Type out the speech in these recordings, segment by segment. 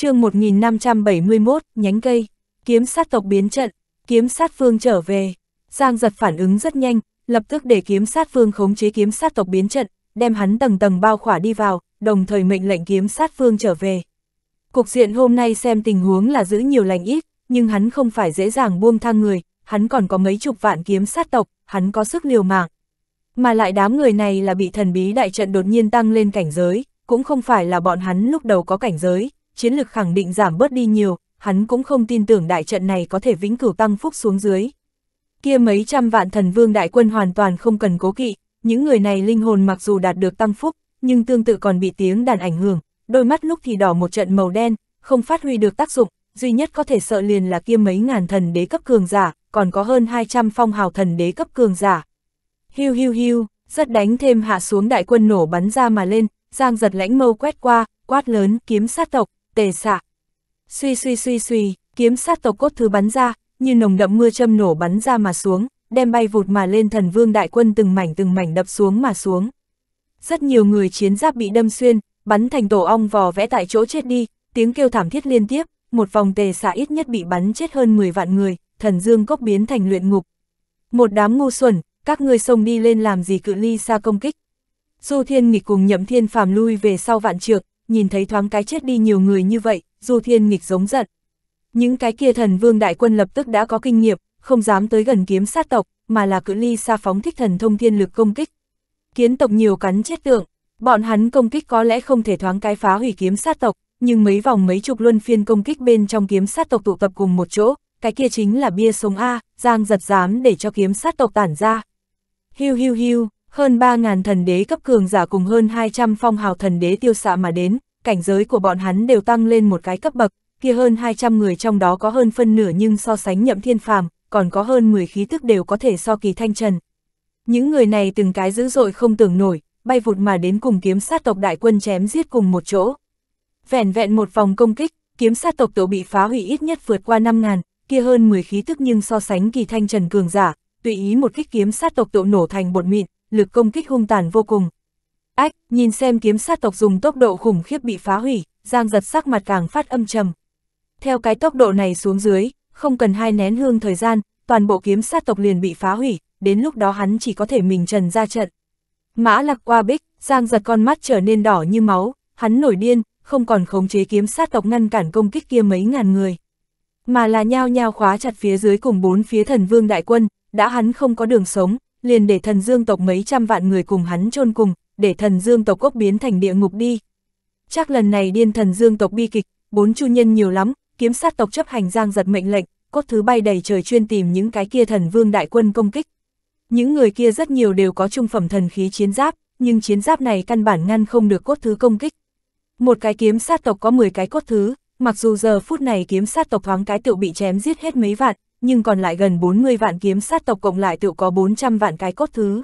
chương 1571, nhánh cây, kiếm sát tộc biến trận, kiếm sát phương trở về. Giang giật phản ứng rất nhanh, lập tức để kiếm sát phương khống chế kiếm sát tộc biến trận, đem hắn tầng tầng bao khỏa đi vào, đồng thời mệnh lệnh kiếm sát phương trở về. Cục diện hôm nay xem tình huống là giữ nhiều lành ít, nhưng hắn không phải dễ dàng buông thang người, hắn còn có mấy chục vạn kiếm sát tộc, hắn có sức liều mạng. Mà lại đám người này là bị thần bí đại trận đột nhiên tăng lên cảnh giới, cũng không phải là bọn hắn lúc đầu có cảnh giới, chiến lực khẳng định giảm bớt đi nhiều, hắn cũng không tin tưởng đại trận này có thể vĩnh cửu tăng phúc xuống dưới. Kia mấy trăm vạn thần vương đại quân hoàn toàn không cần cố kỵ, những người này linh hồn mặc dù đạt được tăng phúc, nhưng tương tự còn bị tiếng đàn ảnh hưởng, đôi mắt lúc thì đỏ một trận màu đen, không phát huy được tác dụng, duy nhất có thể sợ liền là kia mấy ngàn thần đế cấp cường giả, còn có hơn 200 phong hào thần đế cấp cường giả. Hiu hiu hiu, rất đánh thêm hạ xuống đại quân nổ bắn ra mà lên, Giang giật lãnh mâu quét qua, quát lớn kiếm sát tộc, tề xạ. Suy suy suy suy, kiếm sát tộc cốt thứ bắn ra, như nồng đậm mưa châm nổ bắn ra mà xuống, đem bay vụt mà lên thần vương đại quân từng mảnh từng mảnh đập xuống mà xuống. Rất nhiều người chiến giáp bị đâm xuyên, bắn thành tổ ong vò vẽ tại chỗ chết đi, tiếng kêu thảm thiết liên tiếp, một vòng tề xạ ít nhất bị bắn chết hơn 10 vạn người, thần dương cốc biến thành luyện ngục. Một đám ngu xuẩn, các ngươi xông đi lên làm gì cự ly xa công kích. Du Thiên Nghịch cùng Nhậm Thiên Phàm lui về sau vạn trượng, nhìn thấy thoáng cái chết đi nhiều người như vậy, Du Thiên nghịch giống giận. Những cái kia thần vương đại quân lập tức đã có kinh nghiệm, không dám tới gần kiếm sát tộc, mà là cự ly xa phóng thích thần thông thiên lực công kích. Kiến tộc nhiều cắn chết tượng, bọn hắn công kích có lẽ không thể thoáng cái phá hủy kiếm sát tộc, nhưng mấy vòng mấy chục luân phiên công kích bên trong kiếm sát tộc tụ tập cùng một chỗ, cái kia chính là bia sông A, Giang giật dám để cho kiếm sát tộc tản ra. Hiu hiu hiu, hơn 3.000 thần đế cấp cường giả cùng hơn 200 phong hào thần đế tiêu xạ mà đến, cảnh giới của bọn hắn đều tăng lên một cái cấp bậc, kia hơn 200 người trong đó có hơn phân nửa nhưng so sánh nhậm thiên phàm, còn có hơn 10 khí tức đều có thể so kỳ thanh trần. Những người này từng cái dữ dội không tưởng nổi, bay vụt mà đến cùng kiếm sát tộc đại quân chém giết cùng một chỗ. Vẹn vẹn một vòng công kích, kiếm sát tộc tổ bị phá hủy ít nhất vượt qua 5.000, kia hơn 10 khí tức nhưng so sánh kỳ thanh trần cường giả, tùy ý một kích kiếm sát tộc tổ nổ thành bột mịn, lực công kích hung tàn vô cùng. Ách, nhìn xem kiếm sát tộc dùng tốc độ khủng khiếp bị phá hủy, Giang giật sắc mặt càng phát âm trầm. Theo cái tốc độ này xuống dưới, không cần hai nén hương thời gian, toàn bộ kiếm sát tộc liền bị phá hủy, đến lúc đó hắn chỉ có thể mình trần ra trận. Mã lạc qua bích, Giang giật con mắt trở nên đỏ như máu, hắn nổi điên, không còn khống chế kiếm sát tộc ngăn cản công kích kia mấy ngàn người. Mà là nhao nhao khóa chặt phía dưới cùng bốn phía thần vương đại quân, đã hắn không có đường sống, liền để thần dương tộc mấy trăm vạn người cùng hắn chôn cùng, để thần dương tộc cốc biến thành địa ngục đi. Chắc lần này điên thần dương tộc bi kịch, bốn chu nhân nhiều lắm, kiếm sát tộc chấp hành giang giật mệnh lệnh, cốt thứ bay đầy trời chuyên tìm những cái kia thần vương đại quân công kích. Những người kia rất nhiều đều có trung phẩm thần khí chiến giáp, nhưng chiến giáp này căn bản ngăn không được cốt thứ công kích. Một cái kiếm sát tộc có 10 cái cốt thứ, mặc dù giờ phút này kiếm sát tộc thoáng cái tự bị chém giết hết mấy vạn, nhưng còn lại gần 40 vạn kiếm sát tộc cộng lại tự có 400 vạn cái cốt thứ.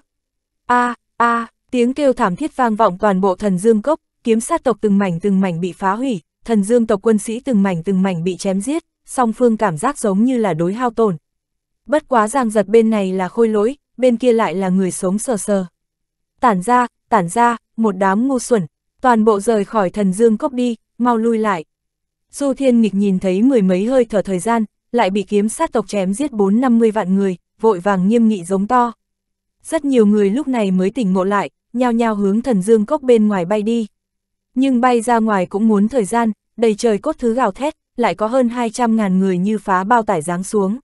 A, à, a, à, tiếng kêu thảm thiết vang vọng toàn bộ thần dương cốc, kiếm sát tộc từng mảnh từng mảnh bị phá hủy, thần dương tộc quân sĩ từng mảnh từng mảnh bị chém giết, song phương cảm giác giống như là đối hao tổn. Bất quá giang giật bên này là khôi lỗi, bên kia lại là người sống sờ sờ. Tản ra, tản ra, một đám ngu xuẩn, toàn bộ rời khỏi thần dương cốc đi, mau lui lại. Du Thiên Nghịch nhìn thấy mười mấy hơi thở thời gian, lại bị kiếm sát tộc chém giết 450 vạn người, vội vàng nghiêm nghị giống to. Rất nhiều người lúc này mới tỉnh ngộ lại, nhao nhao hướng thần dương cốc bên ngoài bay đi. Nhưng bay ra ngoài cũng muốn thời gian, đầy trời cốt thứ gào thét, lại có hơn 200.000 người như phá bao tải giáng xuống.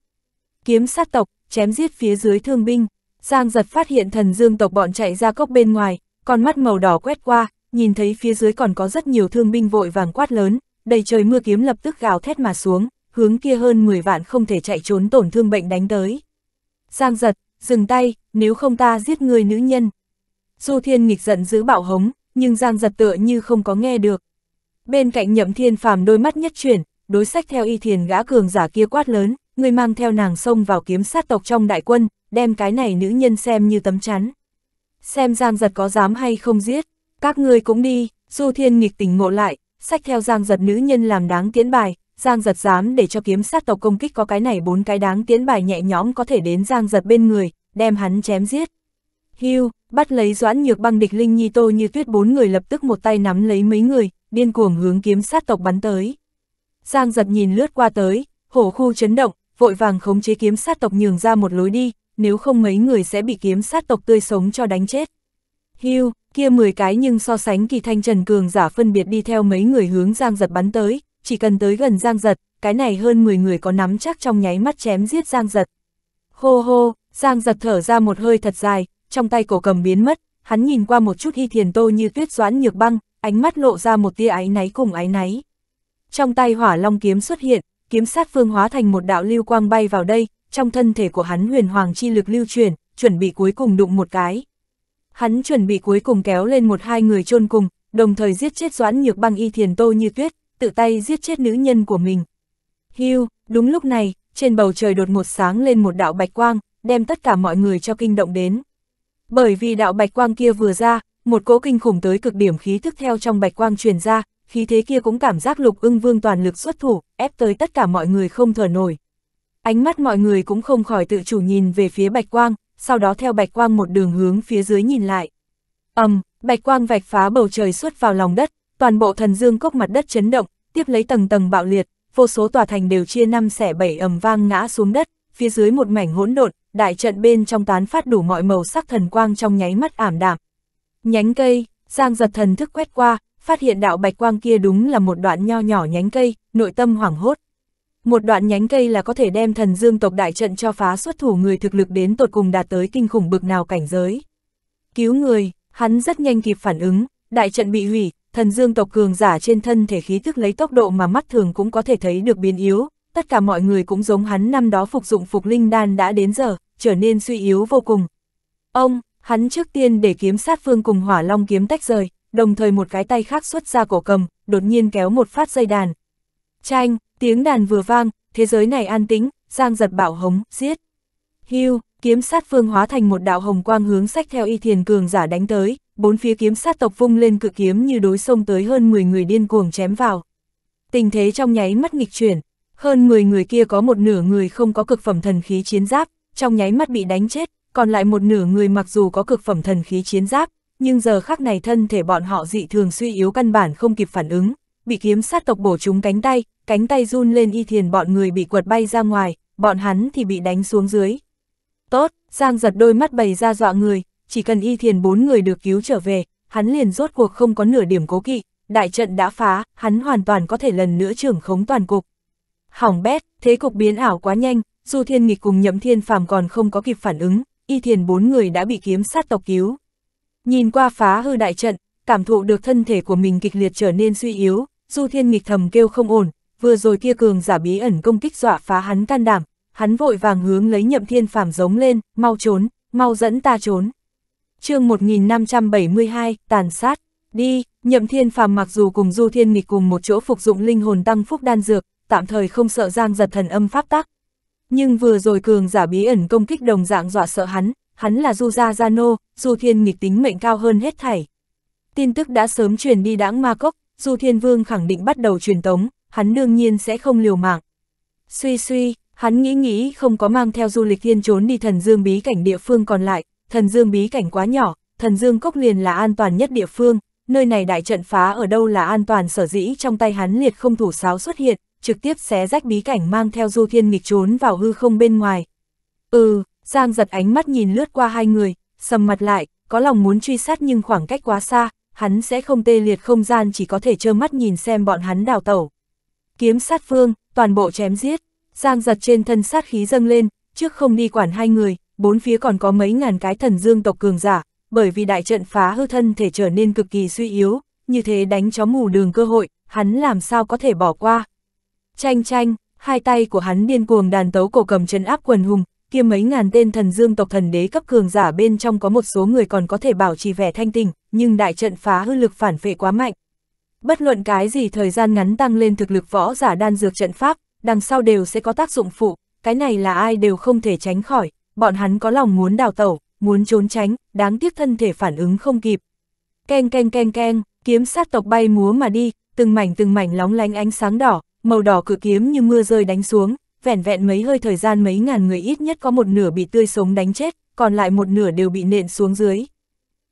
Kiếm sát tộc, chém giết phía dưới thương binh, Giang giật phát hiện thần dương tộc bọn chạy ra cốc bên ngoài, con mắt màu đỏ quét qua, nhìn thấy phía dưới còn có rất nhiều thương binh vội vàng quát lớn, đầy trời mưa kiếm lập tức gào thét mà xuống, hướng kia hơn 10 vạn không thể chạy trốn tổn thương bệnh đánh tới. Giang giật, dừng tay, nếu không ta giết người nữ nhân. Du Thiên nghịch giận giữ bạo hống, nhưng Giang giật tựa như không có nghe được. Bên cạnh nhậm thiên phàm đôi mắt nhất chuyển, đối sách theo y thiền gã cường giả kia quát lớn, người mang theo nàng sông vào kiếm sát tộc trong đại quân, đem cái này nữ nhân xem như tấm chắn. Xem Giang giật có dám hay không giết, các ngươi cũng đi, Du Thiên nghịch tỉnh ngộ lại, sách theo Giang giật nữ nhân làm đáng tiễn bài, Giang giật dám để cho kiếm sát tộc công kích có cái này bốn cái đáng tiến bài nhẹ nhõm có thể đến Giang giật bên người, đem hắn chém giết. Hưu, bắt lấy Doãn Nhược băng địch Linh Nhi Tô như tuyết bốn người lập tức một tay nắm lấy mấy người, điên cuồng hướng kiếm sát tộc bắn tới. Giang giật nhìn lướt qua tới, hổ khu chấn động, vội vàng khống chế kiếm sát tộc nhường ra một lối đi, nếu không mấy người sẽ bị kiếm sát tộc tươi sống cho đánh chết. Hưu, kia 10 cái nhưng so sánh kỳ thanh trần cường giả phân biệt đi theo mấy người hướng Giang giật bắn tới, chỉ cần tới gần Giang Giật, cái này hơn 10 người có nắm chắc trong nháy mắt chém giết Giang Giật. Hô hô, Giang Giật thở ra một hơi thật dài, trong tay cổ cầm biến mất, hắn nhìn qua một chút y thiền tô như tuyết doãn nhược băng, ánh mắt lộ ra một tia áy náy cùng áy náy. Trong tay hỏa long kiếm xuất hiện, kiếm sát phương hóa thành một đạo lưu quang bay vào đây, trong thân thể của hắn huyền hoàng chi lực lưu chuyển, chuẩn bị cuối cùng đụng một cái. Hắn chuẩn bị cuối cùng kéo lên một hai người chôn cùng, đồng thời giết chết doãn nhược băng y thiền tô như tuyết, tự tay giết chết nữ nhân của mình. Hưu, đúng lúc này, trên bầu trời đột ngột sáng lên một đạo bạch quang, đem tất cả mọi người cho kinh động đến. Bởi vì đạo bạch quang kia vừa ra, một cỗ kinh khủng tới cực điểm khí thức theo trong bạch quang truyền ra, khí thế kia cũng cảm giác lục ưng vương toàn lực xuất thủ, ép tới tất cả mọi người không thở nổi. Ánh mắt mọi người cũng không khỏi tự chủ nhìn về phía bạch quang, sau đó theo bạch quang một đường hướng phía dưới nhìn lại. ầm, um, bạch quang vạch phá bầu trời xuất vào lòng đất, toàn bộ thần dương cốc mặt đất chấn động, tiếp lấy tầng tầng bạo liệt, vô số tòa thành đều chia năm xẻ bảy ầm vang ngã xuống đất, phía dưới một mảnh hỗn độn, đại trận bên trong tán phát đủ mọi màu sắc thần quang trong nháy mắt ảm đạm. Nhánh cây, Giang giật thần thức quét qua, phát hiện đạo bạch quang kia đúng là một đoạn nho nhỏ nhánh cây, nội tâm hoảng hốt. Một đoạn nhánh cây là có thể đem thần dương tộc đại trận cho phá xuất thủ người thực lực đến tột cùng đạt tới kinh khủng bực nào cảnh giới. Cứu người, hắn rất nhanh kịp phản ứng, đại trận bị hủy, thần dương tộc cường giả trên thân thể khí thức lấy tốc độ mà mắt thường cũng có thể thấy được biến yếu, tất cả mọi người cũng giống hắn năm đó phục dụng phục linh đan đã đến giờ, trở nên suy yếu vô cùng. Ông, hắn trước tiên để kiếm sát phương cùng hỏa long kiếm tách rời, đồng thời một cái tay khác xuất ra cổ cầm, đột nhiên kéo một phát dây đàn. Chanh, tiếng đàn vừa vang, thế giới này an tĩnh, giang giật bảo hống, giết. Hưu, kiếm sát phương hóa thành một đạo hồng quang hướng sách theo y thiền cường giả đánh tới, bốn phía kiếm sát tộc vung lên cự kiếm như đối xông tới hơn 10 người điên cuồng chém vào. Tình thế trong nháy mắt nghịch chuyển, hơn 10 người kia có một nửa người không có cực phẩm thần khí chiến giáp, trong nháy mắt bị đánh chết, còn lại một nửa người mặc dù có cực phẩm thần khí chiến giáp, nhưng giờ khắc này thân thể bọn họ dị thường suy yếu căn bản không kịp phản ứng, bị kiếm sát tộc bổ trúng cánh tay, cánh tay run lên y thiền bọn người bị quật bay ra ngoài, bọn hắn thì bị đánh xuống dưới. Tốt, Giang giật đôi mắt bày ra dọa người, chỉ cần y thiền bốn người được cứu trở về, hắn liền rốt cuộc không có nửa điểm cố kỵ, đại trận đã phá, hắn hoàn toàn có thể lần nữa trưởng khống toàn cục. Hỏng bét, thế cục biến ảo quá nhanh, dù thiên nghịch cùng nhậm thiên phàm còn không có kịp phản ứng, y thiền bốn người đã bị kiếm sát tộc cứu. Nhìn qua phá hư đại trận, cảm thụ được thân thể của mình kịch liệt trở nên suy yếu, du thiên nghịch thầm kêu không ổn, vừa rồi kia cường giả bí ẩn công kích dọa phá hắn can đảm, hắn vội vàng hướng lấy nhậm thiên phàm giống lên, mau trốn, mau dẫn ta trốn chương 1572, tàn sát, đi, nhậm thiên phàm mặc dù cùng du thiên nghịch cùng một chỗ phục dụng linh hồn tăng phúc đan dược, tạm thời không sợ giang giật thần âm pháp tắc. Nhưng vừa rồi cường giả bí ẩn công kích đồng dạng dọa sợ hắn, hắn là du gia gia nô, du thiên nghịch tính mệnh cao hơn hết thảy. Tin tức đã sớm truyền đi đãng ma cốc, du thiên vương khẳng định bắt đầu truyền tống, hắn đương nhiên sẽ không liều mạng. Suy suy, hắn nghĩ nghĩ không có mang theo du lịch thiên trốn đi thần dương bí cảnh địa phương còn lại, thần dương bí cảnh quá nhỏ, thần dương cốc liền là an toàn nhất địa phương, nơi này đại trận phá ở đâu là an toàn sở dĩ trong tay hắn liệt không thủ sáo xuất hiện, trực tiếp xé rách bí cảnh mang theo du thiên nghịch trốn vào hư không bên ngoài. Ừ, Giang giật ánh mắt nhìn lướt qua hai người, sầm mặt lại, có lòng muốn truy sát nhưng khoảng cách quá xa, hắn sẽ không tê liệt không gian chỉ có thể trơ mắt nhìn xem bọn hắn đào tẩu. Kiếm sát phương, toàn bộ chém giết, Giang giật trên thân sát khí dâng lên, trước không đi quản hai người, bốn phía còn có mấy ngàn cái thần dương tộc cường giả, bởi vì đại trận phá hư thân thể trở nên cực kỳ suy yếu, như thế đánh chó mù đường cơ hội, hắn làm sao có thể bỏ qua. Chanh chanh, hai tay của hắn điên cuồng đàn tấu cổ cầm chân áp quần hùng, kia mấy ngàn tên thần dương tộc thần đế cấp cường giả bên trong có một số người còn có thể bảo trì vẻ thanh tình, nhưng đại trận phá hư lực phản phệ quá mạnh. Bất luận cái gì thời gian ngắn tăng lên thực lực võ giả đan dược trận pháp, đằng sau đều sẽ có tác dụng phụ, cái này là ai đều không thể tránh khỏi bọn hắn có lòng muốn đào tẩu, muốn trốn tránh, đáng tiếc thân thể phản ứng không kịp. Keng keng keng keng, kiếm sát tộc bay múa mà đi, từng mảnh từng mảnh lóng lánh ánh sáng đỏ, màu đỏ cự kiếm như mưa rơi đánh xuống, vẻn vẹn mấy hơi thời gian mấy ngàn người ít nhất có một nửa bị tươi sống đánh chết, còn lại một nửa đều bị nện xuống dưới.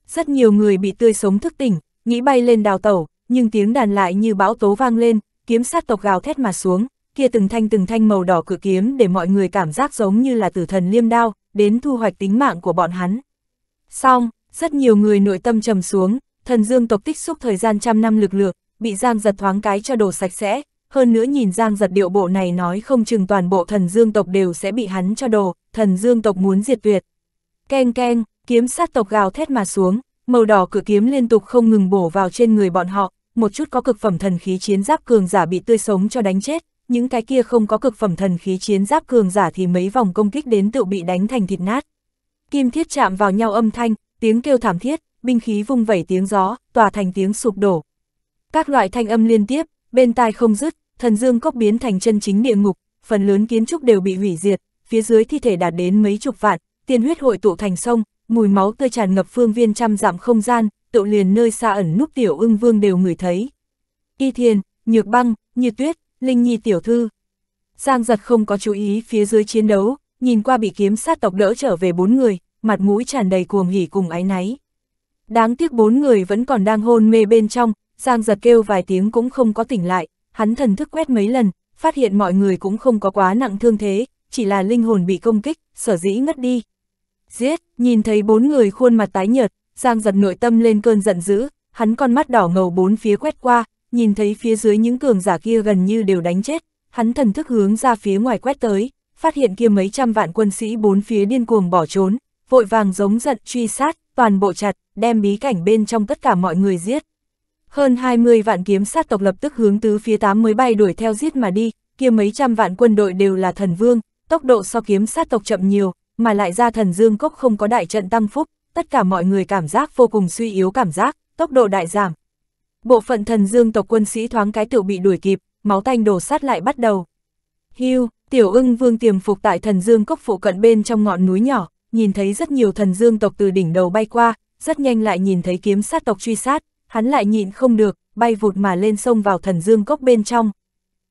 Rất nhiều người bị tươi sống thức tỉnh, nghĩ bay lên đào tẩu, nhưng tiếng đàn lại như bão tố vang lên, kiếm sát tộc gào thét mà xuống, kia từng thanh từng thanh màu đỏ cửa kiếm để mọi người cảm giác giống như là tử thần liêm đao, đến thu hoạch tính mạng của bọn hắn. Xong, rất nhiều người nội tâm trầm xuống, thần dương tộc tích xúc thời gian trăm năm lực lượng, bị giang giật thoáng cái cho đồ sạch sẽ, hơn nữa nhìn giang giật điệu bộ này nói không chừng toàn bộ thần dương tộc đều sẽ bị hắn cho đồ, thần dương tộc muốn diệt tuyệt. Keng keng, kiếm sát tộc gào thét mà xuống, màu đỏ cửa kiếm liên tục không ngừng bổ vào trên người bọn họ, một chút có cực phẩm thần khí chiến giáp cường giả bị tươi sống cho đánh chết, những cái kia không có cực phẩm thần khí chiến giáp cường giả thì mấy vòng công kích đến tự bị đánh thành thịt nát. Kim thiết chạm vào nhau âm thanh, tiếng kêu thảm thiết, binh khí vung vẩy tiếng gió, tỏa thành tiếng sụp đổ. Các loại thanh âm liên tiếp, bên tai không dứt, thần dương cốc biến thành chân chính địa ngục, phần lớn kiến trúc đều bị hủy diệt, phía dưới thi thể đạt đến mấy chục vạn, tiên huyết hội tụ thành sông, mùi máu tươi tràn ngập phương viên trăm dặm không gian, tựu liền nơi xa ẩn núp tiểu ưng vương đều ngửi thấy. Y thiên nhược băng, như tuyết, Linh Nhi tiểu thư. Giang giật không có chú ý phía dưới chiến đấu, nhìn qua bị kiếm sát tộc đỡ trở về bốn người, mặt mũi tràn đầy cuồng hỉ cùng ái náy. Đáng tiếc bốn người vẫn còn đang hôn mê bên trong, Giang giật kêu vài tiếng cũng không có tỉnh lại, hắn thần thức quét mấy lần, phát hiện mọi người cũng không có quá nặng thương thế, chỉ là linh hồn bị công kích, sở dĩ ngất đi. Giết, nhìn thấy bốn người khuôn mặt tái nhợt, Giang giật nội tâm lên cơn giận dữ, hắn con mắt đỏ ngầu bốn phía quét qua, nhìn thấy phía dưới những cường giả kia gần như đều đánh chết, hắn thần thức hướng ra phía ngoài quét tới, phát hiện kia mấy trăm vạn quân sĩ bốn phía điên cuồng bỏ trốn, vội vàng giống giận truy sát, toàn bộ chặt, đem bí cảnh bên trong tất cả mọi người giết. Hơn 20 vạn kiếm sát tộc lập tức hướng tứ phía tám mới bay đuổi theo giết mà đi, kia mấy trăm vạn quân đội đều là thần vương, tốc độ so kiếm sát tộc chậm nhiều, mà lại ra thần dương cốc không có đại trận tăng phúc, tất cả mọi người cảm giác vô cùng suy yếu cảm giác, tốc độ đại giảm, Bộ phận thần dương tộc quân sĩ thoáng cái tiểu bị đuổi kịp, máu tanh đổ sát lại bắt đầu. Hưu, tiểu ưng vương tiềm phục tại thần dương cốc phụ cận bên trong ngọn núi nhỏ, nhìn thấy rất nhiều thần dương tộc từ đỉnh đầu bay qua, rất nhanh lại nhìn thấy kiếm sát tộc truy sát, hắn lại nhịn không được, bay vụt mà lên sông vào thần dương cốc bên trong.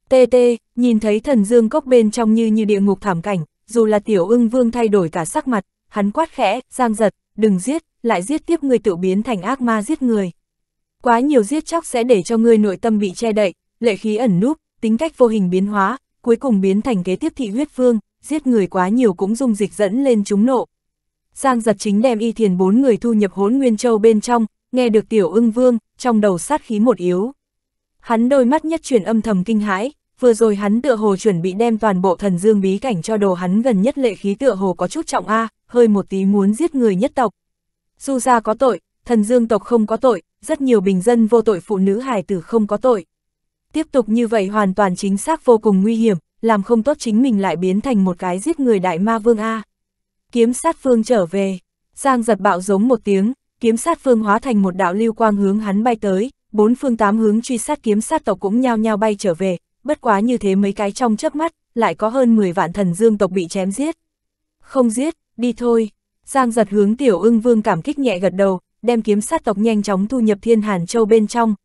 Tê tê, nhìn thấy thần dương cốc bên trong như như địa ngục thảm cảnh, dù là tiểu ưng vương thay đổi cả sắc mặt, hắn quát khẽ, giang giật, đừng giết, lại giết tiếp người tự biến thành ác ma giết người. Quá nhiều giết chóc sẽ để cho ngươi nội tâm bị che đậy, lệ khí ẩn núp, tính cách vô hình biến hóa, cuối cùng biến thành kế tiếp thị huyết vương, giết người quá nhiều cũng dung dịch dẫn lên chúng nộ. Giang giật chính đem y thiền bốn người thu nhập hốn Nguyên Châu bên trong, nghe được tiểu ưng vương, trong đầu sát khí một yếu. Hắn đôi mắt nhất chuyển âm thầm kinh hãi, vừa rồi hắn tựa hồ chuẩn bị đem toàn bộ thần dương bí cảnh cho đồ hắn gần nhất lệ khí tựa hồ có chút trọng A, hơi một tí muốn giết người nhất tộc. Dù ra có tội, thần dương tộc không có tội, rất nhiều bình dân vô tội phụ nữ hài tử không có tội. Tiếp tục như vậy hoàn toàn chính xác vô cùng nguy hiểm, làm không tốt chính mình lại biến thành một cái giết người đại ma vương A. Kiếm sát phương trở về, Giang giật bạo giống một tiếng, kiếm sát phương hóa thành một đạo lưu quang hướng hắn bay tới, bốn phương tám hướng truy sát kiếm sát tộc cũng nhao nhao bay trở về, bất quá như thế mấy cái trong chớp mắt, lại có hơn 10 vạn thần dương tộc bị chém giết. Không giết, đi thôi. Giang giật hướng tiểu ưng vương cảm kích nhẹ gật đầu, đem kiếm sát tộc nhanh chóng thu nhập thiên hàn châu bên trong.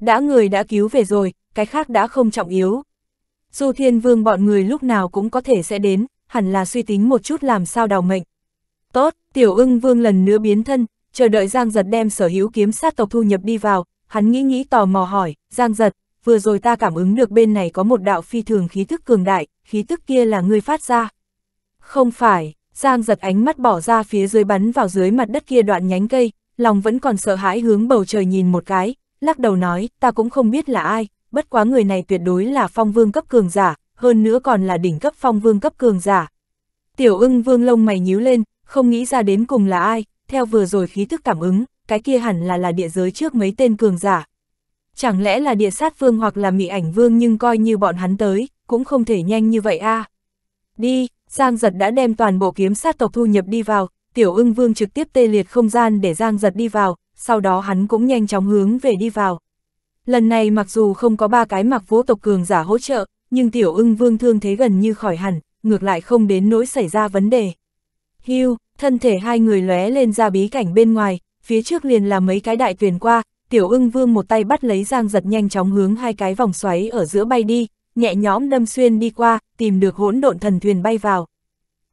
Đã người đã cứu về rồi, cái khác đã không trọng yếu. Du thiên vương bọn người lúc nào cũng có thể sẽ đến, hẳn là suy tính một chút làm sao đào mệnh. Tốt, tiểu ưng vương lần nữa biến thân, chờ đợi Giang Giật đem sở hữu kiếm sát tộc thu nhập đi vào, hắn nghĩ nghĩ tò mò hỏi, Giang Giật, vừa rồi ta cảm ứng được bên này có một đạo phi thường khí thức cường đại, khí thức kia là người phát ra. Không phải, Giang Giật ánh mắt bỏ ra phía dưới bắn vào dưới mặt đất kia đoạn nhánh cây, lòng vẫn còn sợ hãi hướng bầu trời nhìn một cái, lắc đầu nói, ta cũng không biết là ai, bất quá người này tuyệt đối là phong vương cấp cường giả, hơn nữa còn là đỉnh cấp phong vương cấp cường giả. Tiểu ưng vương lông mày nhíu lên, không nghĩ ra đến cùng là ai, theo vừa rồi khí thức cảm ứng, cái kia hẳn là là địa giới trước mấy tên cường giả. Chẳng lẽ là địa sát vương hoặc là mị ảnh vương nhưng coi như bọn hắn tới, cũng không thể nhanh như vậy a à. Đi, Giang giật đã đem toàn bộ kiếm sát tộc thu nhập đi vào, tiểu ưng vương trực tiếp tê liệt không gian để Giang giật đi vào, sau đó hắn cũng nhanh chóng hướng về đi vào. Lần này mặc dù không có ba cái mặc vũ tộc cường giả hỗ trợ, nhưng tiểu ưng vương thương thế gần như khỏi hẳn, ngược lại không đến nỗi xảy ra vấn đề. Hưu, thân thể hai người lóe lên ra bí cảnh bên ngoài, phía trước liền là mấy cái đại tuyển qua, tiểu ưng vương một tay bắt lấy giang giật nhanh chóng hướng hai cái vòng xoáy ở giữa bay đi, nhẹ nhõm đâm xuyên đi qua, tìm được hỗn độn thần thuyền bay vào.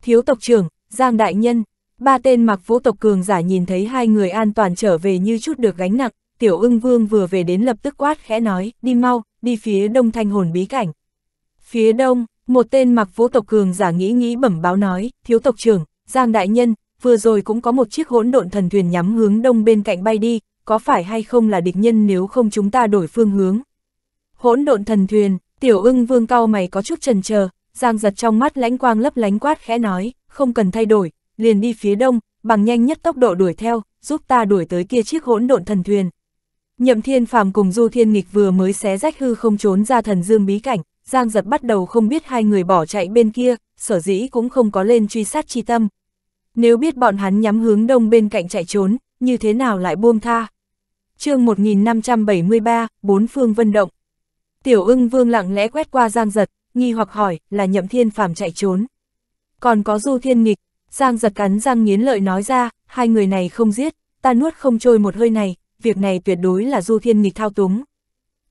Thiếu tộc trưởng, giang đại nhân, Ba tên mặc vũ tộc cường giả nhìn thấy hai người an toàn trở về như chút được gánh nặng, tiểu ưng vương vừa về đến lập tức quát khẽ nói, đi mau, đi phía đông thanh hồn bí cảnh. Phía đông, một tên mặc vũ tộc cường giả nghĩ nghĩ bẩm báo nói, thiếu tộc trưởng, Giang Đại Nhân, vừa rồi cũng có một chiếc hỗn độn thần thuyền nhắm hướng đông bên cạnh bay đi, có phải hay không là địch nhân nếu không chúng ta đổi phương hướng. Hỗn độn thần thuyền, tiểu ưng vương cao mày có chút trần chờ Giang giật trong mắt lãnh quang lấp lánh quát khẽ nói, không cần thay đổi, liền đi phía đông, bằng nhanh nhất tốc độ đuổi theo, giúp ta đuổi tới kia chiếc hỗn độn thần thuyền. Nhậm Thiên Phàm cùng Du Thiên Nghịch vừa mới xé rách hư không trốn ra thần dương bí cảnh, Giang Giật bắt đầu không biết hai người bỏ chạy bên kia, sở dĩ cũng không có lên truy sát chi tâm. Nếu biết bọn hắn nhắm hướng đông bên cạnh chạy trốn, như thế nào lại buông tha? chương 1573, bốn phương vân động. Tiểu ưng vương lặng lẽ quét qua Giang Giật, nghi hoặc hỏi là Nhậm Thiên Phàm chạy trốn. Còn có Du Thiên Nghịch, Giang giật cắn răng nghiến lợi nói ra, hai người này không giết, ta nuốt không trôi một hơi này, việc này tuyệt đối là Du Thiên Nghịch thao túng.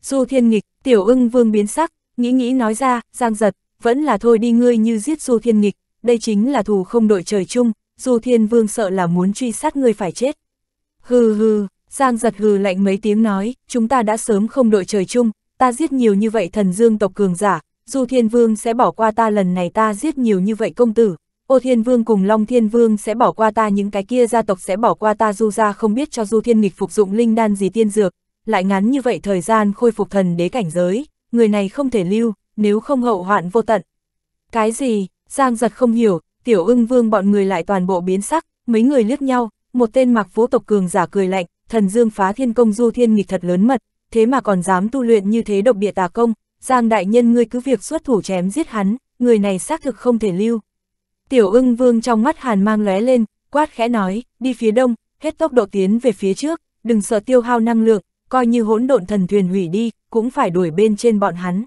Du Thiên Nghịch, tiểu ưng vương biến sắc, nghĩ nghĩ nói ra, Giang giật, vẫn là thôi đi ngươi như giết Du Thiên Nghịch, đây chính là thù không đội trời chung, Du Thiên Vương sợ là muốn truy sát ngươi phải chết. Hừ hừ, Giang giật hừ lạnh mấy tiếng nói, chúng ta đã sớm không đội trời chung, ta giết nhiều như vậy thần dương tộc cường giả, Du Thiên Vương sẽ bỏ qua ta lần này ta giết nhiều như vậy công tử, ô thiên vương cùng long thiên vương sẽ bỏ qua ta những cái kia gia tộc sẽ bỏ qua ta du ra không biết cho du thiên nghịch phục dụng linh đan gì tiên dược, lại ngắn như vậy thời gian khôi phục thần đế cảnh giới, người này không thể lưu, nếu không hậu hoạn vô tận. Cái gì, Giang giật không hiểu, tiểu ưng vương bọn người lại toàn bộ biến sắc, mấy người liếc nhau, một tên mặc vũ tộc cường giả cười lạnh, thần dương phá thiên công du thiên nghịch thật lớn mật, thế mà còn dám tu luyện như thế độc địa tà công, Giang đại nhân ngươi cứ việc xuất thủ chém giết hắn, người này xác thực không thể lưu. Tiểu ưng vương trong mắt hàn mang lóe lên, quát khẽ nói, đi phía đông, hết tốc độ tiến về phía trước, đừng sợ tiêu hao năng lượng, coi như hỗn độn thần thuyền hủy đi, cũng phải đuổi bên trên bọn hắn.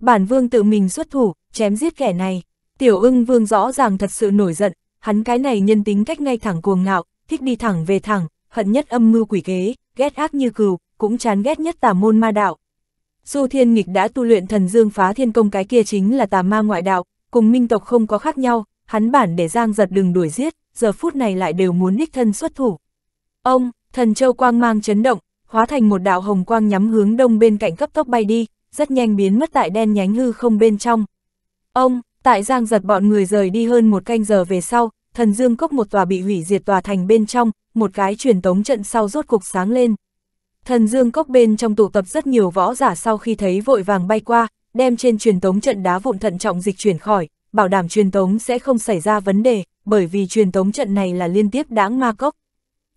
Bản vương tự mình xuất thủ, chém giết kẻ này. Tiểu ưng vương rõ ràng thật sự nổi giận, hắn cái này nhân tính cách ngay thẳng cuồng ngạo, thích đi thẳng về thẳng, hận nhất âm mưu quỷ kế, ghét ác như cừu, cũng chán ghét nhất tà môn ma đạo. Du Thiên Nghịch đã tu luyện thần dương phá thiên công cái kia chính là tà ma ngoại đạo, cùng minh tộc không có khác nhau, hắn bản để Giang giật đừng đuổi giết, giờ phút này lại đều muốn đích thân xuất thủ. Ông, thần châu quang mang chấn động, hóa thành một đạo hồng quang nhắm hướng đông bên cạnh cấp tốc bay đi, rất nhanh biến mất tại đen nhánh hư không bên trong. Ông, tại Giang giật bọn người rời đi hơn một canh giờ về sau, thần dương cốc một tòa bị hủy diệt tòa thành bên trong, một cái truyền tống trận sau rốt cục sáng lên. Thần dương cốc bên trong tụ tập rất nhiều võ giả sau khi thấy vội vàng bay qua, đem trên truyền tống trận đá vụn thận trọng dịch chuyển khỏi, bảo đảm truyền tống sẽ không xảy ra vấn đề, bởi vì truyền tống trận này là liên tiếp đáng ma cốc.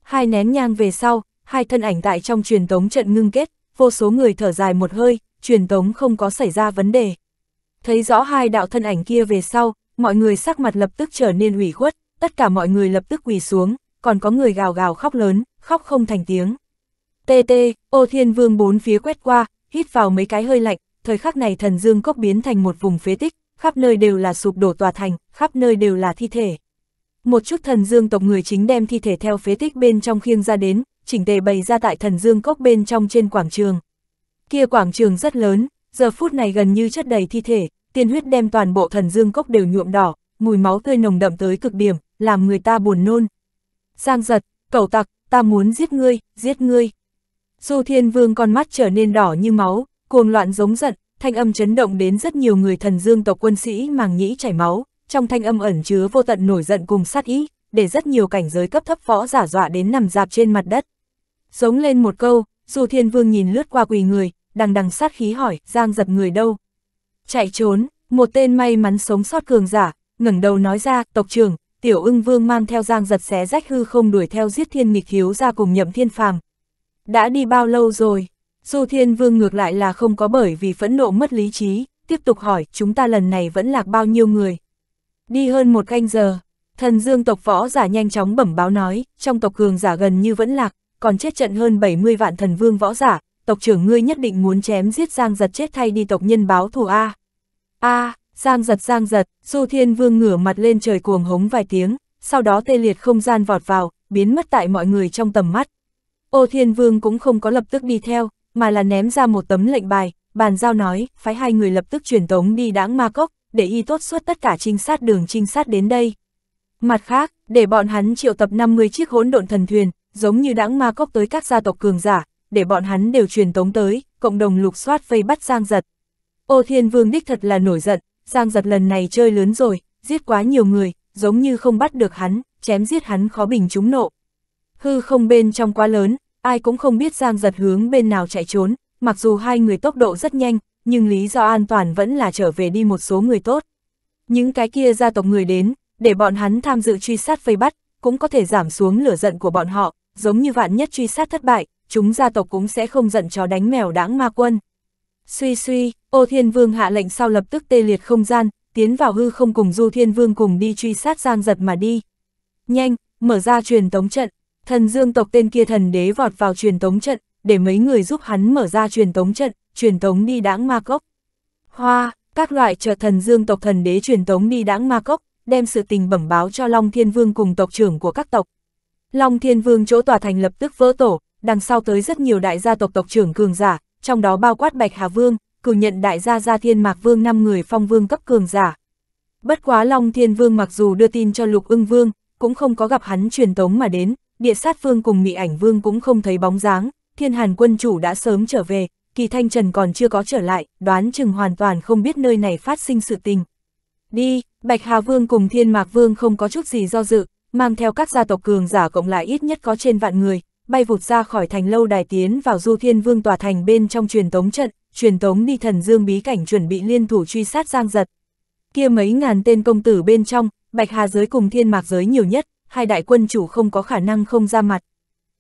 Hai nén nhang về sau, hai thân ảnh tại trong truyền tống trận ngưng kết, vô số người thở dài một hơi, truyền tống không có xảy ra vấn đề. Thấy rõ hai đạo thân ảnh kia về sau, mọi người sắc mặt lập tức trở nên ủy khuất, tất cả mọi người lập tức quỳ xuống, còn có người gào gào khóc lớn, khóc không thành tiếng. Tê tê, ô thiên vương bốn phía quét qua, hít vào mấy cái hơi lạnh, thời khắc này thần dương cốc biến thành một vùng phế tích, khắp nơi đều là sụp đổ tòa thành, khắp nơi đều là thi thể. Một chút thần dương tộc người chính đem thi thể theo phế tích bên trong khiêng ra đến, chỉnh tề bày ra tại thần dương cốc bên trong trên quảng trường. Kia quảng trường rất lớn, giờ phút này gần như chất đầy thi thể, tiên huyết đem toàn bộ thần dương cốc đều nhuộm đỏ, mùi máu tươi nồng đậm tới cực điểm, làm người ta buồn nôn. Giang giật, cẩu tặc, ta muốn giết ngươi, giết ngươi. Du Thiên Vương con mắt trở nên đỏ như máu, cuồng loạn giống giận, thanh âm chấn động đến rất nhiều người thần dương tộc quân sĩ màng nhĩ chảy máu, trong thanh âm ẩn chứa vô tận nổi giận cùng sát ý, để rất nhiều cảnh giới cấp thấp võ giả dọa đến nằm dạp trên mặt đất. Giống lên một câu, dù thiên vương nhìn lướt qua quỳ người, đằng đằng sát khí hỏi, giang giật người đâu. Chạy trốn, một tên may mắn sống sót cường giả, ngẩng đầu nói ra, tộc trưởng, tiểu ưng vương mang theo giang giật xé rách hư không đuổi theo giết thiên nghịch thiếu ra cùng nhậm thiên phàm. Đã đi bao lâu rồi? Du Thiên Vương ngược lại là không có bởi vì phẫn nộ mất lý trí, tiếp tục hỏi chúng ta lần này vẫn lạc bao nhiêu người. Đi hơn một canh giờ, thần dương tộc võ giả nhanh chóng bẩm báo nói, trong tộc cường giả gần như vẫn lạc, còn chết trận hơn 70 vạn thần vương võ giả, tộc trưởng ngươi nhất định muốn chém giết Giang Giật chết thay đi tộc nhân báo thù A. A, Giang Giật Giang Giật, Du Thiên Vương ngửa mặt lên trời cuồng hống vài tiếng, sau đó tê liệt không gian vọt vào, biến mất tại mọi người trong tầm mắt. Ô Thiên Vương cũng không có lập tức đi theo, mà là ném ra một tấm lệnh bài, bàn giao nói, phái hai người lập tức truyền tống đi đáng ma cốc, để y tốt suốt tất cả trinh sát đường trinh sát đến đây. Mặt khác, để bọn hắn triệu tập 50 chiếc hỗn độn thần thuyền, giống như đáng ma cốc tới các gia tộc cường giả, để bọn hắn đều truyền tống tới, cộng đồng lục soát vây bắt Giang Giật. Ô Thiên Vương đích thật là nổi giận, Giang Giật lần này chơi lớn rồi, giết quá nhiều người, giống như không bắt được hắn, chém giết hắn khó bình chúng nộ. Hư không bên trong quá lớn, ai cũng không biết Giang giật hướng bên nào chạy trốn, mặc dù hai người tốc độ rất nhanh, nhưng lý do an toàn vẫn là trở về đi một số người tốt. Những cái kia gia tộc người đến, để bọn hắn tham dự truy sát vây bắt, cũng có thể giảm xuống lửa giận của bọn họ, giống như vạn nhất truy sát thất bại, chúng gia tộc cũng sẽ không giận chó đánh mèo đáng ma quân. Suy suy, ô thiên vương hạ lệnh sau lập tức tê liệt không gian, tiến vào hư không cùng du thiên vương cùng đi truy sát giang giật mà đi. Nhanh, mở ra truyền tống trận, Thần dương tộc tên kia thần đế vọt vào truyền tống trận, để mấy người giúp hắn mở ra truyền tống trận, truyền tống đi đãng ma cốc. Hoa, các loại trợ thần dương tộc thần đế truyền tống đi đãng ma cốc, đem sự tình bẩm báo cho Long Thiên Vương cùng tộc trưởng của các tộc. Long Thiên Vương chỗ tòa thành lập tức vỡ tổ, đằng sau tới rất nhiều đại gia tộc tộc trưởng cường giả, trong đó bao quát Bạch Hà Vương, cử nhận đại gia gia Thiên Mạc Vương 5 người phong vương cấp cường giả. Bất quá Long Thiên Vương mặc dù đưa tin cho Lục ưng Vương, cũng không có gặp hắn truyền tống mà đến, địa sát vương cùng mị ảnh vương cũng không thấy bóng dáng, thiên hàn quân chủ đã sớm trở về, kỳ thanh trần còn chưa có trở lại, đoán chừng hoàn toàn không biết nơi này phát sinh sự tình. Đi, Bạch Hà Vương cùng Thiên Mạc Vương không có chút gì do dự, mang theo các gia tộc cường giả cộng lại ít nhất có trên vạn người, bay vụt ra khỏi thành lâu đài tiến vào du thiên vương tòa thành bên trong truyền tống trận, truyền tống đi thần dương bí cảnh chuẩn bị liên thủ truy sát giang giật. Kia mấy ngàn tên công tử bên trong, Bạch Hà giới cùng Thiên Mạc giới nhiều nhất, hai đại quân chủ không có khả năng không ra mặt.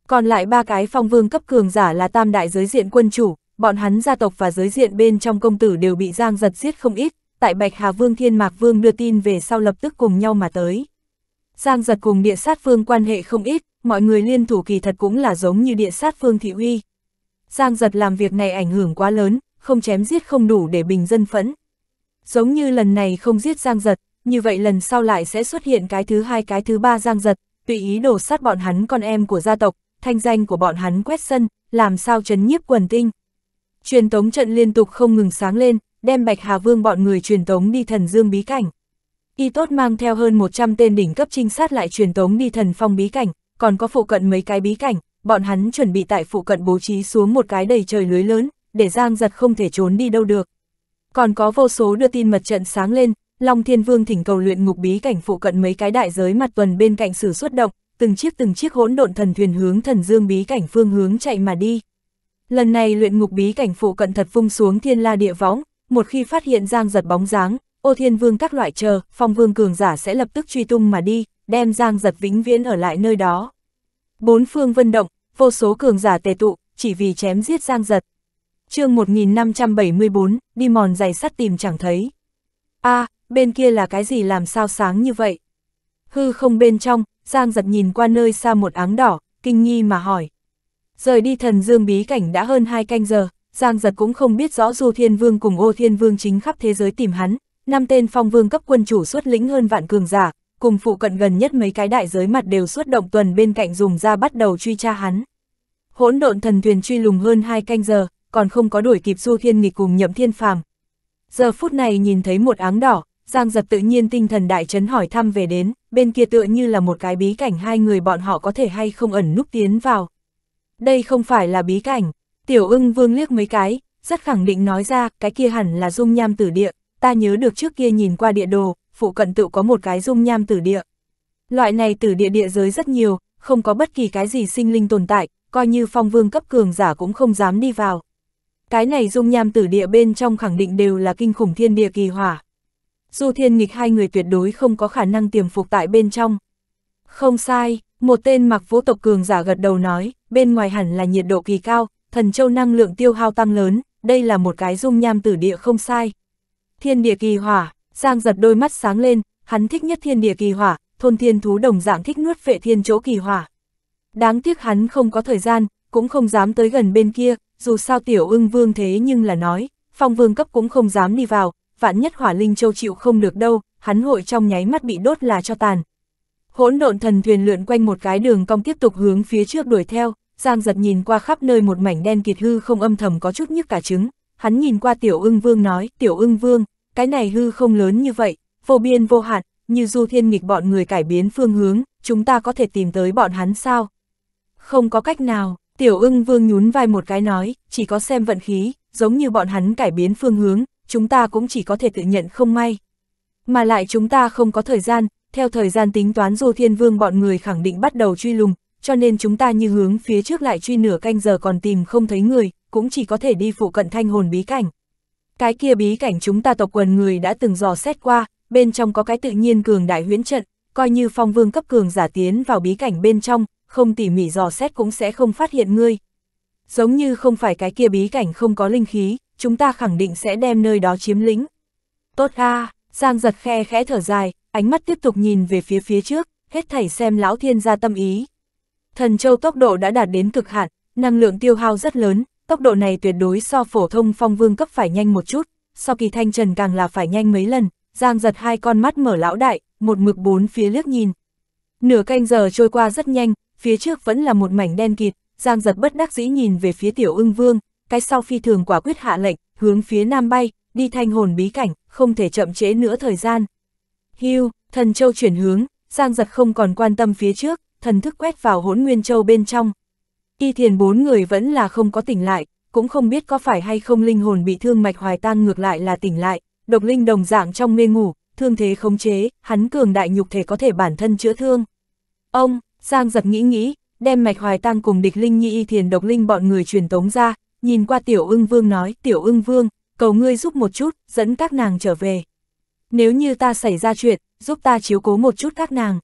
Còn lại ba cái phong vương cấp cường giả là tam đại giới diện quân chủ, bọn hắn gia tộc và giới diện bên trong công tử đều bị giang giật giết không ít, tại Bạch Hà Vương Thiên Mạc Vương đưa tin về sau lập tức cùng nhau mà tới. Giang giật cùng địa sát vương quan hệ không ít, mọi người liên thủ kỳ thật cũng là giống như địa sát vương thị uy. Giang giật làm việc này ảnh hưởng quá lớn, không chém giết không đủ để bình dân phẫn. Giống như lần này không giết Giang giật, như vậy lần sau lại sẽ xuất hiện cái thứ hai cái thứ ba giang giật, tùy ý đổ sát bọn hắn con em của gia tộc, thanh danh của bọn hắn quét sân, làm sao chấn nhiếp quần tinh. Truyền tống trận liên tục không ngừng sáng lên, đem Bạch Hà Vương bọn người truyền tống đi thần dương bí cảnh. Y tốt mang theo hơn 100 tên đỉnh cấp trinh sát lại truyền tống đi thần phong bí cảnh, còn có phụ cận mấy cái bí cảnh, bọn hắn chuẩn bị tại phụ cận bố trí xuống một cái đầy trời lưới lớn, để Giang giật không thể trốn đi đâu được. Còn có vô số đưa tin mật trận sáng lên, Long Thiên Vương thỉnh cầu luyện ngục bí cảnh phụ cận mấy cái đại giới mặt tuần bên cạnh sử xuất động, từng chiếc từng chiếc hỗn độn thần thuyền hướng thần dương bí cảnh phương hướng chạy mà đi. Lần này luyện ngục bí cảnh phụ cận thật vung xuống thiên la địa võng, một khi phát hiện Giang giật bóng dáng, ô thiên vương các loại chờ, phong vương cường giả sẽ lập tức truy tung mà đi, đem Giang giật vĩnh viễn ở lại nơi đó. Bốn phương vân động, vô số cường giả tề tụ, chỉ vì chém giết Giang giật. chương 1574, đi mòn giày sắt tìm chẳng thấy. a à, bên kia là cái gì làm sao sáng như vậy? Hư không bên trong, Giang giật nhìn qua nơi xa một áng đỏ, kinh nghi mà hỏi. Rời đi thần dương bí cảnh đã hơn hai canh giờ, Giang giật cũng không biết rõ Du Thiên Vương cùng Ô Thiên Vương chính khắp thế giới tìm hắn, năm tên phong vương cấp quân chủ xuất lĩnh hơn vạn cường giả, cùng phụ cận gần nhất mấy cái đại giới mặt đều xuất động tuần bên cạnh dùng ra bắt đầu truy tra hắn. Hỗn độn thần thuyền truy lùng hơn hai canh giờ, còn không có đuổi kịp Du Thiên Nghịch cùng Nhậm Thiên Phàm. Giờ phút này nhìn thấy một áng đỏ, Giang giật tự nhiên tinh thần đại chấn hỏi thăm về đến, bên kia tựa như là một cái bí cảnh hai người bọn họ có thể hay không ẩn núp tiến vào. Đây không phải là bí cảnh, tiểu ưng vương liếc mấy cái, rất khẳng định nói ra, cái kia hẳn là dung nham tử địa, ta nhớ được trước kia nhìn qua địa đồ, phụ cận tự có một cái dung nham tử địa. Loại này tử địa địa giới rất nhiều, không có bất kỳ cái gì sinh linh tồn tại, coi như phong vương cấp cường giả cũng không dám đi vào. Cái này dung nham tử địa bên trong khẳng định đều là kinh khủng thiên địa kỳ hỏa. Du Thiên Nghịch hai người tuyệt đối không có khả năng tiềm phục tại bên trong. Không sai, một tên mặc vũ tộc cường giả gật đầu nói, bên ngoài hẳn là nhiệt độ kỳ cao, thần châu năng lượng tiêu hao tăng lớn, đây là một cái dung nham tử địa không sai. Thiên địa kỳ hỏa, Giang giật đôi mắt sáng lên, hắn thích nhất thiên địa kỳ hỏa, thôn thiên thú đồng dạng thích nuốt phệ thiên chỗ kỳ hỏa. Đáng tiếc hắn không có thời gian, cũng không dám tới gần bên kia, dù sao tiểu ưng vương thế nhưng là nói, phong vương cấp cũng không dám đi vào, vạn nhất hỏa linh châu chịu không được đâu, hắn hội trong nháy mắt bị đốt là cho tàn. Hỗn độn thần thuyền lượn quanh một cái đường cong tiếp tục hướng phía trước đuổi theo, Giang giật nhìn qua khắp nơi một mảnh đen kịt hư không âm thầm có chút nhức cả trứng, hắn nhìn qua tiểu ưng vương nói, tiểu ưng vương, cái này hư không lớn như vậy, vô biên vô hạn, như du thiên nghịch bọn người cải biến phương hướng, chúng ta có thể tìm tới bọn hắn sao? Không có cách nào, tiểu ưng vương nhún vai một cái nói, chỉ có xem vận khí, giống như bọn hắn cải biến phương hướng, chúng ta cũng chỉ có thể tự nhận không may. Mà lại chúng ta không có thời gian, theo thời gian tính toán dù Thiên Vương bọn người khẳng định bắt đầu truy lùng, cho nên chúng ta như hướng phía trước lại truy nửa canh giờ còn tìm không thấy người, cũng chỉ có thể đi phụ cận thanh hồn bí cảnh. Cái kia bí cảnh chúng ta tộc quần người đã từng dò xét qua, bên trong có cái tự nhiên cường đại huyễn trận, coi như phong vương cấp cường giả tiến vào bí cảnh bên trong, không tỉ mỉ dò xét cũng sẽ không phát hiện ngươi. Giống như không phải cái kia bí cảnh không có linh khí, chúng ta khẳng định sẽ đem nơi đó chiếm lĩnh. Tốt a Giang giật khe khẽ thở dài, ánh mắt tiếp tục nhìn về phía phía trước, hết thảy xem lão thiên gia tâm ý. Thần châu tốc độ đã đạt đến cực hạn, năng lượng tiêu hao rất lớn, tốc độ này tuyệt đối so phổ thông phong vương cấp phải nhanh một chút, so kỳ thanh trần càng là phải nhanh mấy lần, giang giật hai con mắt mở lão đại, một mực bốn phía liếc nhìn. Nửa canh giờ trôi qua rất nhanh, phía trước vẫn là một mảnh đen kịt, giang giật bất đắc dĩ nhìn về phía tiểu ưng vương, cái sau phi thường quả quyết hạ lệnh, hướng phía nam bay, đi thanh hồn bí cảnh, không thể chậm trễ nữa thời gian. Hưu, thần châu chuyển hướng, Giang giật không còn quan tâm phía trước, thần thức quét vào hỗn nguyên châu bên trong. Y thiền bốn người vẫn là không có tỉnh lại, cũng không biết có phải hay không linh hồn bị thương mạch hoài tang ngược lại là tỉnh lại, độc linh đồng dạng trong mê ngủ, thương thế khống chế, hắn cường đại nhục thể có thể bản thân chữa thương. Ông, Giang giật nghĩ nghĩ, đem mạch hoài tăng cùng địch linh nhi y thiền độc linh bọn người truyền tống ra, nhìn qua tiểu ưng vương nói, tiểu ưng vương, cầu ngươi giúp một chút, dẫn các nàng trở về. Nếu như ta xảy ra chuyện, giúp ta chiếu cố một chút các nàng.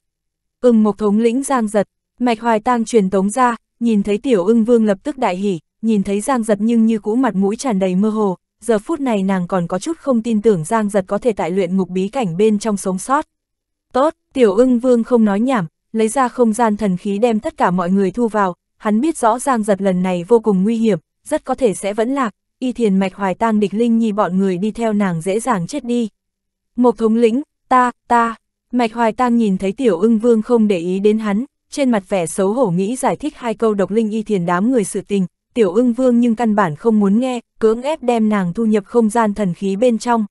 Ưng một thống lĩnh giang giật, mạch hoài tang truyền tống ra, nhìn thấy tiểu ưng vương lập tức đại hỉ, nhìn thấy giang giật nhưng như cũ mặt mũi tràn đầy mơ hồ, giờ phút này nàng còn có chút không tin tưởng Giang Giật có thể tại luyện ngục bí cảnh bên trong sống sót. Tốt, tiểu ưng vương không nói nhảm, lấy ra không gian thần khí đem tất cả mọi người thu vào, hắn biết rõ Giang Giật lần này vô cùng nguy hiểm, rất có thể sẽ vẫn lạc, y thiền mạch hoài tang địch linh nhi bọn người đi theo nàng dễ dàng chết đi. Một thống lĩnh, ta, ta, mạch hoài tang nhìn thấy tiểu ưng vương không để ý đến hắn, trên mặt vẻ xấu hổ nghĩ giải thích hai câu độc linh y thiền đám người sự tình, tiểu ưng vương nhưng căn bản không muốn nghe, cưỡng ép đem nàng thu nhập không gian thần khí bên trong.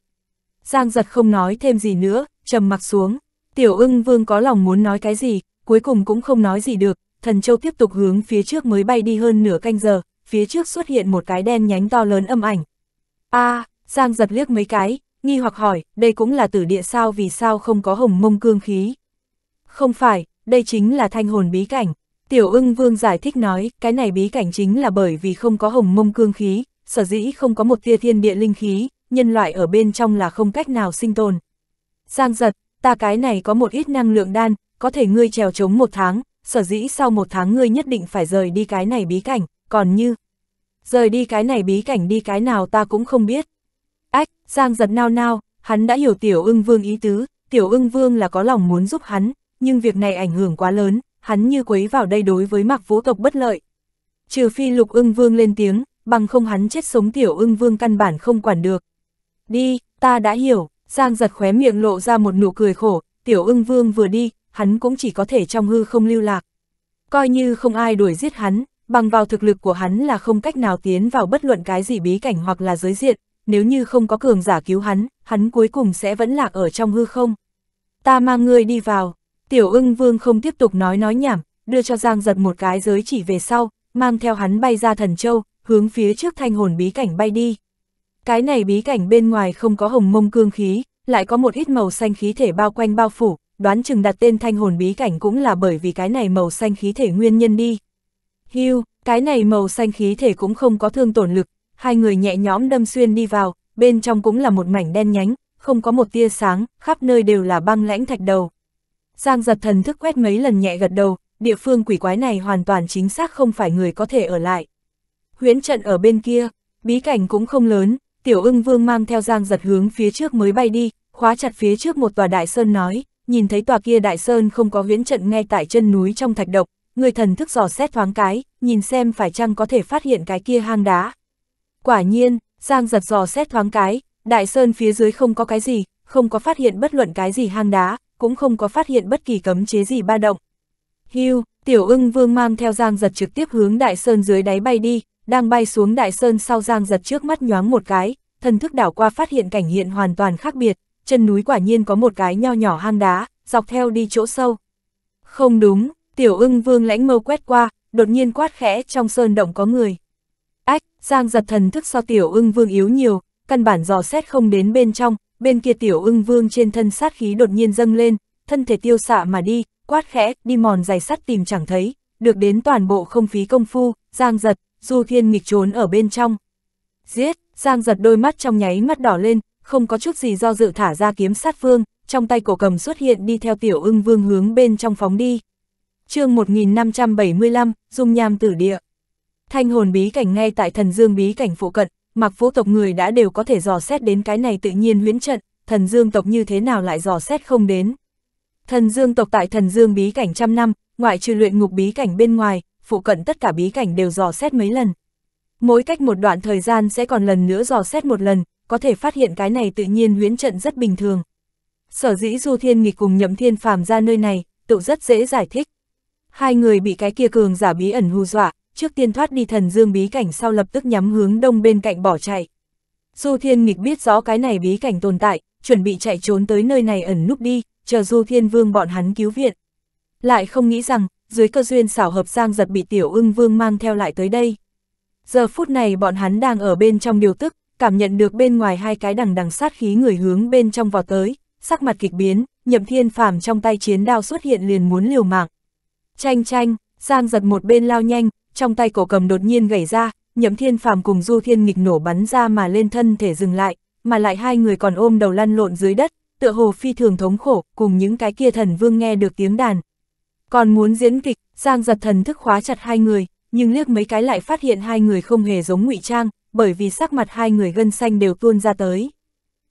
Giang giật không nói thêm gì nữa, trầm mặc xuống, tiểu ưng vương có lòng muốn nói cái gì, cuối cùng cũng không nói gì được, thần châu tiếp tục hướng phía trước mới bay đi hơn nửa canh giờ, phía trước xuất hiện một cái đen nhánh to lớn âm ảnh. a à, Giang giật liếc mấy cái, nghi hoặc hỏi, đây cũng là tử địa sao vì sao không có hồng mông cương khí. Không phải, đây chính là thanh hồn bí cảnh. Tiểu ưng vương giải thích nói, cái này bí cảnh chính là bởi vì không có hồng mông cương khí, sở dĩ không có một tia thiên địa linh khí, nhân loại ở bên trong là không cách nào sinh tồn. Giang giật, ta cái này có một ít năng lượng đan, có thể ngươi trèo chống một tháng, sở dĩ sau một tháng ngươi nhất định phải rời đi cái này bí cảnh, còn như... Rời đi cái này bí cảnh đi cái nào ta cũng không biết. Ách, Giang giật nao nao, hắn đã hiểu Tiểu ưng vương ý tứ, Tiểu ưng vương là có lòng muốn giúp hắn, nhưng việc này ảnh hưởng quá lớn, hắn như quấy vào đây đối với mặc vũ tộc bất lợi. Trừ phi lục ưng vương lên tiếng, bằng không hắn chết sống Tiểu ưng vương căn bản không quản được. Đi, ta đã hiểu, Giang giật khóe miệng lộ ra một nụ cười khổ, Tiểu ưng vương vừa đi, hắn cũng chỉ có thể trong hư không lưu lạc. Coi như không ai đuổi giết hắn, bằng vào thực lực của hắn là không cách nào tiến vào bất luận cái gì bí cảnh hoặc là giới diện, nếu như không có cường giả cứu hắn, hắn cuối cùng sẽ vẫn lạc ở trong hư không. Ta mang ngươi đi vào, tiểu ưng vương không tiếp tục nói nói nhảm, đưa cho Giang giật một cái giới chỉ về sau, mang theo hắn bay ra thần châu, hướng phía trước thanh hồn bí cảnh bay đi. Cái này bí cảnh bên ngoài không có hồng mông cương khí, lại có một ít màu xanh khí thể bao quanh bao phủ, đoán chừng đặt tên thanh hồn bí cảnh cũng là bởi vì cái này màu xanh khí thể nguyên nhân đi. Hưu, cái này màu xanh khí thể cũng không có thương tổn lực, hai người nhẹ nhõm đâm xuyên đi vào, bên trong cũng là một mảnh đen nhánh, không có một tia sáng, khắp nơi đều là băng lãnh thạch đầu. Giang giật thần thức quét mấy lần nhẹ gật đầu, địa phương quỷ quái này hoàn toàn chính xác không phải người có thể ở lại. Huyễn trận ở bên kia, bí cảnh cũng không lớn, tiểu ưng vương mang theo giang giật hướng phía trước mới bay đi, khóa chặt phía trước một tòa đại sơn nói, nhìn thấy tòa kia đại sơn không có huyễn trận ngay tại chân núi trong thạch độc, người thần thức dò xét thoáng cái, nhìn xem phải chăng có thể phát hiện cái kia hang đá. Quả nhiên, Giang giật dò xét thoáng cái, đại sơn phía dưới không có cái gì, không có phát hiện bất luận cái gì hang đá, cũng không có phát hiện bất kỳ cấm chế gì ba động. Hưu, tiểu ưng vương mang theo Giang giật trực tiếp hướng đại sơn dưới đáy bay đi, đang bay xuống đại sơn sau Giang giật trước mắt nhoáng một cái, thần thức đảo qua phát hiện cảnh hiện hoàn toàn khác biệt, chân núi quả nhiên có một cái nho nhỏ hang đá, dọc theo đi chỗ sâu. Không đúng, Tiểu ưng vương lãnh mâu quét qua, đột nhiên quát khẽ trong sơn động có người. Ách, Giang giật thần thức so tiểu ưng vương yếu nhiều, căn bản dò xét không đến bên trong, bên kia tiểu ưng vương trên thân sát khí đột nhiên dâng lên, thân thể tiêu xạ mà đi, quát khẽ, đi mòn giày sắt tìm chẳng thấy, được đến toàn bộ không phí công phu, Giang giật, du thiên nghịch trốn ở bên trong. Giết, Giang giật đôi mắt trong nháy mắt đỏ lên, không có chút gì do dự thả ra kiếm sát phương, trong tay cổ cầm xuất hiện đi theo tiểu ưng vương hướng bên trong phóng đi chương 1575, Dung Nham Tử Địa. Thanh hồn bí cảnh ngay tại thần dương bí cảnh phụ cận, mặc vũ tộc người đã đều có thể dò xét đến cái này tự nhiên huyễn trận, thần dương tộc như thế nào lại dò xét không đến. Thần dương tộc tại thần dương bí cảnh trăm năm, ngoại trừ luyện ngục bí cảnh bên ngoài, phụ cận tất cả bí cảnh đều dò xét mấy lần. Mỗi cách một đoạn thời gian sẽ còn lần nữa dò xét một lần, có thể phát hiện cái này tự nhiên huyễn trận rất bình thường. Sở dĩ Du Thiên Nghịch cùng Nhậm Thiên Phàm ra nơi này, tự rất dễ giải thích. Hai người bị cái kia cường giả bí ẩn hù dọa, trước tiên thoát đi thần dương bí cảnh sau lập tức nhắm hướng đông bên cạnh bỏ chạy. Du Thiên Nghịch biết rõ cái này bí cảnh tồn tại, chuẩn bị chạy trốn tới nơi này ẩn núp đi, chờ Du Thiên Vương bọn hắn cứu viện. Lại không nghĩ rằng, dưới cơ duyên xảo hợp Giang giật bị Tiểu ưng Vương mang theo lại tới đây. Giờ phút này bọn hắn đang ở bên trong điều tức, cảm nhận được bên ngoài hai cái đằng đằng sát khí người hướng bên trong vào tới, sắc mặt kịch biến, nhậm thiên phàm trong tay chiến đao xuất hiện liền muốn liều mạng. Chanh chanh, Giang giật một bên lao nhanh, trong tay cổ cầm đột nhiên gãy ra, nhậm thiên phàm cùng du thiên nghịch nổ bắn ra mà lên thân thể dừng lại, mà lại hai người còn ôm đầu lăn lộn dưới đất, tựa hồ phi thường thống khổ, cùng những cái kia thần vương nghe được tiếng đàn. Còn muốn diễn kịch, Giang giật thần thức khóa chặt hai người, nhưng liếc mấy cái lại phát hiện hai người không hề giống ngụy trang, bởi vì sắc mặt hai người gân xanh đều tuôn ra tới.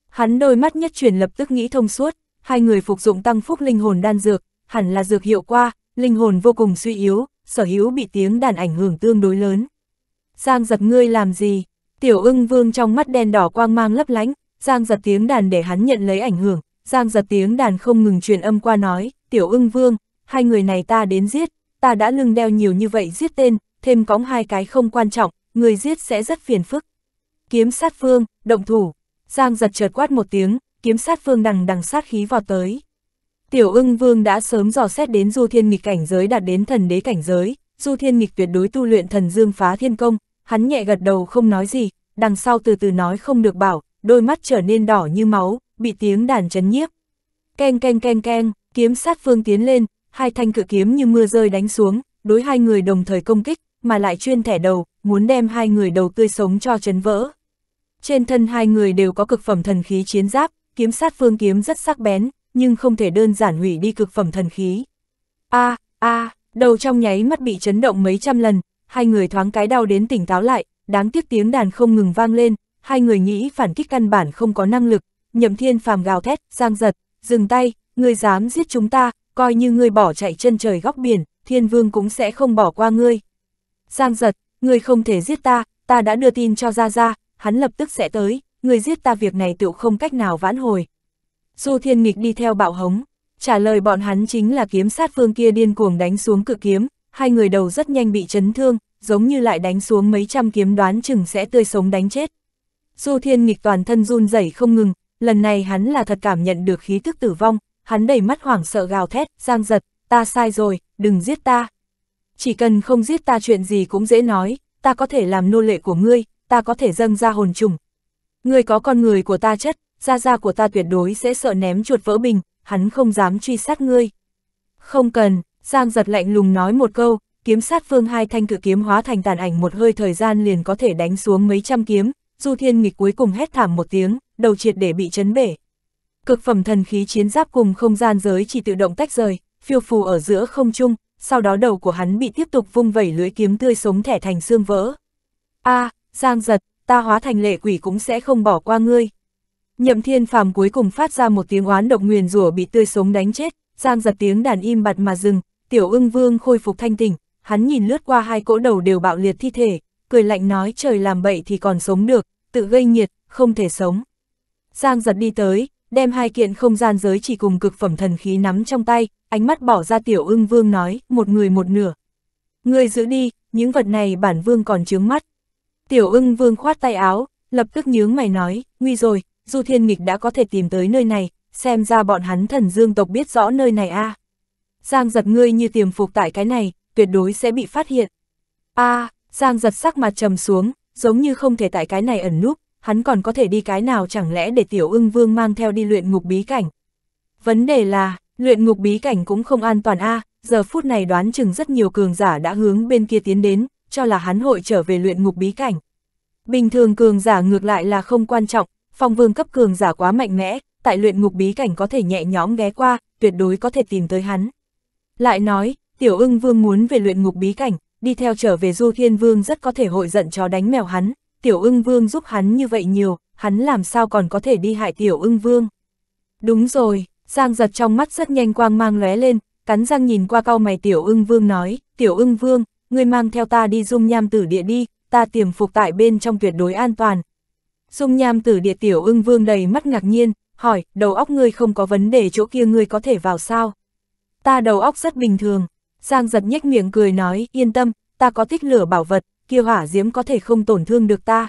Hắn đôi mắt nhất chuyển lập tức nghĩ thông suốt, hai người phục dụng tăng phúc linh hồn đan dược, hẳn là dược hiệu qua, linh hồn vô cùng suy yếu, sở hữu bị tiếng đàn ảnh hưởng tương đối lớn. Giang giật ngươi làm gì? Tiểu ưng vương trong mắt đen đỏ quang mang lấp lánh, giang giật tiếng đàn để hắn nhận lấy ảnh hưởng, giang giật tiếng đàn không ngừng truyền âm qua nói, tiểu ưng vương, hai người này ta đến giết, ta đã lưng đeo nhiều như vậy giết tên, thêm cõng hai cái không quan trọng, người giết sẽ rất phiền phức. Kiếm sát phương, động thủ, giang giật chợt quát một tiếng, kiếm sát phương đằng đằng sát khí vào tới. Tiểu ưng vương đã sớm dò xét đến du thiên nghịch cảnh giới đạt đến thần đế cảnh giới, du thiên nghịch tuyệt đối tu luyện thần dương phá thiên công, hắn nhẹ gật đầu không nói gì, đằng sau từ từ nói không được bảo, đôi mắt trở nên đỏ như máu, bị tiếng đàn chấn nhiếp. Keng keng keng keng, kiếm sát phương tiến lên, hai thanh cự kiếm như mưa rơi đánh xuống, đối hai người đồng thời công kích, mà lại chuyên thẻ đầu, muốn đem hai người đầu tươi sống cho chấn vỡ. Trên thân hai người đều có cực phẩm thần khí chiến giáp, kiếm sát phương kiếm rất sắc bén, nhưng không thể đơn giản hủy đi cực phẩm thần khí. A, à, a, à, đầu trong nháy mắt bị chấn động mấy trăm lần, hai người thoáng cái đau đến tỉnh táo lại, đáng tiếc tiếng đàn không ngừng vang lên, hai người nghĩ phản kích căn bản không có năng lực, nhậm thiên phàm gào thét, giang giật, dừng tay, ngươi dám giết chúng ta, coi như ngươi bỏ chạy chân trời góc biển, thiên vương cũng sẽ không bỏ qua ngươi. Giang giật, ngươi không thể giết ta, ta đã đưa tin cho ra ra, hắn lập tức sẽ tới, ngươi giết ta việc này tựu không cách nào vãn hồi. Du Thiên Nghịch đi theo bạo hống, trả lời bọn hắn chính là kiếm sát phương kia điên cuồng đánh xuống cự kiếm, hai người đầu rất nhanh bị chấn thương, giống như lại đánh xuống mấy trăm kiếm đoán chừng sẽ tươi sống đánh chết. Du Thiên Nghịch toàn thân run rẩy không ngừng, lần này hắn là thật cảm nhận được khí tức tử vong, hắn đầy mắt hoảng sợ gào thét, giang giật, ta sai rồi, đừng giết ta. Chỉ cần không giết ta chuyện gì cũng dễ nói, ta có thể làm nô lệ của ngươi, ta có thể dâng ra hồn trùng. Ngươi có con người của ta chất, gia gia của ta tuyệt đối sẽ sợ ném chuột vỡ bình, hắn không dám truy sát ngươi. Không cần, Giang giật lạnh lùng nói một câu, kiếm sát phương hai thanh cự kiếm hóa thành tàn ảnh một hơi thời gian liền có thể đánh xuống mấy trăm kiếm, Du Thiên Nghịch cuối cùng hét thảm một tiếng, đầu triệt để bị chấn bể. Cực phẩm thần khí chiến giáp cùng không gian giới chỉ tự động tách rời, phiêu phù ở giữa không trung, sau đó đầu của hắn bị tiếp tục vung vẩy lưỡi kiếm tươi sống thẻ thành xương vỡ. A, Giang giật, ta hóa thành lệ quỷ cũng sẽ không bỏ qua ngươi. Nhậm thiên phàm cuối cùng phát ra một tiếng oán độc nguyền rủa bị tươi sống đánh chết, giang giật tiếng đàn im bặt mà dừng, tiểu ưng vương khôi phục thanh tỉnh, hắn nhìn lướt qua hai cỗ đầu đều bạo liệt thi thể, cười lạnh nói trời làm bậy thì còn sống được, tự gây nhiệt, không thể sống. Giang giật đi tới, đem hai kiện không gian giới chỉ cùng cực phẩm thần khí nắm trong tay, ánh mắt bỏ ra tiểu ưng vương nói, một người một nửa. Người giữ đi, những vật này bản vương còn chướng mắt. Tiểu ưng vương khoát tay áo, lập tức nhướng mày nói, nguy rồi, Du Thiên Nghịch đã có thể tìm tới nơi này, xem ra bọn hắn thần dương tộc biết rõ nơi này a. À. Giang giật ngươi như tiềm phục tại cái này, tuyệt đối sẽ bị phát hiện. a à, Giang giật sắc mặt trầm xuống, giống như không thể tại cái này ẩn núp, hắn còn có thể đi cái nào chẳng lẽ để tiểu ưng vương mang theo đi luyện ngục bí cảnh. Vấn đề là, luyện ngục bí cảnh cũng không an toàn a à, giờ phút này đoán chừng rất nhiều cường giả đã hướng bên kia tiến đến, cho là hắn hội trở về luyện ngục bí cảnh. Bình thường cường giả ngược lại là không quan trọng, phong vương cấp cường giả quá mạnh mẽ, tại luyện ngục bí cảnh có thể nhẹ nhõm ghé qua, tuyệt đối có thể tìm tới hắn. Lại nói, tiểu ưng vương muốn về luyện ngục bí cảnh, đi theo trở về du thiên vương rất có thể hội giận chó đánh mèo hắn, tiểu ưng vương giúp hắn như vậy nhiều, hắn làm sao còn có thể đi hại tiểu ưng vương. Đúng rồi, Giang giật trong mắt rất nhanh quang mang lóe lên, cắn răng nhìn qua cau mày tiểu ưng vương nói, tiểu ưng vương, ngươi mang theo ta đi dung nham tử địa đi, ta tiềm phục tại bên trong tuyệt đối an toàn, Dung nham tử địa tiểu ưng vương đầy mắt ngạc nhiên, hỏi, đầu óc ngươi không có vấn đề chỗ kia ngươi có thể vào sao? Ta đầu óc rất bình thường. Giang giật nhếch miệng cười nói, yên tâm, ta có thích lửa bảo vật, kia hỏa diễm có thể không tổn thương được ta.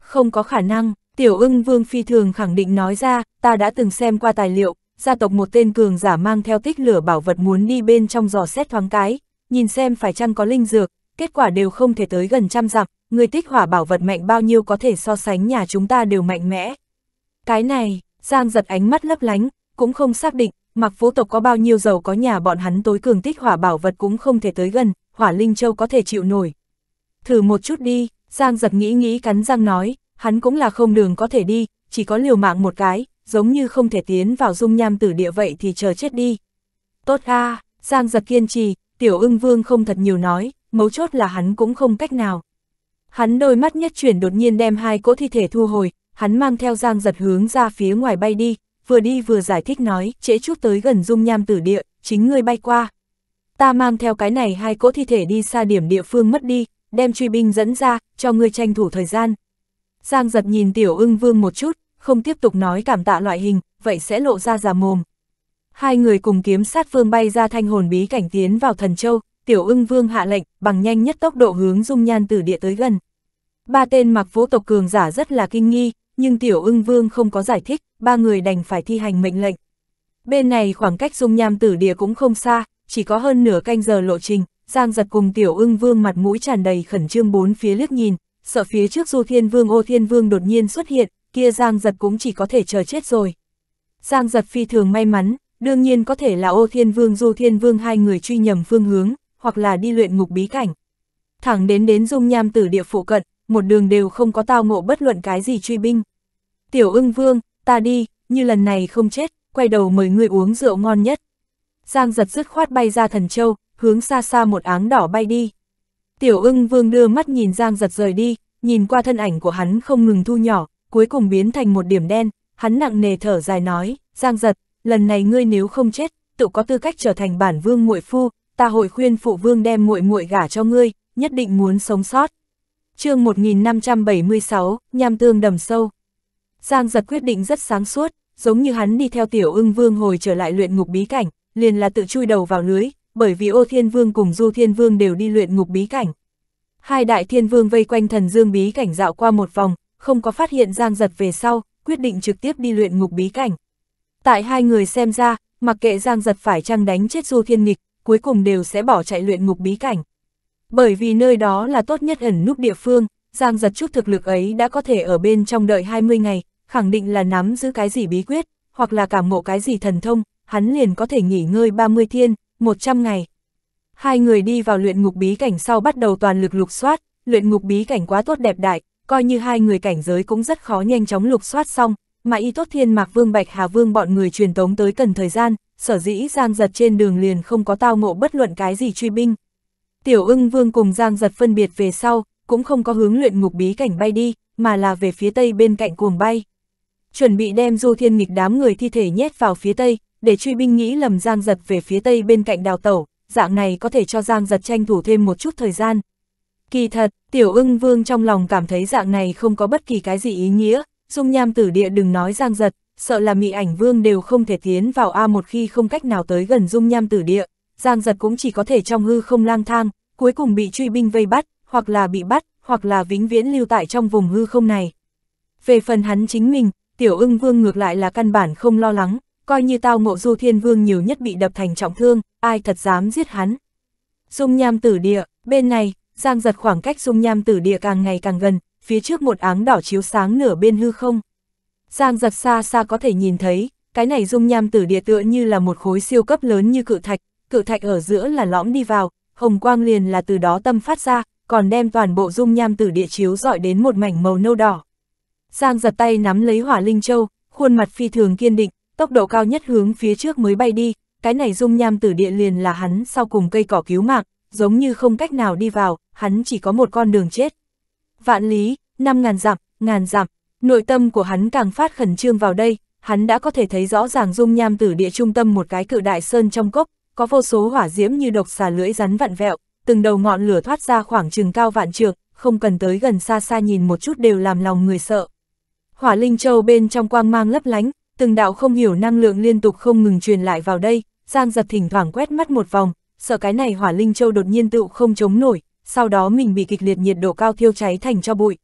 Không có khả năng, tiểu ưng vương phi thường khẳng định nói ra, ta đã từng xem qua tài liệu, gia tộc một tên cường giả mang theo tích lửa bảo vật muốn đi bên trong giò xét thoáng cái, nhìn xem phải chăng có linh dược, kết quả đều không thể tới gần trăm dặm, người tích hỏa bảo vật mạnh bao nhiêu có thể so sánh nhà chúng ta đều mạnh mẽ. Cái này, Giang giật ánh mắt lấp lánh, cũng không xác định, mặc vũ tộc có bao nhiêu giàu có nhà bọn hắn tối cường tích hỏa bảo vật cũng không thể tới gần, hỏa linh châu có thể chịu nổi. Thử một chút đi, Giang giật nghĩ nghĩ cắn răng nói, hắn cũng là không đường có thể đi, chỉ có liều mạng một cái, giống như không thể tiến vào dung nham tử địa vậy thì chờ chết đi. Tốt a Giang giật kiên trì, tiểu ưng vương không thật nhiều nói, mấu chốt là hắn cũng không cách nào. Hắn đôi mắt nhất chuyển đột nhiên đem hai cỗ thi thể thu hồi, hắn mang theo giang giật hướng ra phía ngoài bay đi, vừa đi vừa giải thích nói, trễ chút tới gần dung nham tử địa, chính ngươi bay qua. Ta mang theo cái này hai cỗ thi thể đi xa điểm địa phương mất đi, đem truy binh dẫn ra, cho ngươi tranh thủ thời gian. Giang giật nhìn tiểu ưng vương một chút, không tiếp tục nói cảm tạ loại hình, vậy sẽ lộ ra già mồm. Hai người cùng kiếm sát vương bay ra thanh hồn bí cảnh tiến vào thần châu, tiểu ưng vương hạ lệnh, bằng nhanh nhất tốc độ hướng dung nhan tử địa tới gần. Ba tên mặc phố tộc cường giả rất là kinh nghi, nhưng tiểu ưng vương không có giải thích, ba người đành phải thi hành mệnh lệnh. Bên này khoảng cách dung nham tử địa cũng không xa, chỉ có hơn nửa canh giờ lộ trình, Giang giật cùng tiểu ưng vương mặt mũi tràn đầy khẩn trương bốn phía liếc nhìn, sợ phía trước du thiên vương ô thiên vương đột nhiên xuất hiện, kia Giang giật cũng chỉ có thể chờ chết rồi. Giang giật phi thường may mắn, đương nhiên có thể là ô thiên vương du thiên vương hai người truy nhầm phương hướng, hoặc là đi luyện ngục bí cảnh. Thẳng đến đến dung nham tử địa phụ cận, một đường đều không có tao ngộ bất luận cái gì truy binh. Tiểu ưng vương, ta đi, như lần này không chết, quay đầu mời người uống rượu ngon nhất. Giang giật dứt khoát bay ra thần châu, hướng xa xa một áng đỏ bay đi. Tiểu ưng vương đưa mắt nhìn Giang giật rời đi, nhìn qua thân ảnh của hắn không ngừng thu nhỏ, cuối cùng biến thành một điểm đen, hắn nặng nề thở dài nói, Giang giật, lần này ngươi nếu không chết, tự có tư cách trở thành bản vương muội phu, ta hội khuyên phụ vương đem muội muội gả cho ngươi, nhất định muốn sống sót chương 1576, nham tương đầm sâu. Giang giật quyết định rất sáng suốt, giống như hắn đi theo tiểu ưng vương hồi trở lại luyện ngục bí cảnh, liền là tự chui đầu vào lưới, bởi vì ô thiên vương cùng du thiên vương đều đi luyện ngục bí cảnh. Hai đại thiên vương vây quanh thần dương bí cảnh dạo qua một vòng, không có phát hiện giang giật về sau, quyết định trực tiếp đi luyện ngục bí cảnh. Tại hai người xem ra, mặc kệ giang giật phải chăng đánh chết du thiên nghịch, cuối cùng đều sẽ bỏ chạy luyện ngục bí cảnh. Bởi vì nơi đó là tốt nhất ẩn núp địa phương, Giang giật chút thực lực ấy đã có thể ở bên trong đợi 20 ngày, khẳng định là nắm giữ cái gì bí quyết, hoặc là cảm ngộ cái gì thần thông, hắn liền có thể nghỉ ngơi 30 thiên, 100 ngày. Hai người đi vào luyện ngục bí cảnh sau bắt đầu toàn lực lục soát, luyện ngục bí cảnh quá tốt đẹp đại, coi như hai người cảnh giới cũng rất khó nhanh chóng lục soát xong, mà y tốt thiên mạc vương bạch hà vương bọn người truyền tống tới cần thời gian, sở dĩ giang giật trên đường liền không có tao ngộ bất luận cái gì truy binh, Tiểu ưng vương cùng Giang giật phân biệt về sau, cũng không có hướng luyện ngục bí cảnh bay đi, mà là về phía tây bên cạnh cuồng bay. Chuẩn bị đem du thiên nghịch đám người thi thể nhét vào phía tây, để truy binh nghĩ lầm Giang giật về phía tây bên cạnh đào tẩu, dạng này có thể cho Giang giật tranh thủ thêm một chút thời gian. Kỳ thật, tiểu ưng vương trong lòng cảm thấy dạng này không có bất kỳ cái gì ý nghĩa, dung nham tử địa đừng nói Giang giật, sợ là mị ảnh vương đều không thể tiến vào A một khi không cách nào tới gần dung nham tử địa, Giang giật cũng chỉ có thể trong hư không lang thang, cuối cùng bị truy binh vây bắt, hoặc là bị bắt, hoặc là vĩnh viễn lưu tại trong vùng hư không này. Về phần hắn chính mình, tiểu ưng vương ngược lại là căn bản không lo lắng, coi như tao ngộ du thiên vương nhiều nhất bị đập thành trọng thương, ai thật dám giết hắn. Dung nham tử địa, bên này, giang giật khoảng cách dung nham tử địa càng ngày càng gần, phía trước một áng đỏ chiếu sáng nửa bên hư không. Giang giật xa xa có thể nhìn thấy, cái này dung nham tử địa tựa như là một khối siêu cấp lớn như cự thạch, cự thạch ở giữa là lõm đi vào, hồng quang liền là từ đó tâm phát ra, còn đem toàn bộ dung nham tử địa chiếu dọi đến một mảnh màu nâu đỏ. Giang giật tay nắm lấy hỏa linh châu, khuôn mặt phi thường kiên định, tốc độ cao nhất hướng phía trước mới bay đi, cái này dung nham tử địa liền là hắn sau cùng cây cỏ cứu mạng, giống như không cách nào đi vào, hắn chỉ có một con đường chết. Vạn lý, năm ngàn dặm, ngàn dặm, nội tâm của hắn càng phát khẩn trương vào đây, hắn đã có thể thấy rõ ràng dung nham tử địa trung tâm một cái cự đại sơn trong cốc, có vô số hỏa diễm như độc xà lưỡi rắn vặn vẹo, từng đầu ngọn lửa thoát ra khoảng chừng cao vạn trượng, không cần tới gần xa xa nhìn một chút đều làm lòng người sợ. Hỏa Linh Châu bên trong quang mang lấp lánh, từng đạo không hiểu năng lượng liên tục không ngừng truyền lại vào đây, Giang giật thỉnh thoảng quét mắt một vòng, sợ cái này Hỏa Linh Châu đột nhiên tựu không chống nổi, sau đó mình bị kịch liệt nhiệt độ cao thiêu cháy thành cho bụi.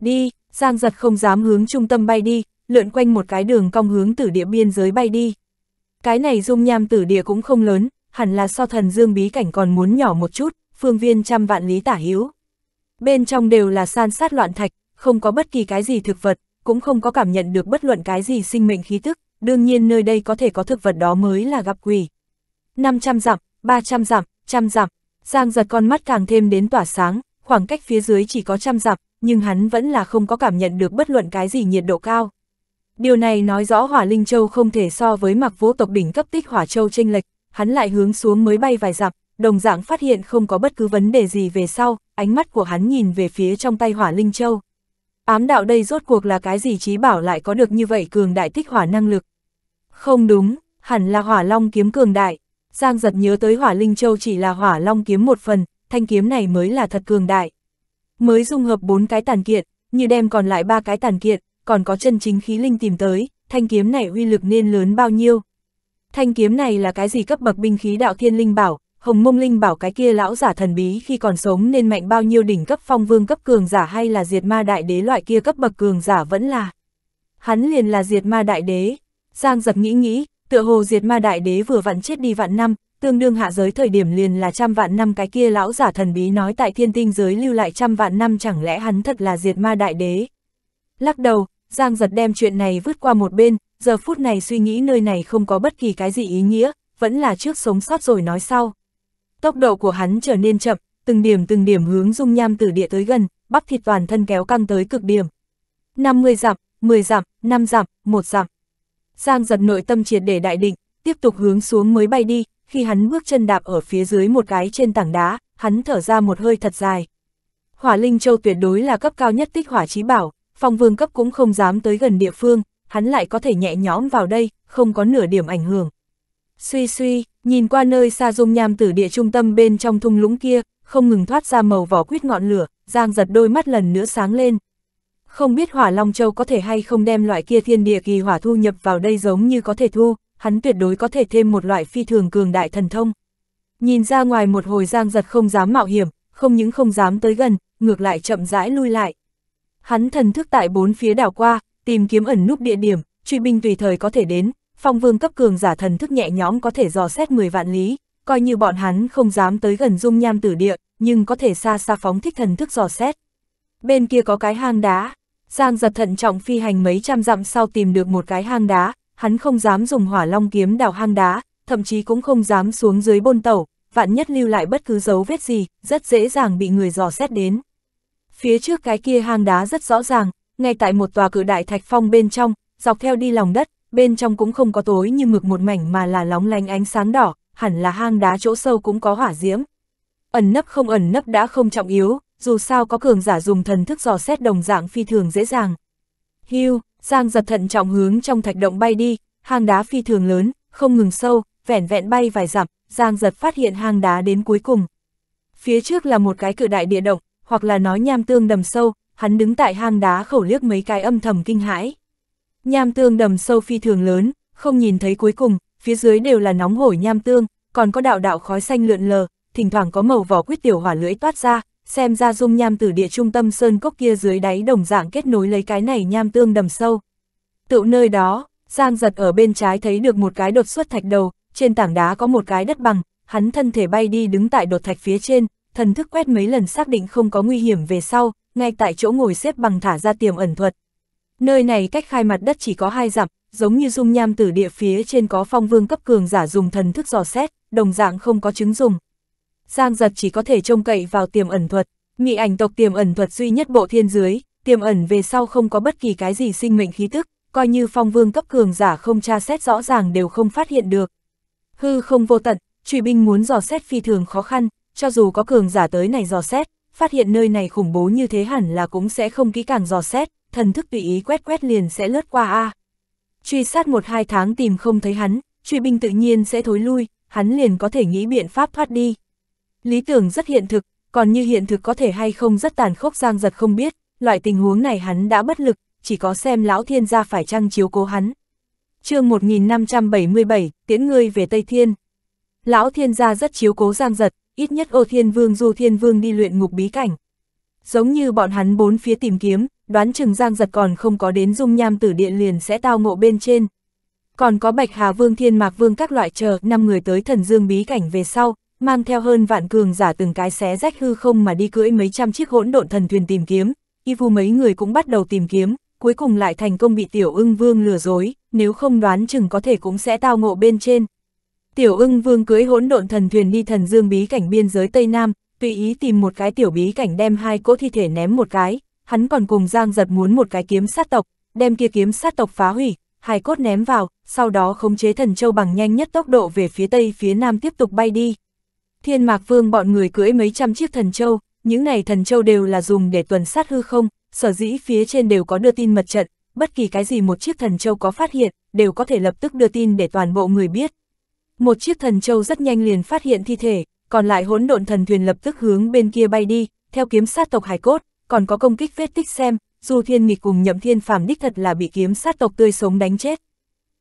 Đi, Giang giật không dám hướng trung tâm bay đi, lượn quanh một cái đường cong hướng từ địa biên giới bay đi. Cái này dung nham tử địa cũng không lớn, hẳn là so thần dương bí cảnh còn muốn nhỏ một chút, phương viên trăm vạn lý tả hiếu Bên trong đều là san sát loạn thạch, không có bất kỳ cái gì thực vật, cũng không có cảm nhận được bất luận cái gì sinh mệnh khí tức, đương nhiên nơi đây có thể có thực vật đó mới là gặp quỷ. 500 dặm, 300 dặm, trăm dặm, Giang giật con mắt càng thêm đến tỏa sáng, khoảng cách phía dưới chỉ có trăm dặm, nhưng hắn vẫn là không có cảm nhận được bất luận cái gì nhiệt độ cao. Điều này nói rõ hỏa linh châu không thể so với mặc vũ tộc đỉnh cấp tích hỏa châu tranh lệch, hắn lại hướng xuống mới bay vài dặm, đồng dạng phát hiện không có bất cứ vấn đề gì về sau, ánh mắt của hắn nhìn về phía trong tay hỏa linh châu. Ám đạo đây rốt cuộc là cái gì trí bảo lại có được như vậy cường đại tích hỏa năng lực. Không đúng, hẳn là hỏa long kiếm cường đại. Giang giật nhớ tới hỏa linh châu chỉ là hỏa long kiếm một phần, thanh kiếm này mới là thật cường đại. Mới dung hợp bốn cái tàn kiện, như đem còn lại ba cái tàn kiện, còn có chân chính khí linh tìm tới, thanh kiếm này uy lực nên lớn bao nhiêu. Thanh kiếm này là cái gì cấp bậc binh khí đạo thiên linh bảo, hồng mông linh bảo cái kia lão giả thần bí khi còn sống nên mạnh bao nhiêu đỉnh cấp phong vương cấp cường giả hay là diệt ma đại đế loại kia cấp bậc cường giả vẫn là. Hắn liền là diệt ma đại đế. Giang giật nghĩ nghĩ, tựa hồ diệt ma đại đế vừa vặn chết đi vạn năm, tương đương hạ giới thời điểm liền là trăm vạn năm cái kia lão giả thần bí nói tại thiên tinh giới lưu lại trăm vạn năm chẳng lẽ hắn thật là diệt ma đại đế. Lắc đầu, Giang giật đem chuyện này vứt qua một bên, giờ phút này suy nghĩ nơi này không có bất kỳ cái gì ý nghĩa, vẫn là trước sống sót rồi nói sau. Tốc độ của hắn trở nên chậm, từng điểm từng điểm hướng dung nham từ địa tới gần, bắp thịt toàn thân kéo căng tới cực điểm. 50 dặm, 10 dặm, 5 dặm, 1 dặm. Giang giật nội tâm triệt để đại định, tiếp tục hướng xuống mới bay đi, khi hắn bước chân đạp ở phía dưới một cái trên tảng đá, hắn thở ra một hơi thật dài. Hỏa Linh Châu tuyệt đối là cấp cao nhất tích hỏa trí bảo, phong vương cấp cũng không dám tới gần địa phương, hắn lại có thể nhẹ nhõm vào đây, không có nửa điểm ảnh hưởng. Suy suy, nhìn qua nơi xa dung nham tử địa trung tâm bên trong thung lũng kia, không ngừng thoát ra màu vỏ quýt ngọn lửa, Giang giật đôi mắt lần nữa sáng lên. Không biết hỏa Long Châu có thể hay không đem loại kia thiên địa kỳ hỏa thu nhập vào đây giống như có thể thu, hắn tuyệt đối có thể thêm một loại phi thường cường đại thần thông. Nhìn ra ngoài một hồi Giang giật không dám mạo hiểm, không những không dám tới gần, ngược lại chậm rãi lui lại. Hắn thần thức tại bốn phía đảo qua, tìm kiếm ẩn núp địa điểm, truy binh tùy thời có thể đến, phong vương cấp cường giả thần thức nhẹ nhõm có thể dò xét 10 vạn lý, coi như bọn hắn không dám tới gần dung nham tử địa, nhưng có thể xa xa phóng thích thần thức dò xét. Bên kia có cái hang đá, Giang giật thận trọng phi hành mấy trăm dặm sau tìm được một cái hang đá, hắn không dám dùng hỏa long kiếm đào hang đá, thậm chí cũng không dám xuống dưới bôn tàu, vạn nhất lưu lại bất cứ dấu vết gì, rất dễ dàng bị người dò xét đến. Phía trước cái kia hang đá rất rõ ràng, ngay tại một tòa cự đại thạch phong bên trong, dọc theo đi lòng đất, bên trong cũng không có tối như mực một mảnh mà là lóng lánh ánh sáng đỏ, hẳn là hang đá chỗ sâu cũng có hỏa diễm. Ẩn nấp không ẩn nấp đã không trọng yếu, dù sao có cường giả dùng thần thức dò xét đồng dạng phi thường dễ dàng. Hưu, Giang giật thận trọng hướng trong thạch động bay đi, hang đá phi thường lớn, không ngừng sâu, vẻn vẹn bay vài dặm, Giang giật phát hiện hang đá đến cuối cùng. Phía trước là một cái cự đại địa động, hoặc là nói nham tương đầm sâu, hắn đứng tại hang đá khẩu liếc mấy cái âm thầm kinh hãi. Nham tương đầm sâu phi thường lớn, không nhìn thấy cuối cùng, phía dưới đều là nóng hổi nham tương, còn có đạo đạo khói xanh lượn lờ, thỉnh thoảng có màu vỏ quyết tiểu hỏa lưỡi toát ra, xem ra dung nham từ địa trung tâm sơn cốc kia dưới đáy đồng dạng kết nối lấy cái này nham tương đầm sâu. Tựu nơi đó, Giang giật ở bên trái thấy được một cái đột xuất thạch đầu, trên tảng đá có một cái đất bằng, hắn thân thể bay đi đứng tại đột thạch phía trên, thần thức quét mấy lần xác định không có nguy hiểm về sau, ngay tại chỗ ngồi xếp bằng thả ra tiềm ẩn thuật. Nơi này cách khai mặt đất chỉ có hai dặm, giống như dung nham tử địa phía trên có phong vương cấp cường giả dùng thần thức dò xét, đồng dạng không có chứng dùng. Giang giật chỉ có thể trông cậy vào tiềm ẩn thuật, mị ảnh tộc tiềm ẩn thuật duy nhất bộ thiên dưới, tiềm ẩn về sau không có bất kỳ cái gì sinh mệnh khí tức, coi như phong vương cấp cường giả không tra xét rõ ràng đều không phát hiện được. Hư không vô tận, truy binh muốn dò xét phi thường khó khăn, cho dù có cường giả tới này dò xét, phát hiện nơi này khủng bố như thế hẳn là cũng sẽ không kỹ càng dò xét, thần thức tùy ý quét quét liền sẽ lướt qua A. Truy sát một hai tháng tìm không thấy hắn, truy binh tự nhiên sẽ thối lui, hắn liền có thể nghĩ biện pháp thoát đi. Lý tưởng rất hiện thực, còn như hiện thực có thể hay không rất tàn khốc giang giật không biết, loại tình huống này hắn đã bất lực, chỉ có xem lão thiên gia phải trăng chiếu cố hắn. chương 1577, tiễn ngươi về Tây Thiên. Lão thiên gia rất chiếu cố giang giật, ít nhất ô thiên vương du thiên vương đi luyện ngục bí cảnh. Giống như bọn hắn bốn phía tìm kiếm, đoán chừng giang giật còn không có đến dung nham tử điện liền sẽ tao ngộ bên trên. Còn có bạch hà vương thiên mạc vương các loại chờ năm người tới thần dương bí cảnh về sau, mang theo hơn vạn cường giả từng cái xé rách hư không mà đi cưỡi mấy trăm chiếc hỗn độn thần thuyền tìm kiếm, y vu mấy người cũng bắt đầu tìm kiếm, cuối cùng lại thành công bị tiểu ưng vương lừa dối, nếu không đoán chừng có thể cũng sẽ tao ngộ bên trên. Tiểu ưng vương cưới hỗn độn thần thuyền đi thần dương bí cảnh biên giới Tây Nam, tùy ý tìm một cái tiểu bí cảnh đem hai cỗ thi thể ném một cái, hắn còn cùng Giang giật muốn một cái kiếm sát tộc, đem kia kiếm sát tộc phá hủy, hai cốt ném vào, sau đó khống chế thần châu bằng nhanh nhất tốc độ về phía Tây phía Nam tiếp tục bay đi. Thiên mạc vương bọn người cưỡi mấy trăm chiếc thần châu, những này thần châu đều là dùng để tuần sát hư không, sở dĩ phía trên đều có đưa tin mật trận, bất kỳ cái gì một chiếc thần châu có phát hiện, đều có thể lập tức đưa tin để toàn bộ người biết. Một chiếc thần châu rất nhanh liền phát hiện thi thể, còn lại hỗn độn thần thuyền lập tức hướng bên kia bay đi, theo kiếm sát tộc hải cốt, còn có công kích vết tích xem, dù thiên nghịch cùng nhậm thiên phàm đích thật là bị kiếm sát tộc tươi sống đánh chết.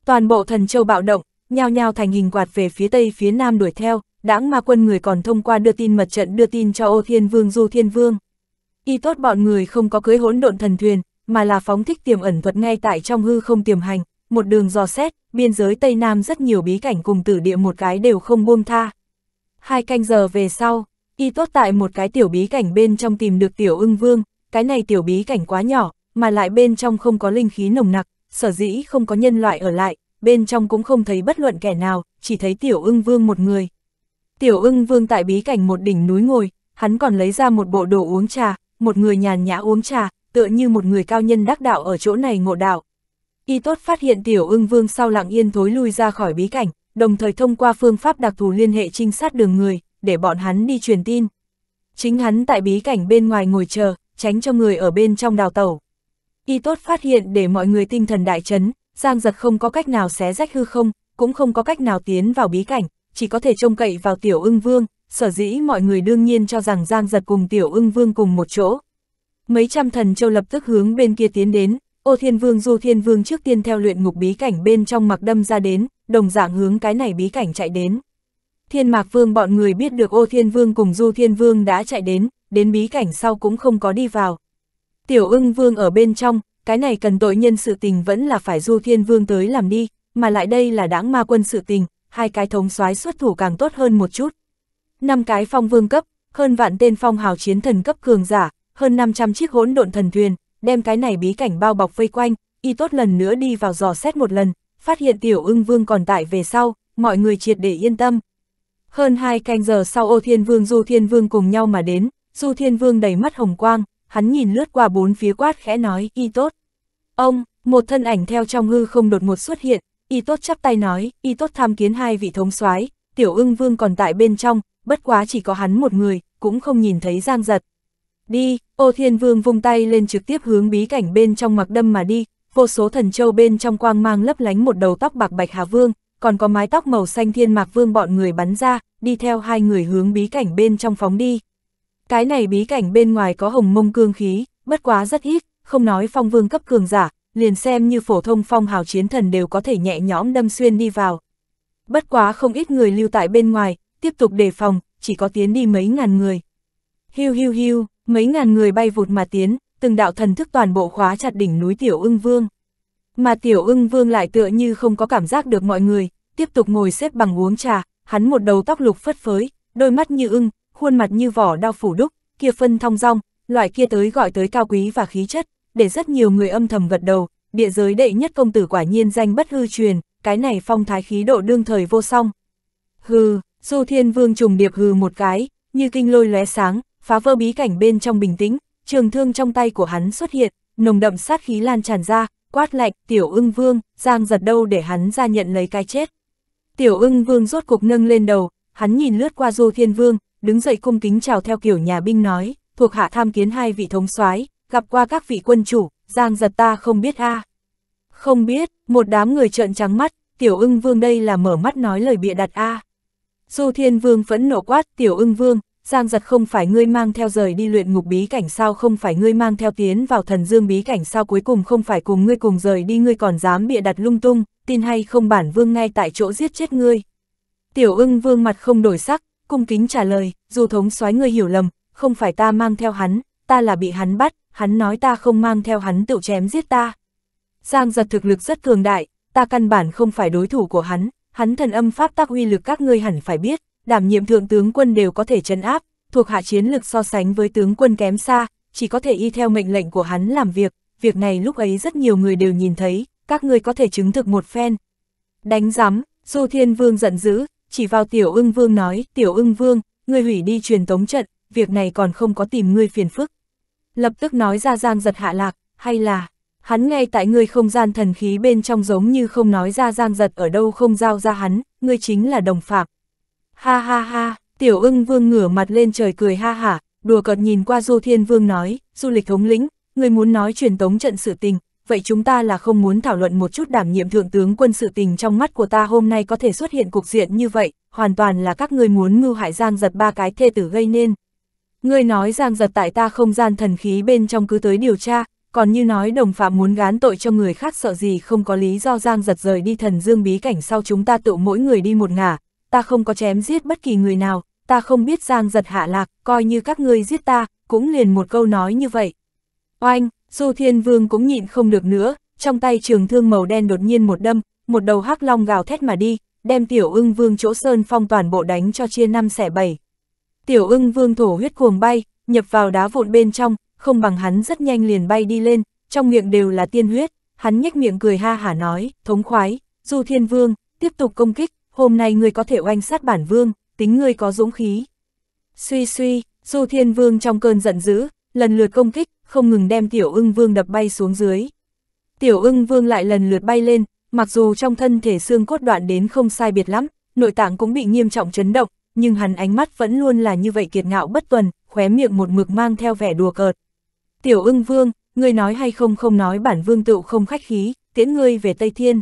Toàn bộ thần châu bạo động, nhao nhao thành hình quạt về phía tây phía nam đuổi theo, đãng ma quân người còn thông qua đưa tin mật trận đưa tin cho ô thiên vương du thiên vương. Y tốt bọn người không có cưới hỗn độn thần thuyền, mà là phóng thích tiềm ẩn thuật ngay tại trong hư không tiềm hành, một đường dò xét, biên giới Tây Nam rất nhiều bí cảnh cùng tử địa một cái đều không buông tha. Hai canh giờ về sau, y tốt tại một cái tiểu bí cảnh bên trong tìm được tiểu ưng vương, cái này tiểu bí cảnh quá nhỏ, mà lại bên trong không có linh khí nồng nặc, sở dĩ không có nhân loại ở lại, bên trong cũng không thấy bất luận kẻ nào, chỉ thấy tiểu ưng vương một người. Tiểu ưng vương tại bí cảnh một đỉnh núi ngồi, hắn còn lấy ra một bộ đồ uống trà, một người nhàn nhã uống trà, tựa như một người cao nhân đắc đạo ở chỗ này ngộ đạo. Y tốt phát hiện tiểu ưng vương sau lặng yên thối lui ra khỏi bí cảnh, đồng thời thông qua phương pháp đặc thù liên hệ trinh sát đường người, để bọn hắn đi truyền tin. Chính hắn tại bí cảnh bên ngoài ngồi chờ, tránh cho người ở bên trong đào tẩu. Y tốt phát hiện để mọi người tinh thần đại chấn, Giang giật không có cách nào xé rách hư không, cũng không có cách nào tiến vào bí cảnh, chỉ có thể trông cậy vào tiểu ưng vương, sở dĩ mọi người đương nhiên cho rằng Giang giật cùng tiểu ưng vương cùng một chỗ. Mấy trăm thần châu lập tức hướng bên kia tiến đến, Ô Thiên Vương Du Thiên Vương trước tiên theo luyện ngục bí cảnh bên trong mặc đâm ra đến, đồng dạng hướng cái này bí cảnh chạy đến. Thiên Mạc Vương bọn người biết được Ô Thiên Vương cùng Du Thiên Vương đã chạy đến, đến bí cảnh sau cũng không có đi vào. Tiểu ưng Vương ở bên trong, cái này cần tội nhân sự tình vẫn là phải Du Thiên Vương tới làm đi, mà lại đây là đáng ma quân sự tình, hai cái thống soái xuất thủ càng tốt hơn một chút. Năm cái phong vương cấp, hơn vạn tên phong hào chiến thần cấp cường giả, hơn 500 chiếc hỗn độn thần thuyền, đem cái này bí cảnh bao bọc vây quanh, y tốt lần nữa đi vào dò xét một lần, phát hiện tiểu ưng vương còn tại về sau, mọi người triệt để yên tâm. Hơn hai canh giờ sau ô thiên vương du thiên vương cùng nhau mà đến, du thiên vương đầy mắt hồng quang, hắn nhìn lướt qua bốn phía quát khẽ nói y tốt. Ông, một thân ảnh theo trong hư không đột một xuất hiện, y tốt chắp tay nói, y tốt tham kiến hai vị thống soái tiểu ưng vương còn tại bên trong, bất quá chỉ có hắn một người, cũng không nhìn thấy giang giật đi, ô thiên vương vung tay lên trực tiếp hướng bí cảnh bên trong mặc đâm mà đi, vô số thần châu bên trong quang mang lấp lánh một đầu tóc bạc bạch hà vương, còn có mái tóc màu xanh thiên mạc vương bọn người bắn ra, đi theo hai người hướng bí cảnh bên trong phóng đi. Cái này bí cảnh bên ngoài có hồng mông cương khí, bất quá rất ít, không nói phong vương cấp cường giả, liền xem như phổ thông phong hào chiến thần đều có thể nhẹ nhõm đâm xuyên đi vào. Bất quá không ít người lưu tại bên ngoài, tiếp tục đề phòng, chỉ có tiến đi mấy ngàn người. Hiu hiu hiu, Mấy ngàn người bay vụt mà tiến, từng đạo thần thức toàn bộ khóa chặt đỉnh núi Tiểu ưng Vương. Mà Tiểu ưng Vương lại tựa như không có cảm giác được mọi người, tiếp tục ngồi xếp bằng uống trà, hắn một đầu tóc lục phất phới, đôi mắt như ưng, khuôn mặt như vỏ đao phủ đúc, kia phân thong rong, loại kia tới gọi tới cao quý và khí chất, để rất nhiều người âm thầm gật đầu, địa giới đệ nhất công tử quả nhiên danh bất hư truyền, cái này phong thái khí độ đương thời vô song. Hừ, Du Thiên Vương trùng điệp hừ một cái, như kinh lôi lóe sáng, phá vỡ bí cảnh bên trong bình tĩnh, trường thương trong tay của hắn xuất hiện, nồng đậm sát khí lan tràn ra, quát lạnh, tiểu ưng vương, giang giật đâu để hắn ra nhận lấy cái chết. Tiểu ưng vương rốt cục nâng lên đầu, hắn nhìn lướt qua du thiên vương, đứng dậy cung kính chào theo kiểu nhà binh nói, thuộc hạ tham kiến hai vị thống soái gặp qua các vị quân chủ, giang giật ta không biết a Không biết, một đám người trợn trắng mắt, tiểu ưng vương đây là mở mắt nói lời bịa đặt a Du thiên vương phẫn nộ quát, tiểu ưng vương, Giang giật không phải ngươi mang theo rời đi luyện ngục bí cảnh sao không phải ngươi mang theo tiến vào thần dương bí cảnh sao cuối cùng không phải cùng ngươi cùng rời đi ngươi còn dám bịa đặt lung tung, tin hay không bản vương ngay tại chỗ giết chết ngươi. Tiểu ưng vương mặt không đổi sắc, cung kính trả lời, dù thống soái ngươi hiểu lầm, không phải ta mang theo hắn, ta là bị hắn bắt, hắn nói ta không mang theo hắn tự chém giết ta. Giang giật thực lực rất cường đại, ta căn bản không phải đối thủ của hắn, hắn thần âm pháp tác uy lực các ngươi hẳn phải biết, đảm nhiệm thượng tướng quân đều có thể chấn áp, thuộc hạ chiến lực so sánh với tướng quân kém xa, chỉ có thể y theo mệnh lệnh của hắn làm việc, việc này lúc ấy rất nhiều người đều nhìn thấy, các ngươi có thể chứng thực một phen. Đánh giám, Du Thiên Vương giận dữ, chỉ vào Tiểu ưng Vương nói, Tiểu ưng Vương, ngươi hủy đi truyền tống trận, việc này còn không có tìm ngươi phiền phức. Lập tức nói ra Giang giật hạ lạc, hay là, hắn ngay tại ngươi không gian thần khí bên trong giống như không nói ra Giang giật ở đâu không giao ra hắn, ngươi chính là đồng phạm, Ha ha ha, tiểu ưng vương ngửa mặt lên trời cười ha hả, đùa cợt nhìn qua du thiên vương nói, du lịch thống lĩnh, người muốn nói truyền tống trận sự tình, vậy chúng ta là không muốn thảo luận một chút đảm nhiệm thượng tướng quân sự tình trong mắt của ta hôm nay có thể xuất hiện cục diện như vậy, hoàn toàn là các ngươi muốn ngưu hại giang giật ba cái thê tử gây nên. Ngươi nói giang giật tại ta không gian thần khí bên trong cứ tới điều tra, còn như nói đồng phạm muốn gán tội cho người khác sợ gì không có lý do giang giật rời đi thần dương bí cảnh sau chúng ta tự mỗi người đi một ngả, ta không có chém giết bất kỳ người nào, ta không biết giang giật hạ lạc, coi như các ngươi giết ta, cũng liền một câu nói như vậy. Oanh, Du Thiên Vương cũng nhịn không được nữa, trong tay trường thương màu đen đột nhiên một đâm, một đầu hắc long gào thét mà đi, đem tiểu ưng vương chỗ sơn phong toàn bộ đánh cho chia năm xẻ bảy. Tiểu ưng vương thổ huyết cuồng bay, nhập vào đá vụn bên trong, không bằng hắn rất nhanh liền bay đi lên, trong miệng đều là tiên huyết, hắn nhếch miệng cười ha hả nói, thống khoái, Du Thiên Vương, tiếp tục công kích, hôm nay ngươi có thể oanh sát bản vương, tính ngươi có dũng khí. Suy suy, Du Thiên Vương trong cơn giận dữ, lần lượt công kích, không ngừng đem Tiểu ưng Vương đập bay xuống dưới. Tiểu ưng Vương lại lần lượt bay lên, mặc dù trong thân thể xương cốt đoạn đến không sai biệt lắm, nội tạng cũng bị nghiêm trọng chấn động, nhưng hắn ánh mắt vẫn luôn là như vậy kiệt ngạo bất tuần, khóe miệng một mực mang theo vẻ đùa cợt. Tiểu ưng Vương, ngươi nói hay không không nói bản vương tựu không khách khí, tiễn ngươi về Tây Thiên.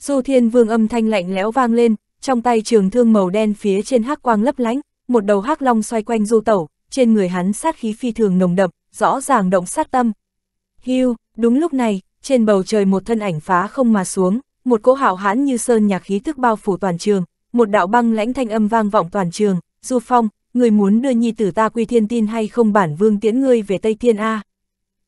Du Thiên Vương âm thanh lạnh lẽo vang lên, trong tay trường thương màu đen phía trên hắc quang lấp lánh, một đầu hắc long xoay quanh Du Tẩu, trên người hắn sát khí phi thường nồng đậm, rõ ràng động sát tâm. Hưu, đúng lúc này, trên bầu trời một thân ảnh phá không mà xuống, một cỗ hạo hãn như sơn nhạc khí thức bao phủ toàn trường, một đạo băng lãnh thanh âm vang vọng toàn trường, "Du Phong, người muốn đưa nhi tử ta quy thiên tin hay không bản vương tiễn ngươi về Tây Thiên a?"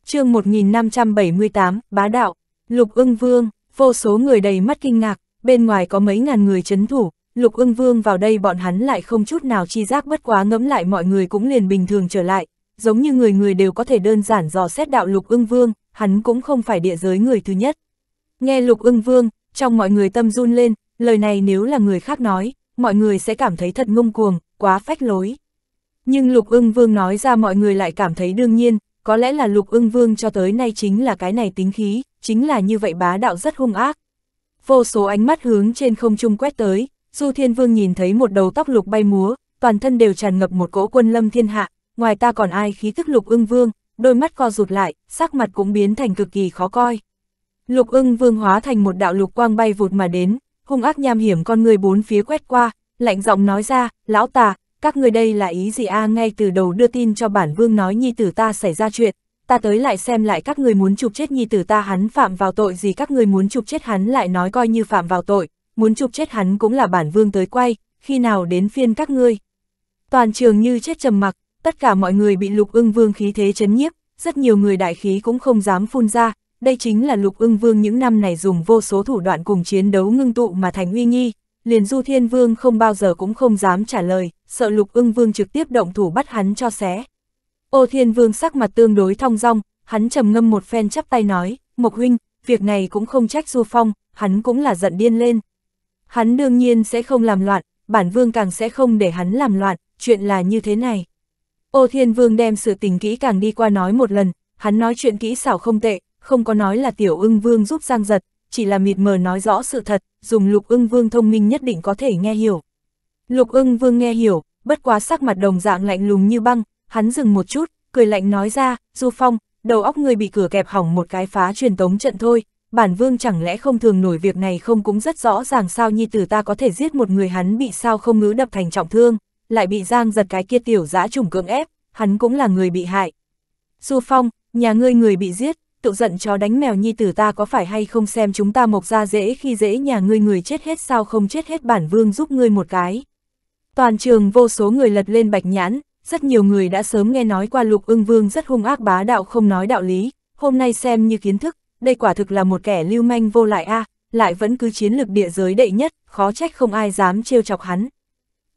Chương 1578, Bá đạo, Lục Ưng Vương vô số người đầy mắt kinh ngạc, bên ngoài có mấy ngàn người chấn thủ, lục ưng vương vào đây bọn hắn lại không chút nào chi giác bất quá ngẫm lại mọi người cũng liền bình thường trở lại, giống như người người đều có thể đơn giản dò xét đạo lục ưng vương, hắn cũng không phải địa giới người thứ nhất. Nghe lục ưng vương, trong mọi người tâm run lên, lời này nếu là người khác nói, mọi người sẽ cảm thấy thật ngông cuồng, quá phách lối. Nhưng lục ưng vương nói ra mọi người lại cảm thấy đương nhiên, có lẽ là lục ưng vương cho tới nay chính là cái này tính khí, chính là như vậy bá đạo rất hung ác. Vô số ánh mắt hướng trên không trung quét tới, Du Thiên Vương nhìn thấy một đầu tóc lục bay múa, toàn thân đều tràn ngập một cỗ quân lâm thiên hạ, ngoài ta còn ai khí tức lục ưng vương, đôi mắt co rụt lại, sắc mặt cũng biến thành cực kỳ khó coi. Lục ưng vương hóa thành một đạo lục quang bay vụt mà đến, hung ác nham hiểm con người bốn phía quét qua, lạnh giọng nói ra, lão tà, các người đây là ý gì a à? ngay từ đầu đưa tin cho bản vương nói nhi tử ta xảy ra chuyện, ta tới lại xem lại các người muốn chụp chết nhi tử ta hắn phạm vào tội gì các người muốn chụp chết hắn lại nói coi như phạm vào tội, muốn chụp chết hắn cũng là bản vương tới quay, khi nào đến phiên các ngươi. Toàn trường như chết trầm mặc, tất cả mọi người bị lục ưng vương khí thế chấn nhiếp, rất nhiều người đại khí cũng không dám phun ra, đây chính là lục ưng vương những năm này dùng vô số thủ đoạn cùng chiến đấu ngưng tụ mà thành uy nghi, liền Du Thiên Vương không bao giờ cũng không dám trả lời, sợ Lục ưng Vương trực tiếp động thủ bắt hắn cho xé. Ô Thiên Vương sắc mặt tương đối thong dong, hắn trầm ngâm một phen chắp tay nói, Mộc Huynh, việc này cũng không trách Du Phong, hắn cũng là giận điên lên. Hắn đương nhiên sẽ không làm loạn, bản vương càng sẽ không để hắn làm loạn, chuyện là như thế này. Ô Thiên Vương đem sự tình kỹ càng đi qua nói một lần, hắn nói chuyện kỹ xảo không tệ, không có nói là tiểu ưng vương giúp giang giật, chỉ là mịt mờ nói rõ sự thật, dùng lục ưng vương thông minh nhất định có thể nghe hiểu. Lục ưng vương nghe hiểu, bất quá sắc mặt đồng dạng lạnh lùng như băng, hắn dừng một chút, cười lạnh nói ra, Du Phong, đầu óc người bị cửa kẹp hỏng một cái phá truyền tống trận thôi, bản vương chẳng lẽ không thường nổi việc này không cũng rất rõ ràng sao nhi tử ta có thể giết một người hắn bị sao không ngứ đập thành trọng thương, lại bị giang giật cái kia tiểu dã trùng cưỡng ép, hắn cũng là người bị hại. Du Phong, nhà ngươi người bị giết, tự giận chó đánh mèo nhi tử ta có phải hay không xem chúng ta mộc ra dễ khi dễ nhà ngươi người chết hết sao không chết hết bản vương giúp ngươi một cái. Toàn trường vô số người lật lên bạch nhãn, rất nhiều người đã sớm nghe nói qua lục ưng vương rất hung ác bá đạo không nói đạo lý, hôm nay xem như kiến thức, đây quả thực là một kẻ lưu manh vô lại a à, lại vẫn cứ chiến lược địa giới đệ nhất, khó trách không ai dám trêu chọc hắn.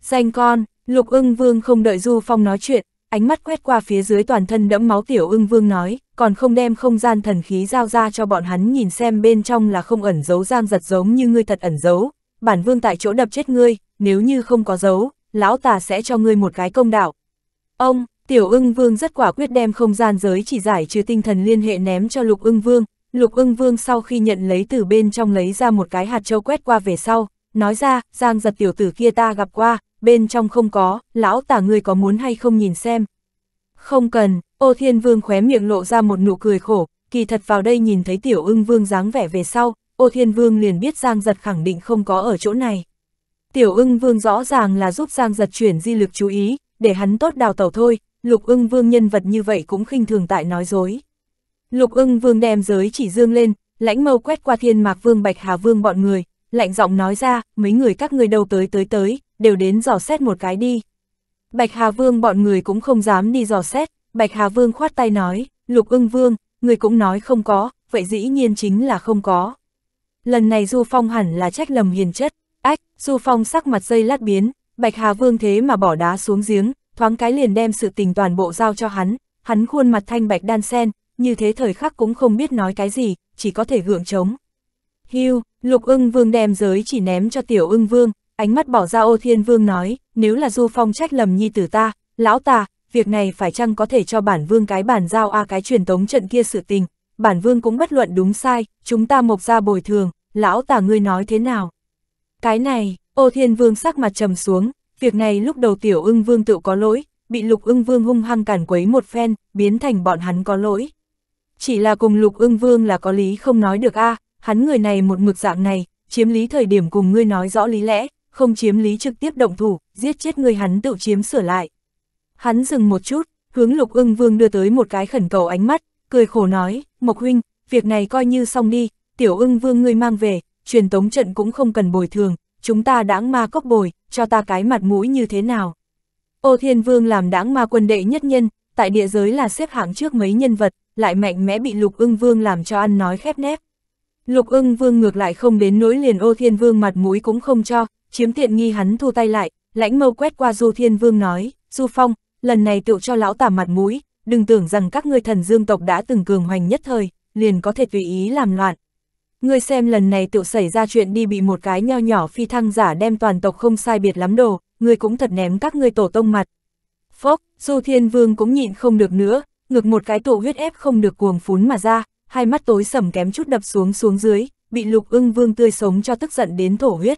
Danh con, lục ưng vương không đợi Du Phong nói chuyện, ánh mắt quét qua phía dưới toàn thân đẫm máu tiểu ưng vương nói, còn không đem không gian thần khí giao ra cho bọn hắn nhìn xem bên trong là không ẩn giấu giang giật giống như ngươi thật ẩn giấu, bản vương tại chỗ đập chết ngươi, nếu như không có giấu, lão tà sẽ cho ngươi một cái công đạo. Ông, tiểu ưng vương rất quả quyết đem không gian giới chỉ giải trừ tinh thần liên hệ ném cho lục ưng vương, lục ưng vương sau khi nhận lấy từ bên trong lấy ra một cái hạt châu quét qua về sau, nói ra, giang giật tiểu tử kia ta gặp qua, bên trong không có, lão tả ngươi có muốn hay không nhìn xem. Không cần, ô thiên vương khóe miệng lộ ra một nụ cười khổ, kỳ thật vào đây nhìn thấy tiểu ưng vương dáng vẻ về sau, ô thiên vương liền biết Giang giật khẳng định không có ở chỗ này. Tiểu ưng vương rõ ràng là giúp Giang giật chuyển di lực chú ý, để hắn tốt đào tàu thôi, lục ưng vương nhân vật như vậy cũng khinh thường tại nói dối. Lục ưng vương đem giới chỉ dương lên, lãnh mâu quét qua thiên mạc vương bạch hà vương bọn người, lạnh giọng nói ra, mấy người các người đâu tới tới tới, đều đến dò xét một cái đi. Bạch Hà Vương bọn người cũng không dám đi dò xét, Bạch Hà Vương khoát tay nói, Lục ưng Vương, người cũng nói không có, vậy dĩ nhiên chính là không có. Lần này Du Phong hẳn là trách lầm hiền chất, ách, Du Phong sắc mặt dây lát biến, Bạch Hà Vương thế mà bỏ đá xuống giếng, thoáng cái liền đem sự tình toàn bộ giao cho hắn, hắn khuôn mặt thanh bạch đan sen, như thế thời khắc cũng không biết nói cái gì, chỉ có thể gượng chống. Hưu, Lục ưng Vương đem giới chỉ ném cho Tiểu ưng Vương, ánh mắt bỏ ra ô thiên vương nói, nếu là du phong trách lầm nhi tử ta, lão ta, việc này phải chăng có thể cho bản vương cái bản giao a à cái truyền tống trận kia sự tình, bản vương cũng bất luận đúng sai, chúng ta mộc ra bồi thường, lão tà ngươi nói thế nào? Cái này, ô thiên vương sắc mặt trầm xuống, việc này lúc đầu tiểu ưng vương tự có lỗi, bị lục ưng vương hung hăng cản quấy một phen, biến thành bọn hắn có lỗi. Chỉ là cùng lục ưng vương là có lý không nói được a à, hắn người này một mực dạng này, chiếm lý thời điểm cùng ngươi nói rõ lý lẽ, không chiếm lý trực tiếp động thủ, giết chết người hắn tự chiếm sửa lại. Hắn dừng một chút, hướng lục ưng vương đưa tới một cái khẩn cầu ánh mắt, cười khổ nói, Mộc Huynh, việc này coi như xong đi, tiểu ưng vương ngươi mang về, truyền tống trận cũng không cần bồi thường, chúng ta đãng ma cốc bồi, cho ta cái mặt mũi như thế nào. Ô Thiên Vương làm đãng ma quân đệ nhất nhân, tại địa giới là xếp hạng trước mấy nhân vật, lại mạnh mẽ bị Lục ưng Vương làm cho ăn nói khép nép. Lục ưng Vương ngược lại không đến nỗi liền Ô Thiên Vương mặt mũi cũng không cho, chiếm tiện nghi hắn thu tay lại, lãnh mâu quét qua Du Thiên Vương nói, Du Phong, lần này tựu cho lão tả mặt mũi, đừng tưởng rằng các ngươi thần dương tộc đã từng cường hoành nhất thời, liền có thể tùy ý làm loạn. Ngươi xem lần này tựu xảy ra chuyện đi bị một cái nho nhỏ phi thăng giả đem toàn tộc không sai biệt lắm đồ, ngươi cũng thật ném các ngươi tổ tông mặt. Phốc, Du Thiên Vương cũng nhịn không được nữa, ngược một cái tụ huyết ép không được cuồng phún mà ra, hai mắt tối sầm kém chút đập xuống xuống dưới, bị lục ưng vương tươi sống cho tức giận đến thổ huyết.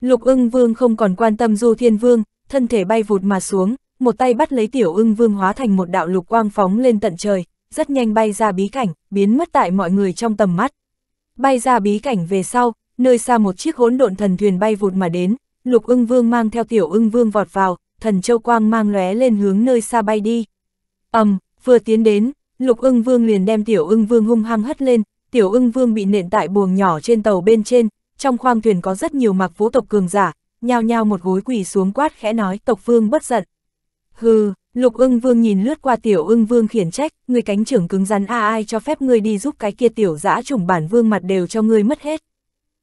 Lục ưng vương không còn quan tâm du thiên vương, thân thể bay vụt mà xuống, một tay bắt lấy tiểu ưng vương hóa thành một đạo lục quang phóng lên tận trời, rất nhanh bay ra bí cảnh, biến mất tại mọi người trong tầm mắt. Bay ra bí cảnh về sau, nơi xa một chiếc hỗn độn thần thuyền bay vụt mà đến, lục ưng vương mang theo tiểu ưng vương vọt vào, thần châu quang mang lóe lên hướng nơi xa bay đi. ầm, vừa tiến đến, lục ưng vương liền đem tiểu ưng vương hung hăng hất lên, tiểu ưng vương bị nện tại buồng nhỏ trên tàu bên trên, trong khoang thuyền có rất nhiều mặc vũ tộc cường giả, nhao nhao một gối quỳ xuống quát khẽ nói tộc vương bất giận. Hừ, lục ưng vương nhìn lướt qua tiểu ưng vương khiển trách, người cánh trưởng cứng rắn a ai cho phép ngươi đi giúp cái kia tiểu dã chủng bản vương mặt đều cho ngươi mất hết.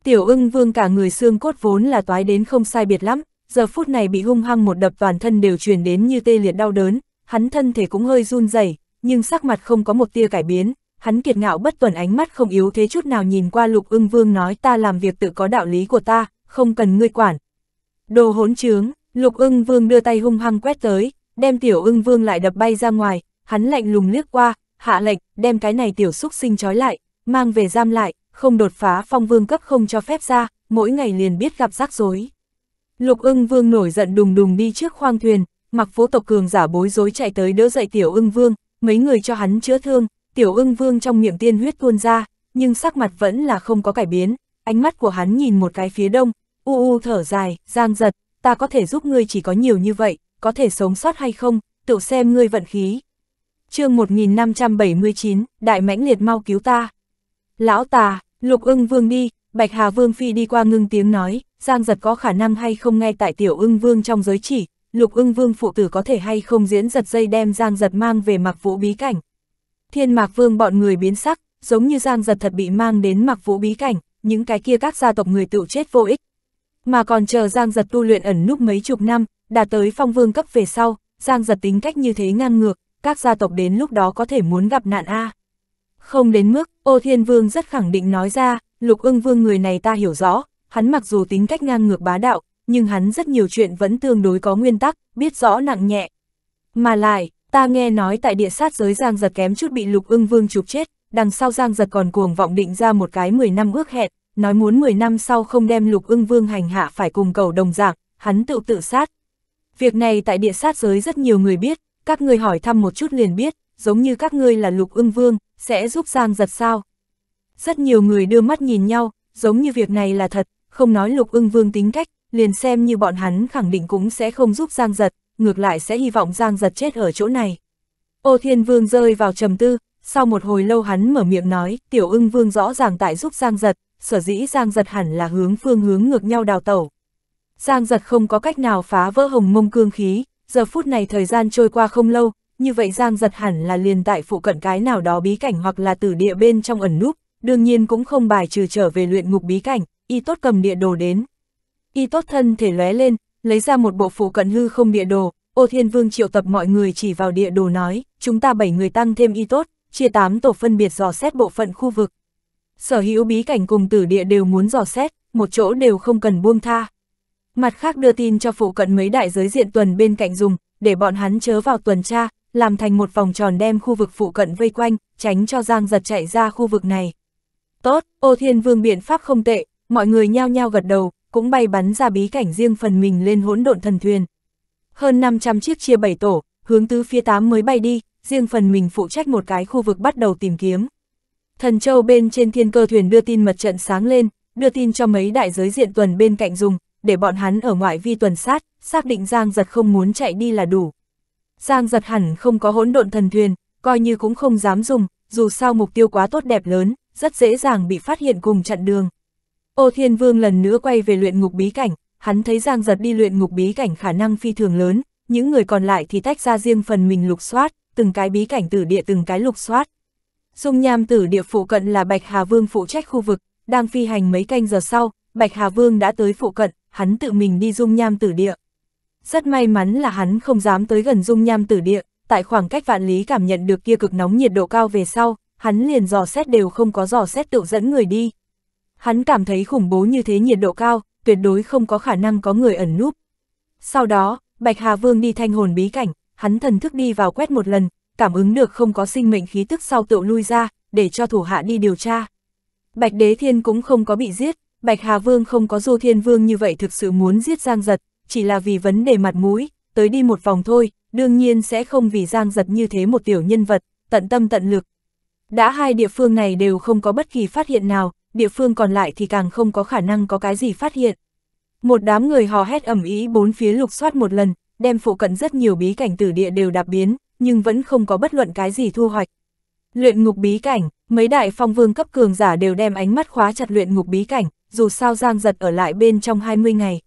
Tiểu ưng vương cả người xương cốt vốn là toái đến không sai biệt lắm, giờ phút này bị hung hăng một đập toàn thân đều truyền đến như tê liệt đau đớn, hắn thân thể cũng hơi run rẩy nhưng sắc mặt không có một tia cải biến, hắn kiệt ngạo bất tuần ánh mắt không yếu thế chút nào nhìn qua lục ưng vương nói ta làm việc tự có đạo lý của ta, không cần ngươi quản. Đồ hỗn trướng, lục ưng vương đưa tay hung hăng quét tới, đem tiểu ưng vương lại đập bay ra ngoài, hắn lạnh lùng liếc qua, hạ lệnh, đem cái này tiểu xúc sinh trói lại, mang về giam lại, không đột phá phong vương cấp không cho phép ra, mỗi ngày liền biết gặp rắc rối. Lục ưng vương nổi giận đùng đùng đi trước khoang thuyền, mặc phố tộc cường giả bối rối chạy tới đỡ dậy tiểu ưng vương, mấy người cho hắn chữa thương, tiểu ưng vương trong miệng tiên huyết tuôn ra, nhưng sắc mặt vẫn là không có cải biến, ánh mắt của hắn nhìn một cái phía đông, u u thở dài, giang giật, ta có thể giúp ngươi chỉ có nhiều như vậy, có thể sống sót hay không, tự xem ngươi vận khí. chương 1579, đại mãnh liệt mau cứu ta. Lão tà, lục ưng vương đi, bạch hà vương phi đi qua ngưng tiếng nói, giang giật có khả năng hay không ngay tại tiểu ưng vương trong giới chỉ, lục ưng vương phụ tử có thể hay không diễn giật dây đem giang giật mang về mặc vũ bí cảnh, Thiên Mạc Vương bọn người biến sắc, giống như Giang Giật thật bị mang đến mặc Vũ bí cảnh, những cái kia các gia tộc người tự chết vô ích. Mà còn chờ Giang Giật tu luyện ẩn núp mấy chục năm, đã tới phong vương cấp về sau, Giang Giật tính cách như thế ngang ngược, các gia tộc đến lúc đó có thể muốn gặp nạn a. Không đến mức, Ô Thiên Vương rất khẳng định nói ra, Lục Ưng Vương người này ta hiểu rõ, hắn mặc dù tính cách ngang ngược bá đạo, nhưng hắn rất nhiều chuyện vẫn tương đối có nguyên tắc, biết rõ nặng nhẹ. Mà lại, Ta nghe nói tại địa sát giới Giang Giật kém chút bị lục ưng vương chụp chết, đằng sau Giang Giật còn cuồng vọng định ra một cái 10 năm ước hẹn, nói muốn 10 năm sau không đem lục ưng vương hành hạ phải cùng cầu đồng dạng, hắn tự tự sát. Việc này tại địa sát giới rất nhiều người biết, các ngươi hỏi thăm một chút liền biết, giống như các ngươi là lục ưng vương, sẽ giúp Giang Giật sao. Rất nhiều người đưa mắt nhìn nhau, giống như việc này là thật, không nói lục ưng vương tính cách, liền xem như bọn hắn khẳng định cũng sẽ không giúp Giang Giật, ngược lại sẽ hy vọng Giang giật chết ở chỗ này. Ô Thiên Vương rơi vào trầm tư, sau một hồi lâu hắn mở miệng nói, tiểu ưng vương rõ ràng tại giúp Giang giật, sở dĩ Giang giật hẳn là hướng phương hướng ngược nhau đào tẩu. Giang giật không có cách nào phá vỡ hồng mông cương khí, giờ phút này thời gian trôi qua không lâu, như vậy Giang giật hẳn là liền tại phụ cận cái nào đó bí cảnh hoặc là từ địa bên trong ẩn núp, đương nhiên cũng không bài trừ trở về luyện ngục bí cảnh, y tốt cầm địa đồ đến. Y tốt thân thể lóe lên, lấy ra một bộ phụ cận hư không địa đồ, ô thiên vương triệu tập mọi người chỉ vào địa đồ nói, chúng ta bảy người tăng thêm y tốt, chia tám tổ phân biệt dò xét bộ phận khu vực. Sở hữu bí cảnh cùng tử địa đều muốn dò xét, một chỗ đều không cần buông tha. Mặt khác đưa tin cho phụ cận mấy đại giới diện tuần bên cạnh dùng, để bọn hắn chớ vào tuần tra, làm thành một vòng tròn đem khu vực phụ cận vây quanh, tránh cho Giang giật chạy ra khu vực này. Tốt, ô thiên vương biện pháp không tệ, mọi người nhao nhao gật đầu, cũng bay bắn ra bí cảnh riêng phần mình lên hỗn độn thần thuyền. Hơn 500 chiếc chia 7 tổ, hướng tứ phía 8 mới bay đi, riêng phần mình phụ trách một cái khu vực bắt đầu tìm kiếm. Thần châu bên trên thiên cơ thuyền đưa tin mật trận sáng lên, đưa tin cho mấy đại giới diện tuần bên cạnh dùng, để bọn hắn ở ngoại vi tuần sát, xác định Giang Giật không muốn chạy đi là đủ. Giang Giật hẳn không có hỗn độn thần thuyền, coi như cũng không dám dùng, dù sao mục tiêu quá tốt đẹp lớn, rất dễ dàng bị phát hiện cùng chặn đường. Ô Thiên Vương lần nữa quay về luyện ngục bí cảnh, hắn thấy Giang Giật đi luyện ngục bí cảnh khả năng phi thường lớn, những người còn lại thì tách ra riêng phần mình lục soát, từng cái bí cảnh tử địa từng cái lục soát. Dung nham tử địa phụ cận là Bạch Hà Vương phụ trách khu vực, đang phi hành mấy canh giờ sau, Bạch Hà Vương đã tới phụ cận, hắn tự mình đi dung nham tử địa. Rất may mắn là hắn không dám tới gần dung nham tử địa, tại khoảng cách vạn lý cảm nhận được kia cực nóng nhiệt độ cao về sau, hắn liền dò xét đều không có dò xét tự dẫn người đi, Hắn cảm thấy khủng bố như thế nhiệt độ cao, tuyệt đối không có khả năng có người ẩn núp. Sau đó, Bạch Hà Vương đi thanh hồn bí cảnh, hắn thần thức đi vào quét một lần, cảm ứng được không có sinh mệnh khí tức sau tựu lui ra, để cho thủ hạ đi điều tra. Bạch Đế Thiên cũng không có bị giết, Bạch Hà Vương không có Du Thiên Vương như vậy thực sự muốn giết Giang Giật, chỉ là vì vấn đề mặt mũi, tới đi một vòng thôi, đương nhiên sẽ không vì Giang Giật như thế một tiểu nhân vật, tận tâm tận lực. Đã hai địa phương này đều không có bất kỳ phát hiện nào, địa phương còn lại thì càng không có khả năng có cái gì phát hiện. Một đám người hò hét ẩm ý bốn phía lục soát một lần, đem phụ cận rất nhiều bí cảnh tử địa đều đạp biến, nhưng vẫn không có bất luận cái gì thu hoạch. Luyện ngục bí cảnh, mấy đại phong vương cấp cường giả đều đem ánh mắt khóa chặt luyện ngục bí cảnh, dù sao giang giật ở lại bên trong 20 ngày.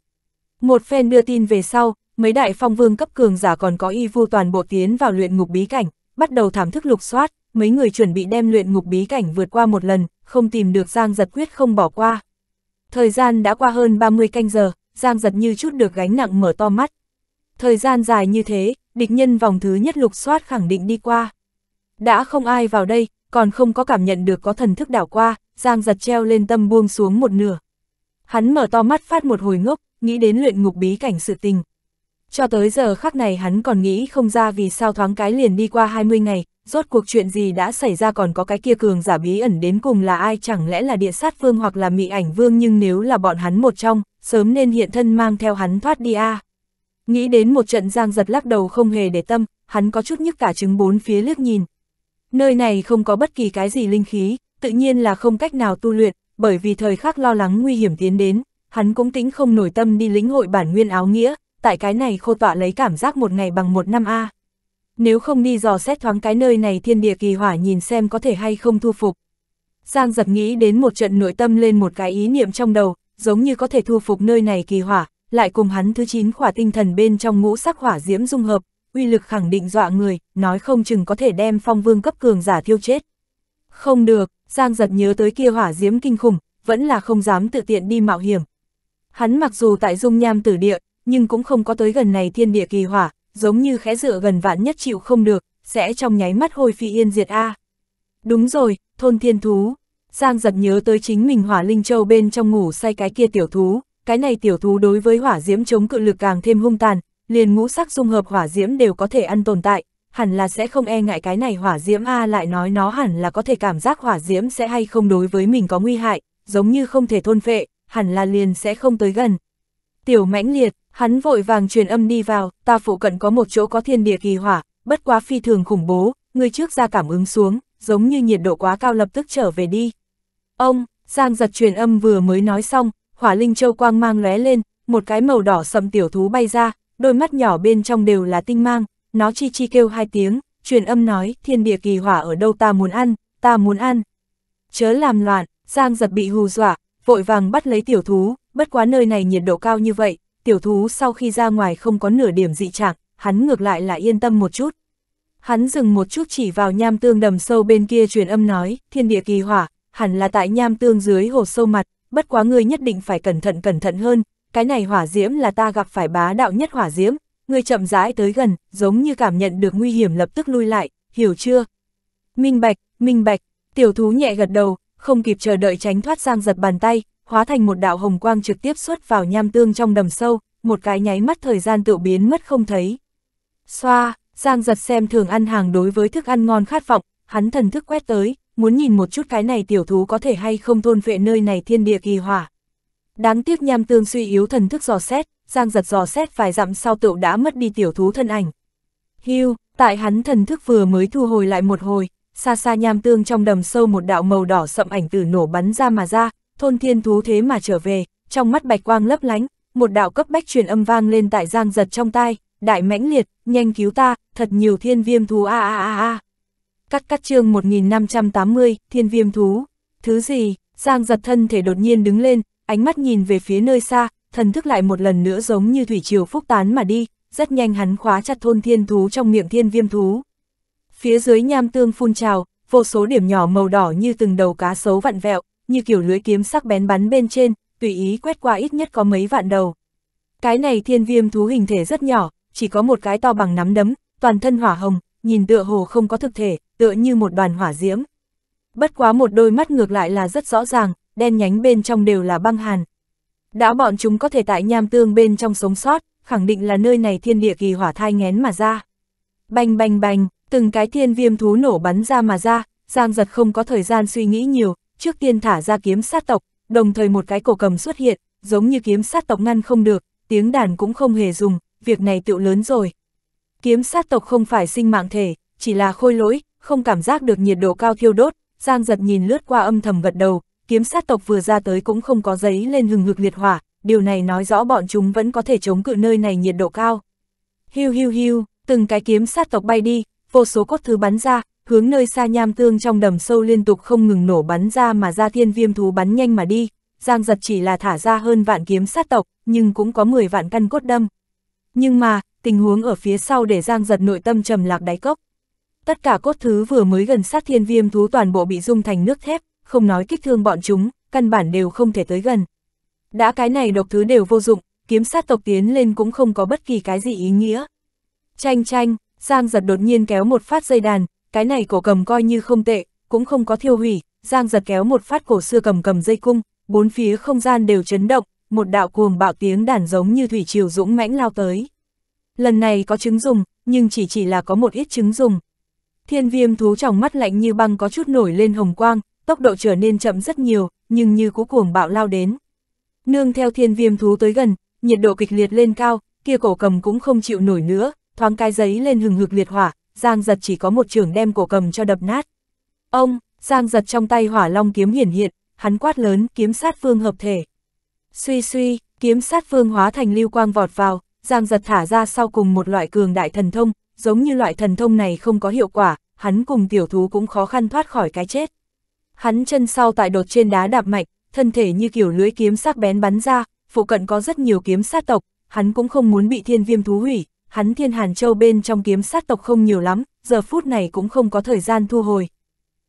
Một phen đưa tin về sau, mấy đại phong vương cấp cường giả còn có y vu toàn bộ tiến vào luyện ngục bí cảnh, bắt đầu thảm thức lục soát, mấy người chuẩn bị đem luyện ngục bí cảnh vượt qua một lần, không tìm được Giang Giật quyết không bỏ qua. Thời gian đã qua hơn 30 canh giờ, Giang Giật như chút được gánh nặng mở to mắt. Thời gian dài như thế, địch nhân vòng thứ nhất lục soát khẳng định đi qua. Đã không ai vào đây, còn không có cảm nhận được có thần thức đảo qua, Giang Giật treo lên tâm buông xuống một nửa. Hắn mở to mắt phát một hồi ngốc, nghĩ đến luyện ngục bí cảnh sự tình. Cho tới giờ khắc này hắn còn nghĩ không ra vì sao thoáng cái liền đi qua 20 ngày, rốt cuộc chuyện gì đã xảy ra còn có cái kia cường giả bí ẩn đến cùng là ai chẳng lẽ là địa sát vương hoặc là mị ảnh vương nhưng nếu là bọn hắn một trong, sớm nên hiện thân mang theo hắn thoát đi a à. Nghĩ đến một trận giang giật lắc đầu không hề để tâm, hắn có chút nhức cả trứng bốn phía liếc nhìn. Nơi này không có bất kỳ cái gì linh khí, tự nhiên là không cách nào tu luyện, bởi vì thời khắc lo lắng nguy hiểm tiến đến, hắn cũng tính không nổi tâm đi lĩnh hội bản nguyên áo nghĩa, tại cái này khô tọa lấy cảm giác một ngày bằng một năm a. À nếu không đi dò xét thoáng cái nơi này thiên địa kỳ hỏa nhìn xem có thể hay không thu phục. Giang giật nghĩ đến một trận nội tâm lên một cái ý niệm trong đầu, giống như có thể thu phục nơi này kỳ hỏa, lại cùng hắn thứ 9 khỏa tinh thần bên trong ngũ sắc hỏa diễm dung hợp, uy lực khẳng định dọa người, nói không chừng có thể đem phong vương cấp cường giả thiêu chết. Không được, Giang giật nhớ tới kia hỏa diễm kinh khủng, vẫn là không dám tự tiện đi mạo hiểm. Hắn mặc dù tại dung nham tử địa, nhưng cũng không có tới gần này thiên địa kỳ hỏa, giống như khẽ dựa gần vạn nhất chịu không được, sẽ trong nháy mắt hồi phi yên diệt A. Đúng rồi, thôn thiên thú. Giang giật nhớ tới chính mình hỏa linh châu bên trong ngủ say cái kia tiểu thú, cái này tiểu thú đối với hỏa diễm chống cự lực càng thêm hung tàn, liền ngũ sắc dung hợp hỏa diễm đều có thể ăn tồn tại, hẳn là sẽ không e ngại cái này hỏa diễm A lại nói nó hẳn là có thể cảm giác hỏa diễm sẽ hay không đối với mình có nguy hại, giống như không thể thôn phệ, hẳn là liền sẽ không tới gần, Tiểu mãnh liệt, hắn vội vàng truyền âm đi vào, ta phụ cận có một chỗ có thiên địa kỳ hỏa, bất quá phi thường khủng bố, người trước ra cảm ứng xuống, giống như nhiệt độ quá cao lập tức trở về đi. Ông, Giang giật truyền âm vừa mới nói xong, hỏa linh châu quang mang lóe lên, một cái màu đỏ sầm tiểu thú bay ra, đôi mắt nhỏ bên trong đều là tinh mang, nó chi chi kêu hai tiếng, truyền âm nói, thiên địa kỳ hỏa ở đâu ta muốn ăn, ta muốn ăn. Chớ làm loạn, Giang giật bị hù dọa, vội vàng bắt lấy tiểu thú, bất quá nơi này nhiệt độ cao như vậy, tiểu thú sau khi ra ngoài không có nửa điểm dị trạng, hắn ngược lại lại yên tâm một chút. Hắn dừng một chút chỉ vào nham tương đầm sâu bên kia truyền âm nói, thiên địa kỳ hỏa, hẳn là tại nham tương dưới hồ sâu mặt, bất quá ngươi nhất định phải cẩn thận cẩn thận hơn, cái này hỏa diễm là ta gặp phải bá đạo nhất hỏa diễm, ngươi chậm rãi tới gần, giống như cảm nhận được nguy hiểm lập tức lui lại, hiểu chưa? Minh bạch, minh bạch, tiểu thú nhẹ gật đầu, không kịp chờ đợi tránh thoát sang giật bàn tay, hóa thành một đạo hồng quang trực tiếp xuất vào nham tương trong đầm sâu, một cái nháy mắt thời gian tự biến mất không thấy. Xoa, Giang giật xem thường ăn hàng đối với thức ăn ngon khát vọng, hắn thần thức quét tới, muốn nhìn một chút cái này tiểu thú có thể hay không thôn vệ nơi này thiên địa kỳ hỏa. Đáng tiếc nham tương suy yếu thần thức dò xét, Giang giật dò xét vài dặm sau tựu đã mất đi tiểu thú thân ảnh. Hưu, tại hắn thần thức vừa mới thu hồi lại một hồi, xa xa nham tương trong đầm sâu một đạo màu đỏ sậm ảnh từ nổ bắn ra mà ra, thôn thiên thú thế mà trở về, trong mắt bạch quang lấp lánh, một đạo cấp bách truyền âm vang lên tại giang giật trong tai, đại mãnh liệt, nhanh cứu ta, thật nhiều thiên viêm thú a a a a. Cắt cắt chương 1580, thiên viêm thú, thứ gì, giang giật thân thể đột nhiên đứng lên, ánh mắt nhìn về phía nơi xa, thần thức lại một lần nữa giống như thủy triều phúc tán mà đi, rất nhanh hắn khóa chặt thôn thiên thú trong miệng thiên viêm thú. Phía dưới nham tương phun trào, vô số điểm nhỏ màu đỏ như từng đầu cá sấu vặn vẹo, như kiểu lưới kiếm sắc bén bắn bên trên, tùy ý quét qua ít nhất có mấy vạn đầu. Cái này thiên viêm thú hình thể rất nhỏ, chỉ có một cái to bằng nắm đấm, toàn thân hỏa hồng, nhìn tựa hồ không có thực thể, tựa như một đoàn hỏa diễm. Bất quá một đôi mắt ngược lại là rất rõ ràng, đen nhánh bên trong đều là băng hàn. Đã bọn chúng có thể tại nham tương bên trong sống sót, khẳng định là nơi này thiên địa kỳ hỏa thai ngén mà ra. Bành bành bành, từng cái thiên viêm thú nổ bắn ra mà ra, Giang giật không có thời gian suy nghĩ nhiều, trước tiên thả ra kiếm sát tộc, đồng thời một cái cổ cầm xuất hiện, giống như kiếm sát tộc ngăn không được, tiếng đàn cũng không hề dùng, việc này tựu lớn rồi. Kiếm sát tộc không phải sinh mạng thể, chỉ là khôi lỗi, không cảm giác được nhiệt độ cao thiêu đốt, Giang giật nhìn lướt qua âm thầm gật đầu, kiếm sát tộc vừa ra tới cũng không có giấy lên hừng hực liệt hỏa, điều này nói rõ bọn chúng vẫn có thể chống cự nơi này nhiệt độ cao. Hiu hiu hiu, từng cái kiếm sát tộc bay đi, vô số cốt thứ bắn ra, hướng nơi xa nham tương trong đầm sâu liên tục không ngừng nổ bắn ra mà ra thiên viêm thú bắn nhanh mà đi, Giang giật chỉ là thả ra hơn vạn kiếm sát tộc, nhưng cũng có 10 vạn căn cốt đâm. Nhưng mà, tình huống ở phía sau để Giang giật nội tâm trầm lạc đáy cốc. Tất cả cốt thứ vừa mới gần sát thiên viêm thú toàn bộ bị dung thành nước thép, không nói kích thương bọn chúng, căn bản đều không thể tới gần. Đã cái này độc thứ đều vô dụng, kiếm sát tộc tiến lên cũng không có bất kỳ cái gì ý nghĩa. Chanh chanh, Giang giật đột nhiên kéo một phát dây đàn, cái này cổ cầm coi như không tệ, cũng không có thiêu hủy, Giang giật kéo một phát cổ xưa cầm cầm dây cung, bốn phía không gian đều chấn động, một đạo cuồng bạo tiếng đàn giống như thủy triều dũng mãnh lao tới. Lần này có trứng dùng, nhưng chỉ chỉ là có một ít trứng dùng. Thiên viêm thú trong mắt lạnh như băng có chút nổi lên hồng quang, tốc độ trở nên chậm rất nhiều, nhưng như cú cuồng bạo lao đến. Nương theo thiên viêm thú tới gần, nhiệt độ kịch liệt lên cao, kia cổ cầm cũng không chịu nổi nữa, thoáng cái giấy lên hừng hực liệt hỏa, Giang giật chỉ có một trường đem cổ cầm cho đập nát. Ông, Giang giật trong tay hỏa long kiếm hiển hiện, hắn quát lớn kiếm sát phương hợp thể. Suy suy, kiếm sát phương hóa thành lưu quang vọt vào, Giang giật thả ra sau cùng một loại cường đại thần thông, giống như loại thần thông này không có hiệu quả, hắn cùng tiểu thú cũng khó khăn thoát khỏi cái chết. Hắn chân sau tại đột trên đá đạp mạnh, thân thể như kiểu lưới kiếm sắc bén bắn ra, phụ cận có rất nhiều kiếm sát tộc, hắn cũng không muốn bị thiên viêm thú hủy, hắn thiên hàn châu bên trong kiếm sát tộc không nhiều lắm, giờ phút này cũng không có thời gian thu hồi.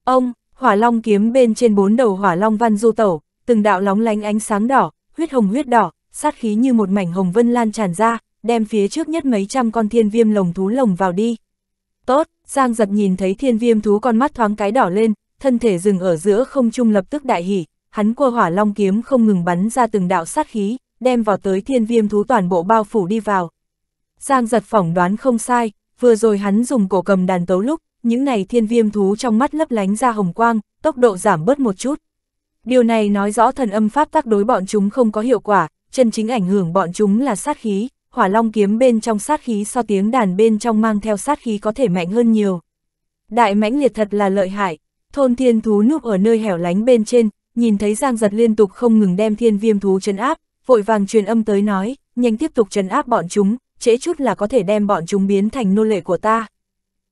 Ông, hỏa long kiếm bên trên bốn đầu hỏa long văn du tẩu, từng đạo lóng lánh ánh sáng đỏ, huyết hồng huyết đỏ, sát khí như một mảnh hồng vân lan tràn ra, đem phía trước nhất mấy trăm con thiên viêm lồng thú lồng vào đi. Tốt, Giang giật nhìn thấy thiên viêm thú con mắt thoáng cái đỏ lên, thân thể dừng ở giữa không trung lập tức đại hỉ, hắn cua hỏa long kiếm không ngừng bắn ra từng đạo sát khí, đem vào tới thiên viêm thú toàn bộ bao phủ đi vào. Giang giật phỏng đoán không sai, vừa rồi hắn dùng cổ cầm đàn tấu lúc, những này thiên viêm thú trong mắt lấp lánh ra hồng quang, tốc độ giảm bớt một chút. Điều này nói rõ thần âm pháp tác đối bọn chúng không có hiệu quả, chân chính ảnh hưởng bọn chúng là sát khí, hỏa long kiếm bên trong sát khí so tiếng đàn bên trong mang theo sát khí có thể mạnh hơn nhiều. Đại mãnh liệt thật là lợi hại, thôn thiên thú núp ở nơi hẻo lánh bên trên, nhìn thấy giang giật liên tục không ngừng đem thiên viêm thú chấn áp, vội vàng truyền âm tới nói, nhanh tiếp tục chấn áp bọn chúng, trễ chút là có thể đem bọn chúng biến thành nô lệ của ta.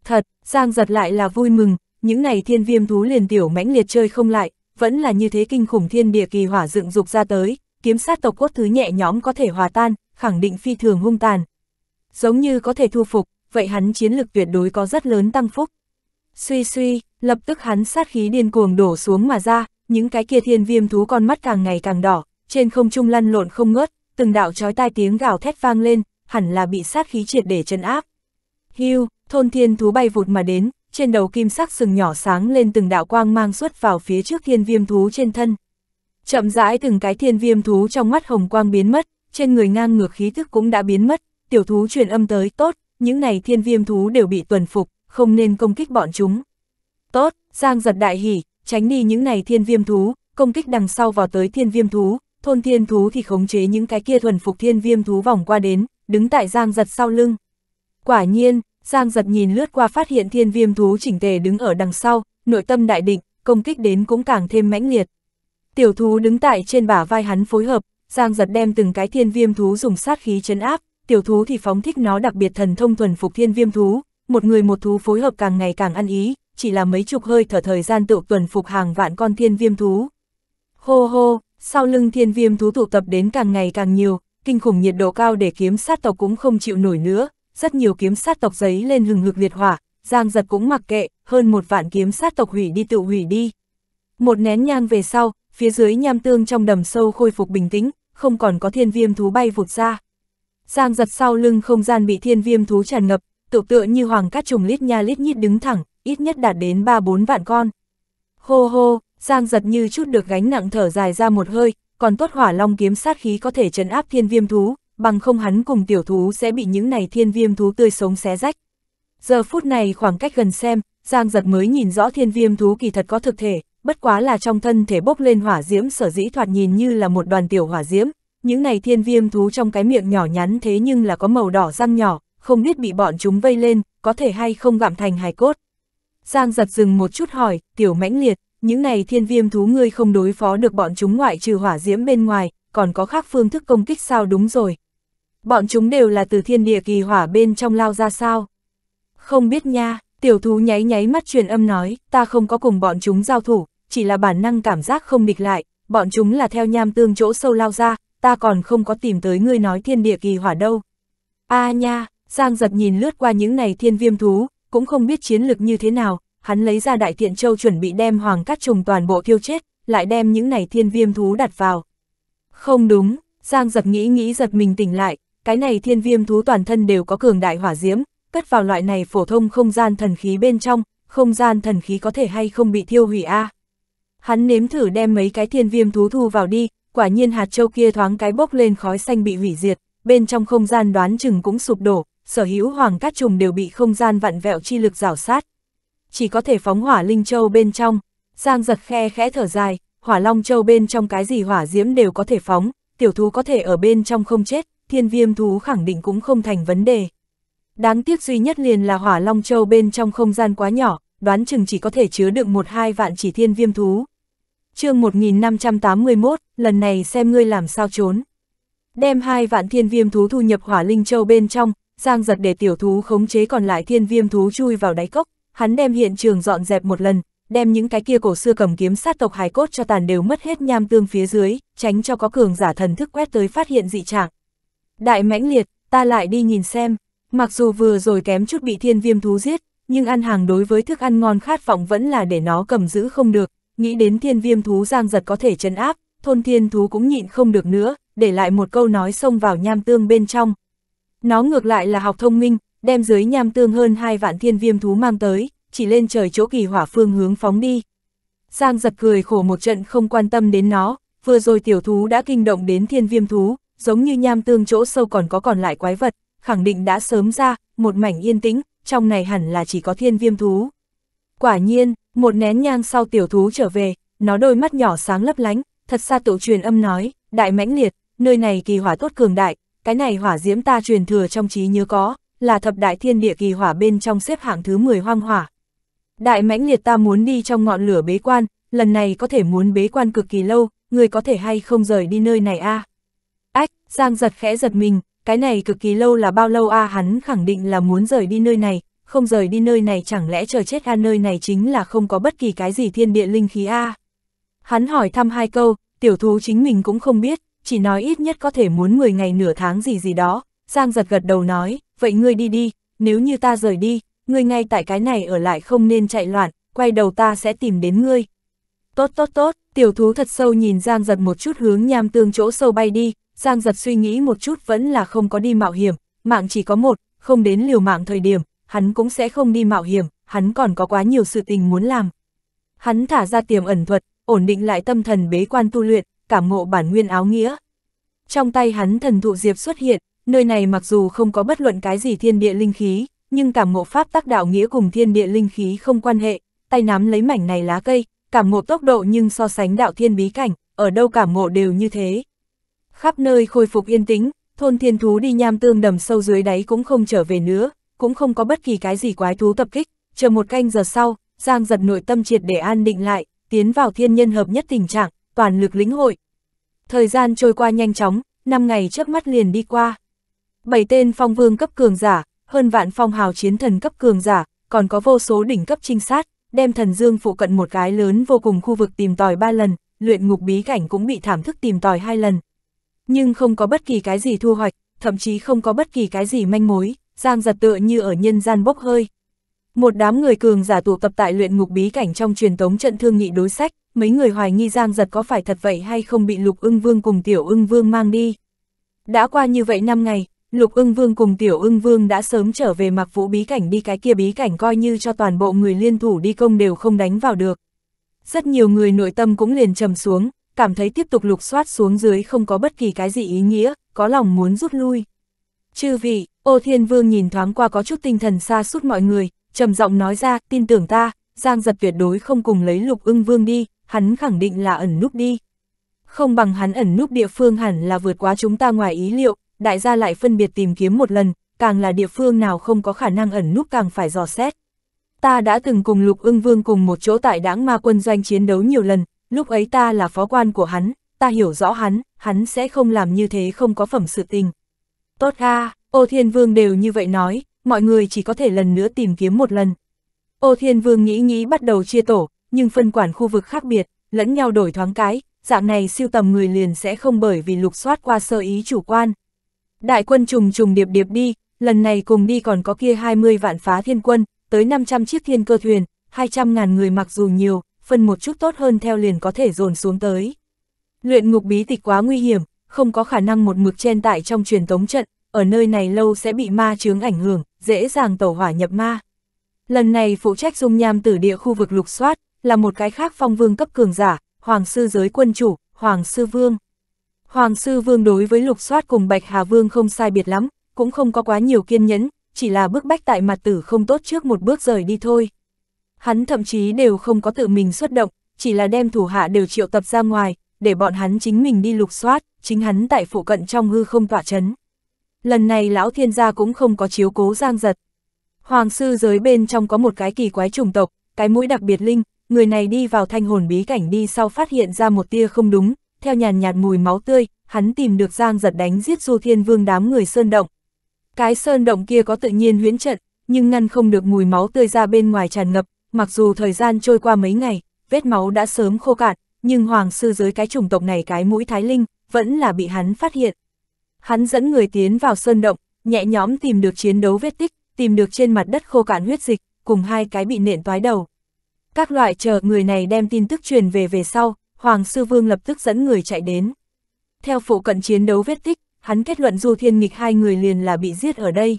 Thật, Giang giật lại là vui mừng, những này thiên viêm thú liền tiểu mãnh liệt chơi không lại, vẫn là như thế kinh khủng thiên địa kỳ hỏa dựng dục ra tới, kiếm sát tộc cốt thứ nhẹ nhõm có thể hòa tan, khẳng định phi thường hung tàn. Giống như có thể thu phục, vậy hắn chiến lực tuyệt đối có rất lớn tăng phúc. Suy suy, lập tức hắn sát khí điên cuồng đổ xuống mà ra, những cái kia thiên viêm thú con mắt càng ngày càng đỏ, trên không trung lăn lộn không ngớt, từng đạo chói tai tiếng gào thét vang lên, hẳn là bị sát khí triệt để chân áp. Hưu, thôn thiên thú bay vụt mà đến, trên đầu kim sắc sừng nhỏ sáng lên từng đạo quang mang xuất vào phía trước thiên viêm thú trên thân. Chậm rãi từng cái thiên viêm thú trong mắt hồng quang biến mất, trên người ngang ngược khí thức cũng đã biến mất, tiểu thú truyền âm tới, tốt, những này thiên viêm thú đều bị tuần phục, không nên công kích bọn chúng. Tốt, Giang giật đại hỉ, tránh đi những này thiên viêm thú, công kích đằng sau vào tới thiên viêm thú, thôn thiên thú thì khống chế những cái kia thuần phục thiên viêm thú vòng qua đến, đứng tại Giang Giật sau lưng. Quả nhiên, Giang Giật nhìn lướt qua phát hiện thiên viêm thú chỉnh tề đứng ở đằng sau, nội tâm đại định, công kích đến cũng càng thêm mãnh liệt. Tiểu thú đứng tại trên bả vai hắn phối hợp, Giang Giật đem từng cái thiên viêm thú dùng sát khí chấn áp, tiểu thú thì phóng thích nó đặc biệt thần thông thuần phục thiên viêm thú, một người một thú phối hợp càng ngày càng ăn ý, chỉ là mấy chục hơi thở thời gian tự tuần phục hàng vạn con thiên viêm thú. Hô hô, sau lưng thiên viêm thú tụ tập đến càng ngày càng nhiều, kinh khủng nhiệt độ cao để kiếm sát tộc cũng không chịu nổi nữa, rất nhiều kiếm sát tộc giấy lên hừng hực liệt hỏa, Giang giật cũng mặc kệ, hơn một vạn kiếm sát tộc hủy đi tự hủy đi. Một nén nhang về sau, phía dưới nham tương trong đầm sâu khôi phục bình tĩnh, không còn có thiên viêm thú bay vụt ra. Giang giật sau lưng không gian bị thiên viêm thú tràn ngập, tự tựa như hoàng cát trùng lít nha lít nhít đứng thẳng, ít nhất đạt đến 3-4 vạn con. Hô hô, Giang giật như chút được gánh nặng thở dài ra một hơi, còn tốt hỏa long kiếm sát khí có thể trấn áp thiên viêm thú, bằng không hắn cùng tiểu thú sẽ bị những này thiên viêm thú tươi sống xé rách. Giờ phút này khoảng cách gần xem, Giang giật mới nhìn rõ thiên viêm thú kỳ thật có thực thể, bất quá là trong thân thể bốc lên hỏa diễm sở dĩ thoạt nhìn như là một đoàn tiểu hỏa diễm, những này thiên viêm thú trong cái miệng nhỏ nhắn thế nhưng là có màu đỏ răng nhỏ, không biết bị bọn chúng vây lên, có thể hay không gặm thành hài cốt. Giang giật dừng một chút hỏi, tiểu mãnh liệt, những này thiên viêm thú ngươi không đối phó được bọn chúng ngoại trừ hỏa diễm bên ngoài, còn có khác phương thức công kích sao đúng rồi. Bọn chúng đều là từ thiên địa kỳ hỏa bên trong lao ra sao. Không biết nha, tiểu thú nháy nháy mắt truyền âm nói, ta không có cùng bọn chúng giao thủ, chỉ là bản năng cảm giác không địch lại, bọn chúng là theo nham tương chỗ sâu lao ra, ta còn không có tìm tới ngươi nói thiên địa kỳ hỏa đâu. a à nha, Giang giật nhìn lướt qua những này thiên viêm thú, cũng không biết chiến lực như thế nào, hắn lấy ra đại thiện châu chuẩn bị đem hoàng cát trùng toàn bộ thiêu chết, lại đem những này thiên viêm thú đặt vào. Không đúng, Giang giật nghĩ nghĩ giật mình tỉnh lại, cái này thiên viêm thú toàn thân đều có cường đại hỏa diễm, cất vào loại này phổ thông không gian thần khí bên trong, không gian thần khí có thể hay không bị thiêu hủy a Hắn nếm thử đem mấy cái thiên viêm thú thu vào đi, quả nhiên hạt châu kia thoáng cái bốc lên khói xanh bị hủy diệt, bên trong không gian đoán chừng cũng sụp đổ, sở hữu hoàng cát trùng đều bị không gian vặn vẹo chi lực rào sát, chỉ có thể phóng hỏa linh châu bên trong. Giang giật khe khẽ thở dài, hỏa long châu bên trong cái gì hỏa diễm đều có thể phóng, tiểu thú có thể ở bên trong không chết, thiên viêm thú khẳng định cũng không thành vấn đề. Đáng tiếc duy nhất liền là hỏa long châu bên trong không gian quá nhỏ, đoán chừng chỉ có thể chứa đựng một hai vạn chỉ thiên viêm thú. chương 1581, lần này xem ngươi làm sao trốn. Đem hai vạn thiên viêm thú thu nhập hỏa linh châu bên trong, Giang giật để tiểu thú khống chế còn lại thiên viêm thú chui vào đáy cốc, hắn đem hiện trường dọn dẹp một lần, đem những cái kia cổ xưa cầm kiếm sát tộc hài cốt cho tàn đều mất hết nham tương phía dưới, tránh cho có cường giả thần thức quét tới phát hiện dị trạng. Đại mãnh liệt, ta lại đi nhìn xem, mặc dù vừa rồi kém chút bị thiên viêm thú giết, nhưng ăn hàng đối với thức ăn ngon khát vọng vẫn là để nó cầm giữ không được, nghĩ đến thiên viêm thú giang giật có thể chấn áp, thôn thiên thú cũng nhịn không được nữa, để lại một câu nói xông vào nham tương bên trong. Nó ngược lại là học thông minh, đem dưới nham tương hơn hai vạn thiên viêm thú mang tới, chỉ lên trời chỗ kỳ hỏa phương hướng phóng đi. Giang giật cười khổ một trận không quan tâm đến nó, vừa rồi tiểu thú đã kinh động đến thiên viêm thú, giống như nham tương chỗ sâu còn có còn lại quái vật, khẳng định đã sớm ra, một mảnh yên tĩnh, trong này hẳn là chỉ có thiên viêm thú. Quả nhiên, một nén nhang sau tiểu thú trở về, nó đôi mắt nhỏ sáng lấp lánh, thật xa tự truyền âm nói, đại mãnh liệt, nơi này kỳ hỏa tốt cường đại, cái này hỏa diễm ta truyền thừa trong trí nhớ có, là thập đại thiên địa kỳ hỏa bên trong xếp hạng thứ 10 hoang hỏa. Đại mãnh liệt ta muốn đi trong ngọn lửa bế quan, lần này có thể muốn bế quan cực kỳ lâu, người có thể hay không rời đi nơi này a à? Ách, Giang giật khẽ giật mình, cái này cực kỳ lâu là bao lâu a à? hắn khẳng định là muốn rời đi nơi này, không rời đi nơi này chẳng lẽ chờ chết a à? nơi này chính là không có bất kỳ cái gì thiên địa linh khí a Hắn hỏi thăm hai câu, tiểu thú chính mình cũng không biết, chỉ nói ít nhất có thể muốn 10 ngày nửa tháng gì gì đó, Giang giật gật đầu nói, vậy ngươi đi đi, nếu như ta rời đi, ngươi ngay tại cái này ở lại không nên chạy loạn, quay đầu ta sẽ tìm đến ngươi. Tốt tốt tốt, tiểu thú thật sâu nhìn Giang giật một chút hướng nham tương chỗ sâu bay đi, Giang giật suy nghĩ một chút vẫn là không có đi mạo hiểm, mạng chỉ có một, không đến liều mạng thời điểm, hắn cũng sẽ không đi mạo hiểm, hắn còn có quá nhiều sự tình muốn làm. Hắn thả ra tiềm ẩn thuật, ổn định lại tâm thần bế quan tu luyện, cảm ngộ bản nguyên áo nghĩa. Trong tay hắn thần thụ diệp xuất hiện, nơi này mặc dù không có bất luận cái gì thiên địa linh khí, nhưng cảm ngộ pháp tác đạo nghĩa cùng thiên địa linh khí không quan hệ, tay nắm lấy mảnh này lá cây, cảm ngộ tốc độ nhưng so sánh đạo thiên bí cảnh, ở đâu cảm ngộ đều như thế. Khắp nơi khôi phục yên tĩnh, thôn thiên thú đi nham tương đầm sâu dưới đáy cũng không trở về nữa, cũng không có bất kỳ cái gì quái thú tập kích, chờ một canh giờ sau, Giang giật nội tâm triệt để an định lại, tiến vào thiên nhân hợp nhất tình trạng, toàn lực lĩnh hội. Thời gian trôi qua nhanh chóng, năm ngày trước mắt liền đi qua bảy tên phong vương cấp cường giả, hơn vạn phong hào chiến thần cấp cường giả, còn có vô số đỉnh cấp trinh sát, đem thần dương phụ cận một cái lớn vô cùng khu vực tìm tòi ba lần, luyện ngục bí cảnh cũng bị thảm thức tìm tòi hai lần. Nhưng không có bất kỳ cái gì thu hoạch, thậm chí không có bất kỳ cái gì manh mối, Giang giật tựa như ở nhân gian bốc hơi. Một đám người cường giả tụ tập tại luyện ngục bí cảnh trong truyền tống trận thương nghị đối sách, mấy người hoài nghi Giang giật có phải thật vậy hay không bị lục ưng vương cùng tiểu ưng vương mang đi. Đã qua như vậy 5 ngày, Lục ưng vương cùng tiểu ưng vương đã sớm trở về mặc vũ bí cảnh đi cái kia bí cảnh coi như cho toàn bộ người liên thủ đi công đều không đánh vào được. Rất nhiều người nội tâm cũng liền trầm xuống, cảm thấy tiếp tục lục soát xuống dưới không có bất kỳ cái gì ý nghĩa, có lòng muốn rút lui. Chư vị, ô thiên vương nhìn thoáng qua có chút tinh thần xa suốt mọi người, trầm giọng nói ra, tin tưởng ta, giang giật tuyệt đối không cùng lấy lục ưng vương đi, hắn khẳng định là ẩn núp đi. Không bằng hắn ẩn núp địa phương hẳn là vượt quá chúng ta ngoài ý liệu, đại gia lại phân biệt tìm kiếm một lần, càng là địa phương nào không có khả năng ẩn núp càng phải dò xét. Ta đã từng cùng Lục ưng vương cùng một chỗ tại đáng ma quân doanh chiến đấu nhiều lần, lúc ấy ta là phó quan của hắn, ta hiểu rõ hắn, hắn sẽ không làm như thế không có phẩm sự tình. Tốt ha, à, ô thiên vương đều như vậy nói, mọi người chỉ có thể lần nữa tìm kiếm một lần. Ô thiên vương nghĩ nghĩ bắt đầu chia tổ, nhưng phân quản khu vực khác biệt, lẫn nhau đổi thoáng cái, dạng này siêu tầm người liền sẽ không bởi vì lục soát qua sơ ý chủ quan, Đại quân trùng trùng điệp điệp đi, lần này cùng đi còn có kia 20 vạn phá thiên quân, tới 500 chiếc thiên cơ thuyền, 200 ngàn người mặc dù nhiều, phân một chút tốt hơn theo liền có thể dồn xuống tới. Luyện ngục bí tịch quá nguy hiểm, không có khả năng một mực chen tại trong truyền tống trận, ở nơi này lâu sẽ bị ma chướng ảnh hưởng, dễ dàng tẩu hỏa nhập ma. Lần này phụ trách dung nham tử địa khu vực lục soát, là một cái khác phong vương cấp cường giả, hoàng sư giới quân chủ, hoàng sư vương. Hoàng Sư Vương đối với lục soát cùng Bạch Hà Vương không sai biệt lắm, cũng không có quá nhiều kiên nhẫn, chỉ là bức bách tại mặt tử không tốt trước một bước rời đi thôi. Hắn thậm chí đều không có tự mình xuất động, chỉ là đem thủ hạ đều triệu tập ra ngoài, để bọn hắn chính mình đi lục soát, chính hắn tại phụ cận trong hư không tỏa chấn. Lần này lão thiên gia cũng không có chiếu cố giang giật. Hoàng sư giới bên trong có một cái kỳ quái trùng tộc, cái mũi đặc biệt linh, người này đi vào thanh hồn bí cảnh đi sau phát hiện ra một tia không đúng, theo nhàn nhạt mùi máu tươi, hắn tìm được Giang giật đánh giết Du Thiên Vương đám người sơn động. Cái sơn động kia có tự nhiên huyễn trận, nhưng ngăn không được mùi máu tươi ra bên ngoài tràn ngập, mặc dù thời gian trôi qua mấy ngày, vết máu đã sớm khô cạn, nhưng hoàng sư dưới cái chủng tộc này cái mũi thái linh, vẫn là bị hắn phát hiện. Hắn dẫn người tiến vào sơn động, nhẹ nhóm tìm được chiến đấu vết tích, tìm được trên mặt đất khô cạn huyết dịch, cùng hai cái bị nện toái đầu. Các loại chờ người này đem tin tức truyền về về sau, Hoàng Sư Vương lập tức dẫn người chạy đến. Theo phụ cận chiến đấu vết tích, hắn kết luận Du Thiên Nghịch hai người liền là bị giết ở đây.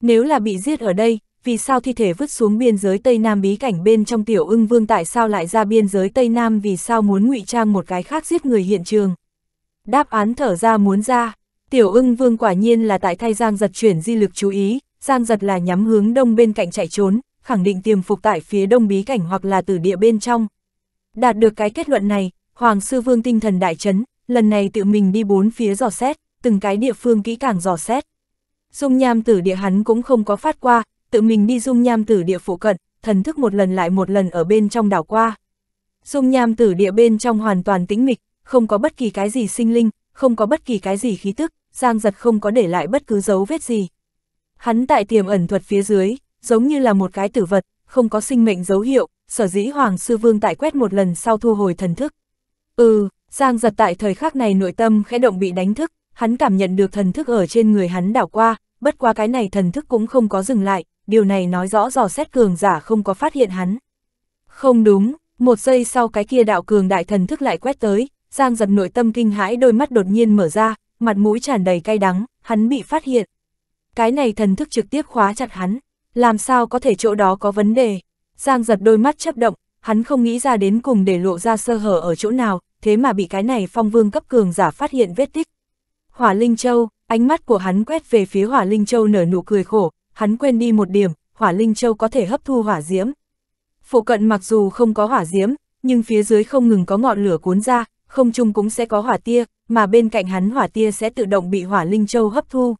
Nếu là bị giết ở đây, vì sao thi thể vứt xuống biên giới Tây Nam bí cảnh bên trong tiểu ưng vương tại sao lại ra biên giới Tây Nam vì sao muốn ngụy trang một cái khác giết người hiện trường. Đáp án thở ra muốn ra, tiểu ưng vương quả nhiên là tại thay Giang giật chuyển di lực chú ý, Giang giật là nhắm hướng đông bên cạnh chạy trốn, khẳng định tiềm phục tại phía đông bí cảnh hoặc là từ địa bên trong. Đạt được cái kết luận này, Hoàng Sư Vương tinh thần đại chấn, lần này tự mình đi bốn phía dò xét, từng cái địa phương kỹ càng dò xét. Dung nham tử địa hắn cũng không có phát qua, tự mình đi dung nham tử địa phụ cận, thần thức một lần lại một lần ở bên trong đảo qua. Dung nham tử địa bên trong hoàn toàn tĩnh mịch, không có bất kỳ cái gì sinh linh, không có bất kỳ cái gì khí tức, Giang giật không có để lại bất cứ dấu vết gì. Hắn tại tiềm ẩn thuật phía dưới, giống như là một cái tử vật, không có sinh mệnh dấu hiệu, sở dĩ Hoàng Sư Vương tại quét một lần sau thu hồi thần thức. Ừ, Giang giật tại thời khắc này nội tâm khẽ động bị đánh thức, hắn cảm nhận được thần thức ở trên người hắn đảo qua, bất qua cái này thần thức cũng không có dừng lại, điều này nói rõ dò xét cường giả không có phát hiện hắn. Không đúng, một giây sau cái kia đạo cường đại thần thức lại quét tới, Giang giật nội tâm kinh hãi đôi mắt đột nhiên mở ra, mặt mũi tràn đầy cay đắng, hắn bị phát hiện. Cái này thần thức trực tiếp khóa chặt hắn, làm sao có thể chỗ đó có vấn đề. Giang giật đôi mắt chấp động, hắn không nghĩ ra đến cùng để lộ ra sơ hở ở chỗ nào, thế mà bị cái này phong vương cấp cường giả phát hiện vết tích. Hỏa Linh Châu, ánh mắt của hắn quét về phía Hỏa Linh Châu nở nụ cười khổ, hắn quên đi một điểm, Hỏa Linh Châu có thể hấp thu hỏa diễm. Phụ cận mặc dù không có hỏa diễm, nhưng phía dưới không ngừng có ngọn lửa cuốn ra, không chung cũng sẽ có hỏa tia, mà bên cạnh hắn hỏa tia sẽ tự động bị Hỏa Linh Châu hấp thu.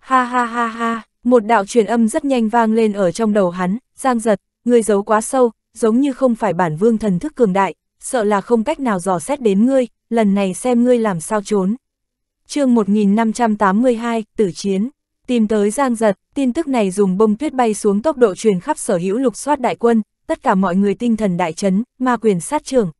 Ha ha ha ha, một đạo truyền âm rất nhanh vang lên ở trong đầu hắn, Giang Giật, ngươi giấu quá sâu, giống như không phải bản vương thần thức cường đại, sợ là không cách nào dò xét đến ngươi, lần này xem ngươi làm sao trốn. chương 1582, Tử Chiến, tìm tới Giang Giật, tin tức này dùng bông tuyết bay xuống tốc độ truyền khắp sở hữu lục soát đại quân, tất cả mọi người tinh thần đại chấn, ma quyền sát trưởng.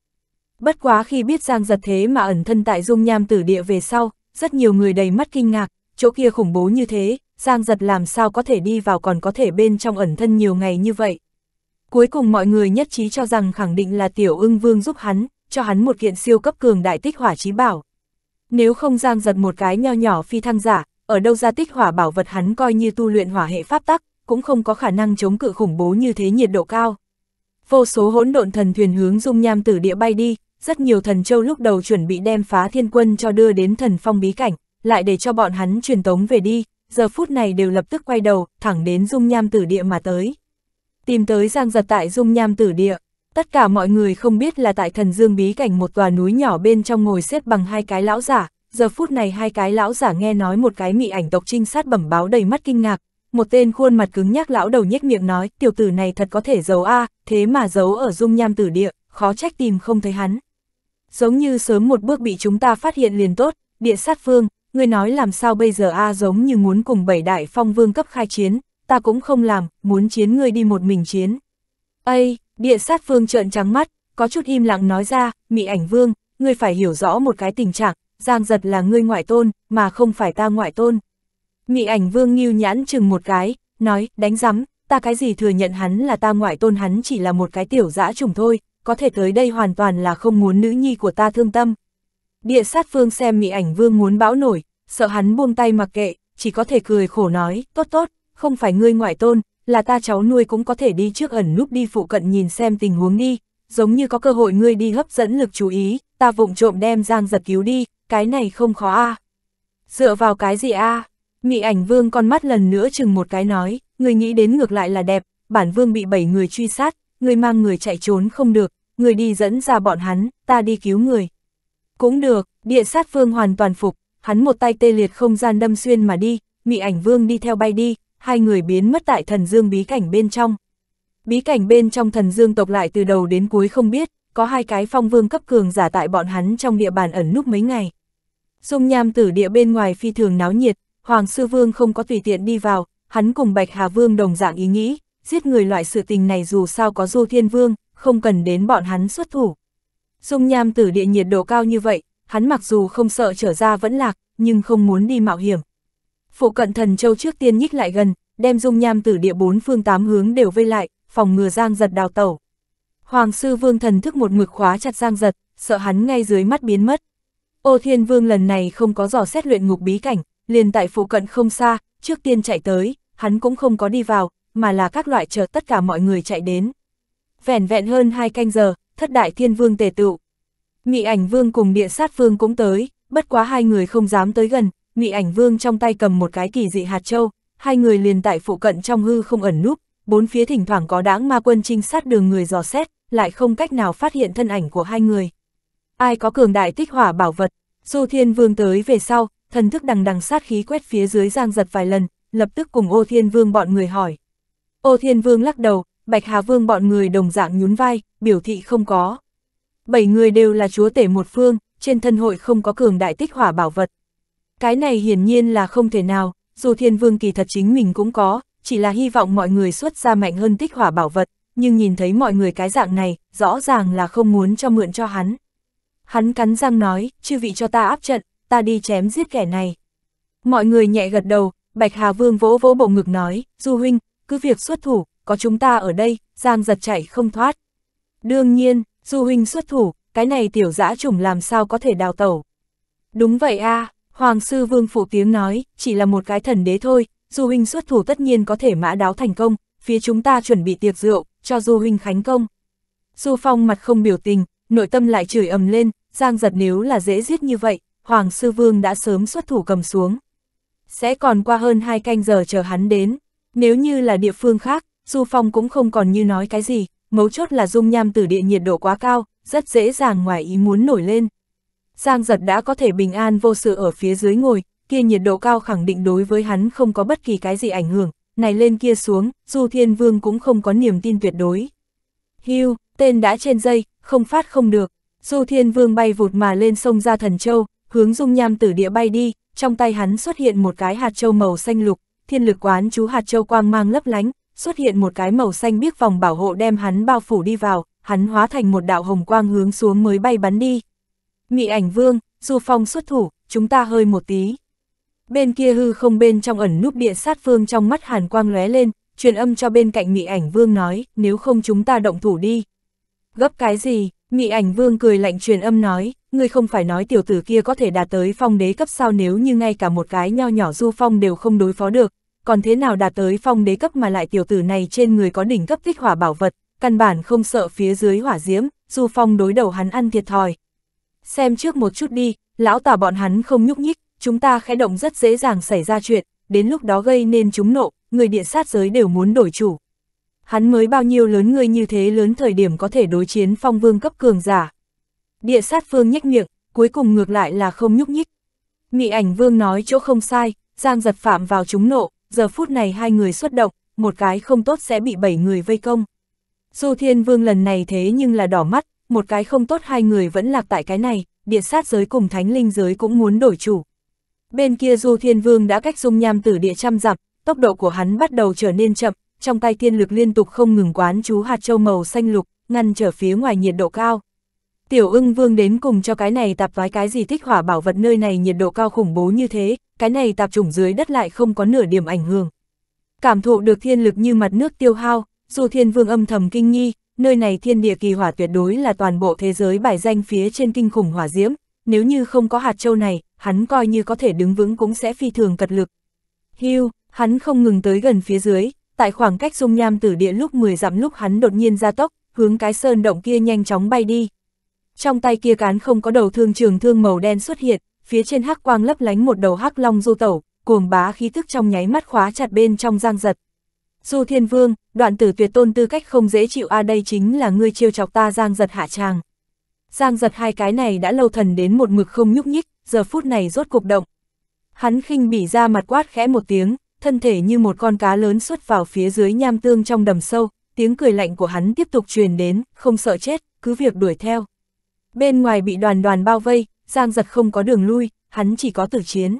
Bất quá khi biết Giang Giật thế mà ẩn thân tại dung nham tử địa về sau, rất nhiều người đầy mắt kinh ngạc, chỗ kia khủng bố như thế, Giang Giật làm sao có thể đi vào còn có thể bên trong ẩn thân nhiều ngày như vậy, Cuối cùng mọi người nhất trí cho rằng khẳng định là tiểu ưng vương giúp hắn, cho hắn một kiện siêu cấp cường đại tích hỏa trí bảo. Nếu không giang giật một cái nho nhỏ phi thăng giả, ở đâu ra tích hỏa bảo vật hắn coi như tu luyện hỏa hệ pháp tắc, cũng không có khả năng chống cự khủng bố như thế nhiệt độ cao. Vô số hỗn độn thần thuyền hướng dung nham tử địa bay đi, rất nhiều thần châu lúc đầu chuẩn bị đem phá thiên quân cho đưa đến thần phong bí cảnh, lại để cho bọn hắn truyền tống về đi, giờ phút này đều lập tức quay đầu, thẳng đến dung nham tử địa mà tới tìm tới Giang Giật tại dung nham tử địa. Tất cả mọi người không biết là tại thần dương bí cảnh một tòa núi nhỏ bên trong ngồi xếp bằng hai cái lão giả, giờ phút này hai cái lão giả nghe nói một cái mị ảnh tộc trinh sát bẩm báo đầy mắt kinh ngạc, một tên khuôn mặt cứng nhắc lão đầu nhếch miệng nói, tiểu tử này thật có thể giấu a, thế mà giấu ở dung nham tử địa, khó trách tìm không thấy hắn. Giống như sớm một bước bị chúng ta phát hiện liền tốt, địa sát phương, người nói làm sao bây giờ a giống như muốn cùng bảy đại phong vương cấp khai chiến, ta cũng không làm, muốn chiến ngươi đi một mình chiến. Ây, địa sát vương trợn trắng mắt, có chút im lặng nói ra, mị ảnh vương, ngươi phải hiểu rõ một cái tình trạng, giang giật là ngươi ngoại tôn, mà không phải ta ngoại tôn. Mị ảnh vương nghiêu nhãn chừng một cái, nói, đánh rắm, ta cái gì thừa nhận hắn là ta ngoại tôn hắn chỉ là một cái tiểu dã trùng thôi, có thể tới đây hoàn toàn là không muốn nữ nhi của ta thương tâm. Địa sát vương xem mị ảnh vương muốn bão nổi, sợ hắn buông tay mặc kệ, chỉ có thể cười khổ nói, tốt tốt, không phải ngươi ngoại tôn, là ta cháu nuôi cũng có thể đi trước ẩn núp đi phụ cận nhìn xem tình huống đi, giống như có cơ hội ngươi đi hấp dẫn lực chú ý, ta vụng trộm đem Giang giật cứu đi, cái này không khó a Dựa vào cái gì a à? Mị ảnh vương con mắt lần nữa chừng một cái nói, người nghĩ đến ngược lại là đẹp, bản vương bị bảy người truy sát, người mang người chạy trốn không được, người đi dẫn ra bọn hắn, ta đi cứu người. Cũng được, địa sát vương hoàn toàn phục, hắn một tay tê liệt không gian đâm xuyên mà đi, mị ảnh vương đi theo bay đi, hai người biến mất tại thần dương bí cảnh bên trong. Bí cảnh bên trong thần dương tộc lại từ đầu đến cuối không biết, có hai cái phong vương cấp cường giả tại bọn hắn trong địa bàn ẩn núp mấy ngày. Dung nham tử địa bên ngoài phi thường náo nhiệt, Hoàng Sư Vương không có tùy tiện đi vào, hắn cùng Bạch Hà Vương đồng dạng ý nghĩ, giết người loại sự tình này dù sao có Du Thiên Vương, không cần đến bọn hắn xuất thủ. Dung nham tử địa nhiệt độ cao như vậy, hắn mặc dù không sợ trở ra vẫn lạc, nhưng không muốn đi mạo hiểm. Phụ cận thần châu trước tiên nhích lại gần, đem dung nham tử địa bốn phương tám hướng đều vây lại, phòng ngừa giang giật đào tẩu. Hoàng sư vương thần thức một mực khóa chặt giang giật, sợ hắn ngay dưới mắt biến mất. Ô thiên vương lần này không có dò xét luyện ngục bí cảnh, liền tại phụ cận không xa, trước tiên chạy tới, hắn cũng không có đi vào, mà là các loại chờ tất cả mọi người chạy đến. Vẻn vẹn hơn hai canh giờ, thất đại thiên vương tề tựu. Mị ảnh vương cùng địa sát vương cũng tới, bất quá hai người không dám tới gần, Mị ảnh vương trong tay cầm một cái kỳ dị hạt châu, hai người liền tại phụ cận trong hư không ẩn núp, bốn phía thỉnh thoảng có đáng ma quân trinh sát đường người dò xét, lại không cách nào phát hiện thân ảnh của hai người. Ai có cường đại tích hỏa bảo vật, Du Thiên Vương tới về sau, thần thức đằng đằng sát khí quét phía dưới giang giật vài lần, lập tức cùng Ô Thiên Vương bọn người hỏi. Ô Thiên Vương lắc đầu, Bạch Hà Vương bọn người đồng dạng nhún vai, biểu thị không có. Bảy người đều là chúa tể một phương, trên thân hội không có cường đại tích hỏa bảo vật, cái này hiển nhiên là không thể nào, dù thiên vương kỳ thật chính mình cũng có, chỉ là hy vọng mọi người xuất ra mạnh hơn tích hỏa bảo vật, nhưng nhìn thấy mọi người cái dạng này, rõ ràng là không muốn cho mượn cho hắn. Hắn cắn răng nói, chư vị cho ta áp trận, ta đi chém giết kẻ này. Mọi người nhẹ gật đầu, Bạch Hà Vương vỗ vỗ bộ ngực nói, Du Huynh, cứ việc xuất thủ, có chúng ta ở đây, Giang giật chạy không thoát. Đương nhiên, Du Huynh xuất thủ, cái này tiểu dã chủng làm sao có thể đào tẩu. Đúng vậy a à, Hoàng sư vương phủ tiếng nói, chỉ là một cái thần đế thôi, Du huynh xuất thủ tất nhiên có thể mã đáo thành công, phía chúng ta chuẩn bị tiệc rượu, cho Du huynh khánh công. Du Phong mặt không biểu tình, nội tâm lại chửi ầm lên, Giang giật nếu là dễ giết như vậy, Hoàng Sư Vương đã sớm xuất thủ cầm xuống. Sẽ còn qua hơn hai canh giờ chờ hắn đến, nếu như là địa phương khác, Du Phong cũng không còn như nói cái gì, mấu chốt là dung nham tử địa nhiệt độ quá cao, rất dễ dàng ngoài ý muốn nổi lên. Giang giật đã có thể bình an vô sự ở phía dưới ngồi, kia nhiệt độ cao khẳng định đối với hắn không có bất kỳ cái gì ảnh hưởng, này lên kia xuống, Du Thiên Vương cũng không có niềm tin tuyệt đối. Hưu, tên đã trên dây, không phát không được, Du Thiên Vương bay vụt mà lên sông ra thần châu, hướng dung nham tử địa bay đi, trong tay hắn xuất hiện một cái hạt châu màu xanh lục, thiên lực quán chú hạt châu quang mang lấp lánh, xuất hiện một cái màu xanh biếc vòng bảo hộ đem hắn bao phủ đi vào, hắn hóa thành một đạo hồng quang hướng xuống mới bay bắn đi. Mị ảnh vương, du phong xuất thủ, chúng ta hơi một tí. Bên kia hư không bên trong ẩn núp địa sát phương trong mắt hàn quang lóe lên, truyền âm cho bên cạnh mị ảnh vương nói, nếu không chúng ta động thủ đi. Gấp cái gì, mị ảnh vương cười lạnh truyền âm nói, ngươi không phải nói tiểu tử kia có thể đạt tới phong đế cấp sao nếu như ngay cả một cái nho nhỏ du phong đều không đối phó được, còn thế nào đạt tới phong đế cấp mà lại tiểu tử này trên người có đỉnh cấp tích hỏa bảo vật, căn bản không sợ phía dưới hỏa diễm, du phong đối đầu hắn ăn thiệt thòi xem trước một chút đi, lão tả bọn hắn không nhúc nhích, chúng ta khẽ động rất dễ dàng xảy ra chuyện, đến lúc đó gây nên chúng nộ, người địa sát giới đều muốn đổi chủ. Hắn mới bao nhiêu lớn người như thế lớn thời điểm có thể đối chiến phong vương cấp cường giả. Địa sát phương nhếch miệng, cuối cùng ngược lại là không nhúc nhích. Mị ảnh vương nói chỗ không sai, giang giật phạm vào chúng nộ, giờ phút này hai người xuất động, một cái không tốt sẽ bị bảy người vây công. Du Thiên Vương lần này thế nhưng là đỏ mắt, một cái không tốt hai người vẫn lạc tại cái này, địa sát giới cùng thánh linh giới cũng muốn đổi chủ. Bên kia Du Thiên Vương đã cách dung nham tử địa trăm dặm, tốc độ của hắn bắt đầu trở nên chậm, trong tay tiên lực liên tục không ngừng quán chú hạt châu màu xanh lục, ngăn trở phía ngoài nhiệt độ cao. Tiểu ưng vương đến cùng cho cái này tạp vái cái gì thích hỏa bảo vật nơi này nhiệt độ cao khủng bố như thế, cái này tạp chủng dưới đất lại không có nửa điểm ảnh hưởng. Cảm thụ được thiên lực như mặt nước tiêu hao, dù thiên vương âm thầm kinh nghi, nơi này thiên địa kỳ hỏa tuyệt đối là toàn bộ thế giới bài danh phía trên kinh khủng hỏa diễm, nếu như không có hạt châu này, hắn coi như có thể đứng vững cũng sẽ phi thường cật lực. Hưu, hắn không ngừng tới gần phía dưới, tại khoảng cách dung nham tử địa lúc 10 dặm lúc hắn đột nhiên ra tốc, hướng cái sơn động kia nhanh chóng bay đi. Trong tay kia cán không có đầu thương trường thương màu đen xuất hiện, phía trên hắc quang lấp lánh một đầu hắc long du tẩu, cuồng bá khí thức trong nháy mắt khóa chặt bên trong giang giật. Du Thiên Vương, đoạn tử tuyệt tôn tư cách không dễ chịu a à đây chính là ngươi chiêu chọc ta giang giật hạ tràng. Giang giật hai cái này đã lâu thần đến một mực không nhúc nhích, giờ phút này rốt cục động. Hắn khinh bị ra mặt quát khẽ một tiếng, thân thể như một con cá lớn xuất vào phía dưới nham tương trong đầm sâu, tiếng cười lạnh của hắn tiếp tục truyền đến, không sợ chết, cứ việc đuổi theo. Bên ngoài bị đoàn đoàn bao vây, Giang giật không có đường lui, hắn chỉ có tử chiến.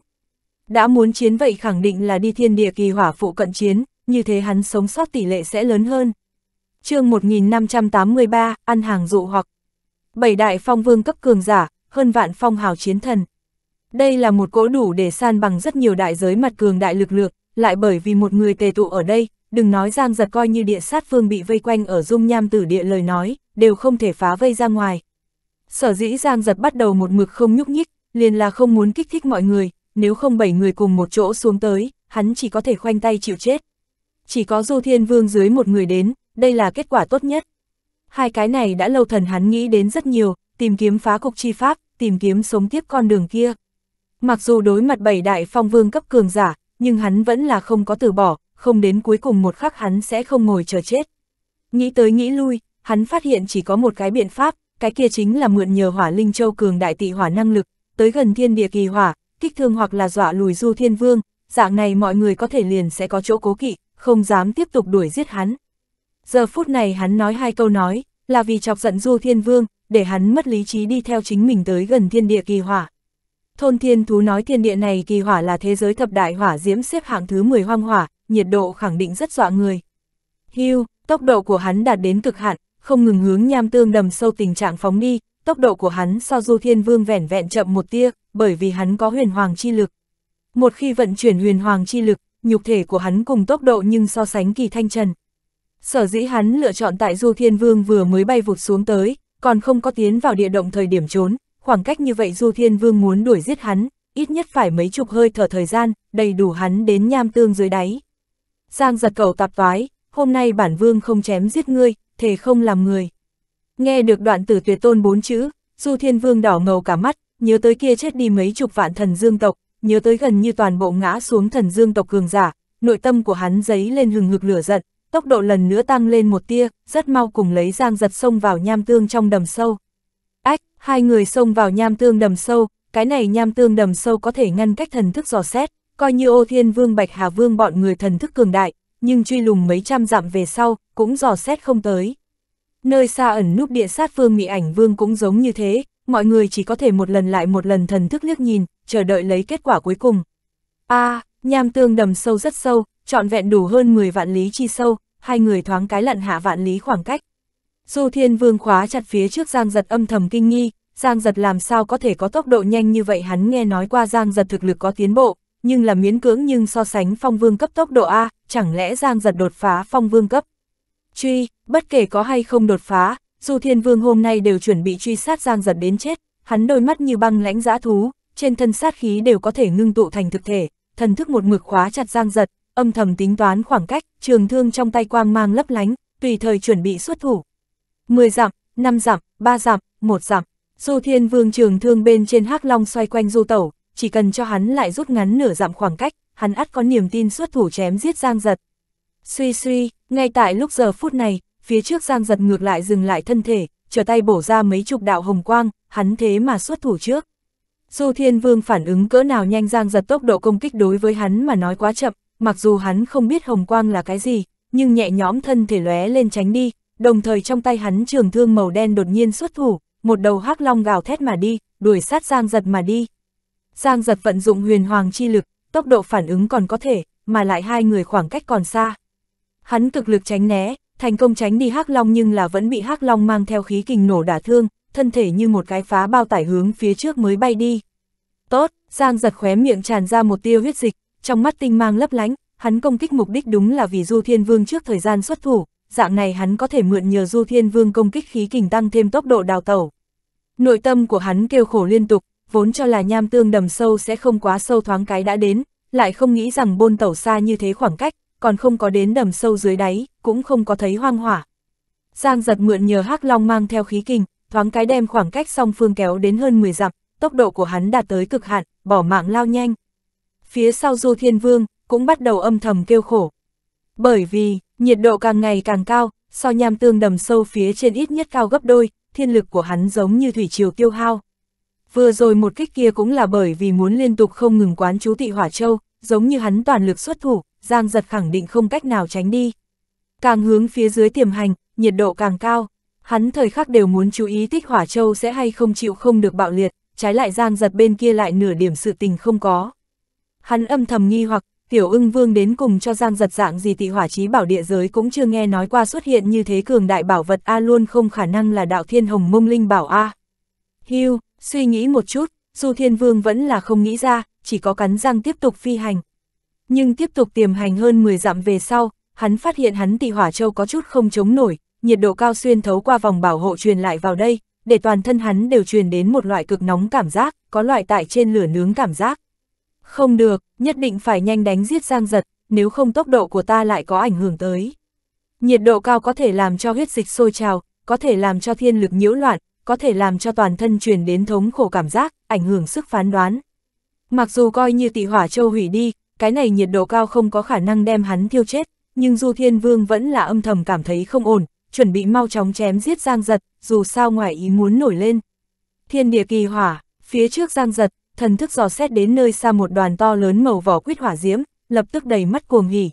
Đã muốn chiến vậy khẳng định là đi thiên địa kỳ hỏa phụ cận chiến, như thế hắn sống sót tỷ lệ sẽ lớn hơn. chương 1583, ăn hàng dụ hoặc bảy đại phong vương cấp cường giả, hơn vạn phong hào chiến thần. Đây là một cỗ đủ để san bằng rất nhiều đại giới mặt cường đại lực lượng, lại bởi vì một người tề tụ ở đây, đừng nói giang giật coi như địa sát phương bị vây quanh ở dung nham tử địa lời nói, đều không thể phá vây ra ngoài. Sở dĩ giang giật bắt đầu một mực không nhúc nhích, liền là không muốn kích thích mọi người, nếu không bảy người cùng một chỗ xuống tới, hắn chỉ có thể khoanh tay chịu chết chỉ có Du Thiên Vương dưới một người đến, đây là kết quả tốt nhất. Hai cái này đã lâu thần hắn nghĩ đến rất nhiều, tìm kiếm phá cục chi pháp, tìm kiếm sống tiếp con đường kia. Mặc dù đối mặt bảy đại phong vương cấp cường giả, nhưng hắn vẫn là không có từ bỏ, không đến cuối cùng một khắc hắn sẽ không ngồi chờ chết. Nghĩ tới nghĩ lui, hắn phát hiện chỉ có một cái biện pháp, cái kia chính là mượn nhờ hỏa linh châu cường đại tị hỏa năng lực, tới gần thiên địa kỳ hỏa, kích thương hoặc là dọa lùi du thiên vương, dạng này mọi người có thể liền sẽ có chỗ cố kỵ, không dám tiếp tục đuổi giết hắn. Giờ phút này hắn nói hai câu nói, là vì chọc giận Du Thiên Vương, để hắn mất lý trí đi theo chính mình tới gần thiên địa kỳ hỏa. Thôn thiên thú nói thiên địa này kỳ hỏa là thế giới thập đại hỏa diễm xếp hạng thứ 10 hoang hỏa, nhiệt độ khẳng định rất dọa người. Hưu, tốc độ của hắn đạt đến cực hạn, không ngừng hướng nham tương đầm sâu tình trạng phóng đi, tốc độ của hắn so du thiên vương vẻn vẹn chậm một tia, bởi vì hắn có huyền hoàng chi lực. Một khi vận chuyển huyền hoàng chi lực, nhục thể của hắn cùng tốc độ nhưng so sánh kỳ thanh trần. Sở dĩ hắn lựa chọn tại Du Thiên Vương vừa mới bay vụt xuống tới, còn không có tiến vào địa động thời điểm trốn, khoảng cách như vậy Du Thiên Vương muốn đuổi giết hắn, ít nhất phải mấy chục hơi thở thời gian, đầy đủ hắn đến nham tương dưới đáy. Giang giật cầu tạp toái, hôm nay bản vương không chém giết ngươi, thề không làm người. Nghe được đoạn tử tuyệt tôn bốn chữ, Du Thiên Vương đỏ ngầu cả mắt, nhớ tới kia chết đi mấy chục vạn thần dương tộc, nhớ tới gần như toàn bộ ngã xuống thần dương tộc cường giả, nội tâm của hắn giấy lên hừng hực lửa giận, tốc độ lần nữa tăng lên một tia, rất mau cùng lấy giang giật xông vào nham tương trong đầm sâu. Ách, hai người xông vào nham tương đầm sâu, cái này nham tương đầm sâu có thể ngăn cách thần thức dò xét, coi như ô thiên vương bạch hà vương bọn người thần thức cường đại, nhưng truy lùng mấy trăm dặm về sau, cũng dò xét không tới. Nơi xa ẩn núp địa sát vương mị ảnh vương cũng giống như thế, mọi người chỉ có thể một lần lại một lần thần thức liếc nhìn, chờ đợi lấy kết quả cuối cùng. A, à, nham tương đầm sâu rất sâu, trọn vẹn đủ hơn 10 vạn lý chi sâu, hai người thoáng cái lặn hạ vạn lý khoảng cách. Du Thiên Vương khóa chặt phía trước Giang Giật âm thầm kinh nghi, Giang Giật làm sao có thể có tốc độ nhanh như vậy hắn nghe nói qua Giang Giật thực lực có tiến bộ, nhưng là miễn cưỡng nhưng so sánh phong vương cấp tốc độ A, chẳng lẽ Giang Giật đột phá phong vương cấp. Truy, bất kể có hay không đột phá, Du Thiên Vương hôm nay đều chuẩn bị truy sát Giang Giật đến chết, hắn đôi mắt như băng lãnh giã thú, trên thân sát khí đều có thể ngưng tụ thành thực thể, thần thức một mực khóa chặt giang giật, âm thầm tính toán khoảng cách, trường thương trong tay quang mang lấp lánh, tùy thời chuẩn bị xuất thủ. 10 dặm, 5 dặm, 3 dặm, 1 dặm, Du Thiên Vương trường thương bên trên hắc long xoay quanh du tẩu, chỉ cần cho hắn lại rút ngắn nửa dặm khoảng cách, hắn ắt có niềm tin xuất thủ chém giết Giang Giật. Suy suy, ngay tại lúc giờ phút này, phía trước Giang Giật ngược lại dừng lại thân thể, trở tay bổ ra mấy chục đạo hồng quang, hắn thế mà xuất thủ trước. Du Thiên Vương phản ứng cỡ nào nhanh giang giật tốc độ công kích đối với hắn mà nói quá chậm, mặc dù hắn không biết hồng quang là cái gì, nhưng nhẹ nhõm thân thể lóe lên tránh đi, đồng thời trong tay hắn trường thương màu đen đột nhiên xuất thủ, một đầu hắc long gào thét mà đi, đuổi sát giang giật mà đi. Giang giật vận dụng huyền hoàng chi lực, tốc độ phản ứng còn có thể, mà lại hai người khoảng cách còn xa. Hắn cực lực tránh né, thành công tránh đi hắc long nhưng là vẫn bị hắc long mang theo khí kình nổ đả thương, thân thể như một cái phá bao tải hướng phía trước mới bay đi. Tốt, Giang giật khóe miệng tràn ra một tia huyết dịch, trong mắt tinh mang lấp lánh, hắn công kích mục đích đúng là vì Du Thiên Vương trước thời gian xuất thủ, dạng này hắn có thể mượn nhờ Du Thiên Vương công kích khí kình tăng thêm tốc độ đào tẩu. Nội tâm của hắn kêu khổ liên tục, vốn cho là nham tương đầm sâu sẽ không quá sâu thoáng cái đã đến, lại không nghĩ rằng bôn tẩu xa như thế khoảng cách, còn không có đến đầm sâu dưới đáy, cũng không có thấy hoang hỏa. Giang giật mượn nhờ hắc long mang theo khí kình, thoáng cái đem khoảng cách song phương kéo đến hơn 10 dặm, tốc độ của hắn đạt tới cực hạn, bỏ mạng lao nhanh. Phía sau Du Thiên Vương, cũng bắt đầu âm thầm kêu khổ. Bởi vì, nhiệt độ càng ngày càng cao, so nham tương đầm sâu phía trên ít nhất cao gấp đôi, thiên lực của hắn giống như thủy triều tiêu hao. Vừa rồi một kích kia cũng là bởi vì muốn liên tục không ngừng quán chú tị hỏa châu, giống như hắn toàn lực xuất thủ, Giang giật khẳng định không cách nào tránh đi. Càng hướng phía dưới tiềm hành, nhiệt độ càng cao. Hắn thời khắc đều muốn chú ý tích hỏa châu sẽ hay không chịu không được bạo liệt, trái lại giang giật bên kia lại nửa điểm sự tình không có. Hắn âm thầm nghi hoặc, tiểu ưng vương đến cùng cho giang giật dạng gì tị hỏa chí bảo địa giới cũng chưa nghe nói qua xuất hiện như thế cường đại bảo vật A luôn không khả năng là đạo thiên hồng mông linh bảo A. Hưu, suy nghĩ một chút, Du Thiên Vương vẫn là không nghĩ ra, chỉ có cắn răng tiếp tục phi hành. Nhưng tiếp tục tiềm hành hơn 10 dặm về sau, hắn phát hiện hắn tị hỏa châu có chút không chống nổi, nhiệt độ cao xuyên thấu qua vòng bảo hộ truyền lại vào đây, để toàn thân hắn đều truyền đến một loại cực nóng cảm giác, có loại tại trên lửa nướng cảm giác. Không được, nhất định phải nhanh đánh giết Giang Giật, nếu không tốc độ của ta lại có ảnh hưởng tới. Nhiệt độ cao có thể làm cho huyết dịch sôi trào, có thể làm cho thiên lực nhiễu loạn, có thể làm cho toàn thân truyền đến thống khổ cảm giác, ảnh hưởng sức phán đoán. Mặc dù coi như tị hỏa châu hủy đi, cái này nhiệt độ cao không có khả năng đem hắn thiêu chết, nhưng Du Thiên Vương vẫn là âm thầm cảm thấy không ổn, chuẩn bị mau chóng chém giết Giang Giật, dù sao ngoài ý muốn nổi lên. Thiên địa kỳ hỏa, phía trước Giang Giật, thần thức dò xét đến nơi xa một đoàn to lớn màu vỏ quyết hỏa diễm, lập tức đầy mắt cuồng hỉ.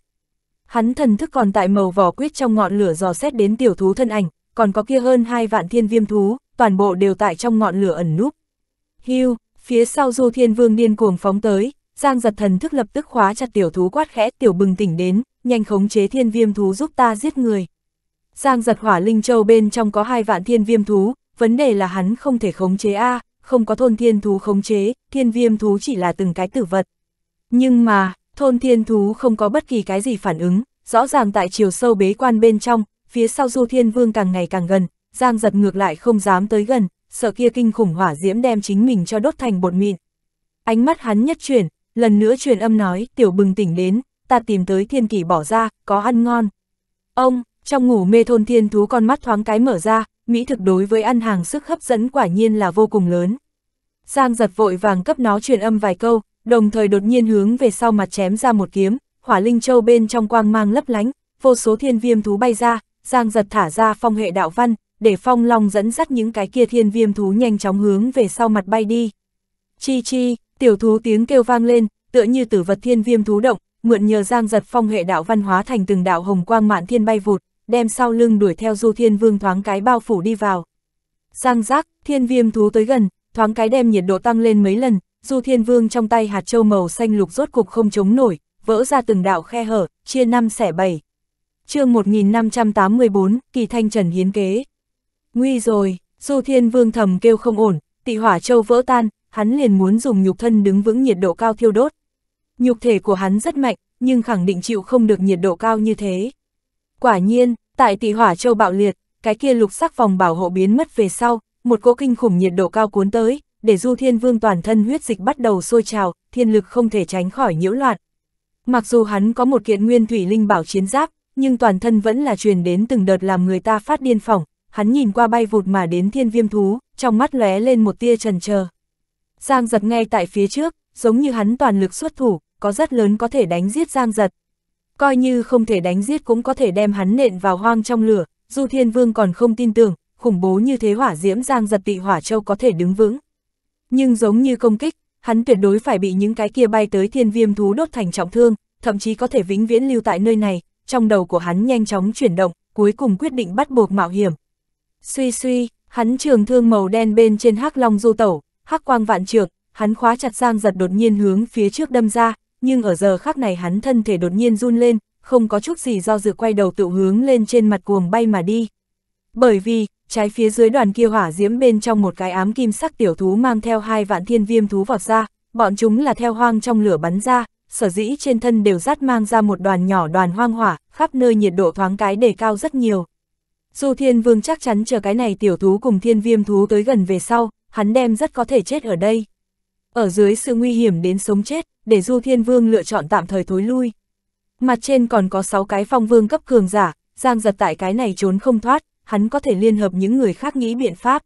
Hắn thần thức còn tại màu vỏ quyết trong ngọn lửa dò xét đến tiểu thú thân ảnh, còn có kia hơn hai vạn thiên viêm thú, toàn bộ đều tại trong ngọn lửa ẩn núp. Hưu, phía sau Du Thiên Vương điên cuồng phóng tới, Giang Giật thần thức lập tức khóa chặt tiểu thú quát khẽ, tiểu bừng tỉnh đến, nhanh khống chế thiên viêm thú giúp ta giết người. Giang giật hỏa linh châu bên trong có hai vạn thiên viêm thú, vấn đề là hắn không thể khống chế A, không có thôn thiên thú khống chế, thiên viêm thú chỉ là từng cái tử vật. Nhưng mà, thôn thiên thú không có bất kỳ cái gì phản ứng, rõ ràng tại chiều sâu bế quan bên trong, phía sau du thiên vương càng ngày càng gần, giang giật ngược lại không dám tới gần, sợ kia kinh khủng hỏa diễm đem chính mình cho đốt thành bột mịn. Ánh mắt hắn nhất chuyển, lần nữa truyền âm nói, tiểu bừng tỉnh đến, ta tìm tới thiên kỷ bỏ ra, có ăn ngon. Ông, trong ngủ mê thôn thiên thú con mắt thoáng cái mở ra, mỹ thực đối với ăn hàng sức hấp dẫn quả nhiên là vô cùng lớn. Giang giật vội vàng cấp nó truyền âm vài câu, đồng thời đột nhiên hướng về sau mặt chém ra một kiếm, hỏa linh châu bên trong quang mang lấp lánh, vô số thiên viêm thú bay ra, Giang giật thả ra phong hệ đạo văn, để phong long dẫn dắt những cái kia thiên viêm thú nhanh chóng hướng về sau mặt bay đi. Chi chi, tiểu thú tiếng kêu vang lên, tựa như tử vật thiên viêm thú động, mượn nhờ Giang giật phong hệ đạo văn hóa thành từng đạo hồng quang mạn thiên bay vụt, đem sau lưng đuổi theo Du Thiên Vương thoáng cái bao phủ đi vào. Giang giác, thiên viêm thú tới gần, thoáng cái đem nhiệt độ tăng lên mấy lần, Du Thiên Vương trong tay hạt châu màu xanh lục rốt cục không chống nổi, vỡ ra từng đạo khe hở, chia năm xẻ bảy. chương 1584, kỳ thanh trần hiến kế. Nguy rồi, Du Thiên Vương thầm kêu không ổn, tị hỏa châu vỡ tan, hắn liền muốn dùng nhục thân đứng vững nhiệt độ cao thiêu đốt. Nhục thể của hắn rất mạnh, nhưng khẳng định chịu không được nhiệt độ cao như thế. Quả nhiên, tại tỷ hỏa châu bạo liệt, cái kia lục sắc vòng bảo hộ biến mất về sau, một cỗ kinh khủng nhiệt độ cao cuốn tới, để Du Thiên Vương toàn thân huyết dịch bắt đầu sôi trào, thiên lực không thể tránh khỏi nhiễu loạn. Mặc dù hắn có một kiện nguyên thủy linh bảo chiến giáp, nhưng toàn thân vẫn là truyền đến từng đợt làm người ta phát điên phỏng, hắn nhìn qua bay vụt mà đến thiên viêm thú, trong mắt lóe lên một tia trần chờ. Giang giật ngay tại phía trước, giống như hắn toàn lực xuất thủ, có rất lớn có thể đánh giết Giang giật, coi như không thể đánh giết cũng có thể đem hắn nện vào hoang trong lửa, Du Thiên Vương còn không tin tưởng, khủng bố như thế hỏa diễm giang giật tị hỏa châu có thể đứng vững. Nhưng giống như công kích, hắn tuyệt đối phải bị những cái kia bay tới thiên viêm thú đốt thành trọng thương, thậm chí có thể vĩnh viễn lưu tại nơi này, trong đầu của hắn nhanh chóng chuyển động, cuối cùng quyết định bắt buộc mạo hiểm. Suy suy, hắn trường thương màu đen bên trên hắc long du tẩu, hắc quang vạn trượng, hắn khóa chặt giang giật đột nhiên hướng phía trước đâm ra, nhưng ở giờ khác này hắn thân thể đột nhiên run lên, không có chút gì do dự quay đầu tự hướng lên trên mặt cuồng bay mà đi. Bởi vì, trái phía dưới đoàn kia hỏa diễm bên trong một cái ám kim sắc tiểu thú mang theo hai vạn thiên viêm thú vọt ra, bọn chúng là theo hoang trong lửa bắn ra, sở dĩ trên thân đều rát mang ra một đoàn nhỏ đoàn hoang hỏa, khắp nơi nhiệt độ thoáng cái đề cao rất nhiều. Du Thiên Vương chắc chắn chờ cái này tiểu thú cùng thiên viêm thú tới gần về sau, hắn đem rất có thể chết ở đây. Ở dưới sự nguy hiểm đến sống chết, để Du Thiên Vương lựa chọn tạm thời thối lui. Mặt trên còn có 6 cái phong vương cấp cường giả, Giang giật tại cái này trốn không thoát, hắn có thể liên hợp những người khác nghĩ biện pháp.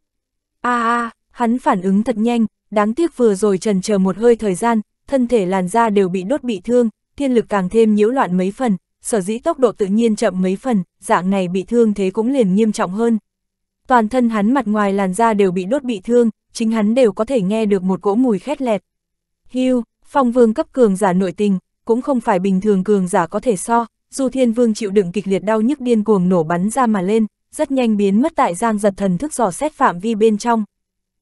a a hắn phản ứng thật nhanh, đáng tiếc vừa rồi trần chờ một hơi thời gian, thân thể làn da đều bị đốt bị thương, thiên lực càng thêm nhiễu loạn mấy phần, sở dĩ tốc độ tự nhiên chậm mấy phần, dạng này bị thương thế cũng liền nghiêm trọng hơn. Toàn thân hắn mặt ngoài làn da đều bị đốt bị thương, chính hắn đều có thể nghe được một cỗ mùi khét lẹt. Hưu, phong vương cấp cường giả nội tình, cũng không phải bình thường cường giả có thể so, dù thiên vương chịu đựng kịch liệt đau nhức điên cuồng nổ bắn ra mà lên, rất nhanh biến mất tại giang giật thần thức dò xét phạm vi bên trong.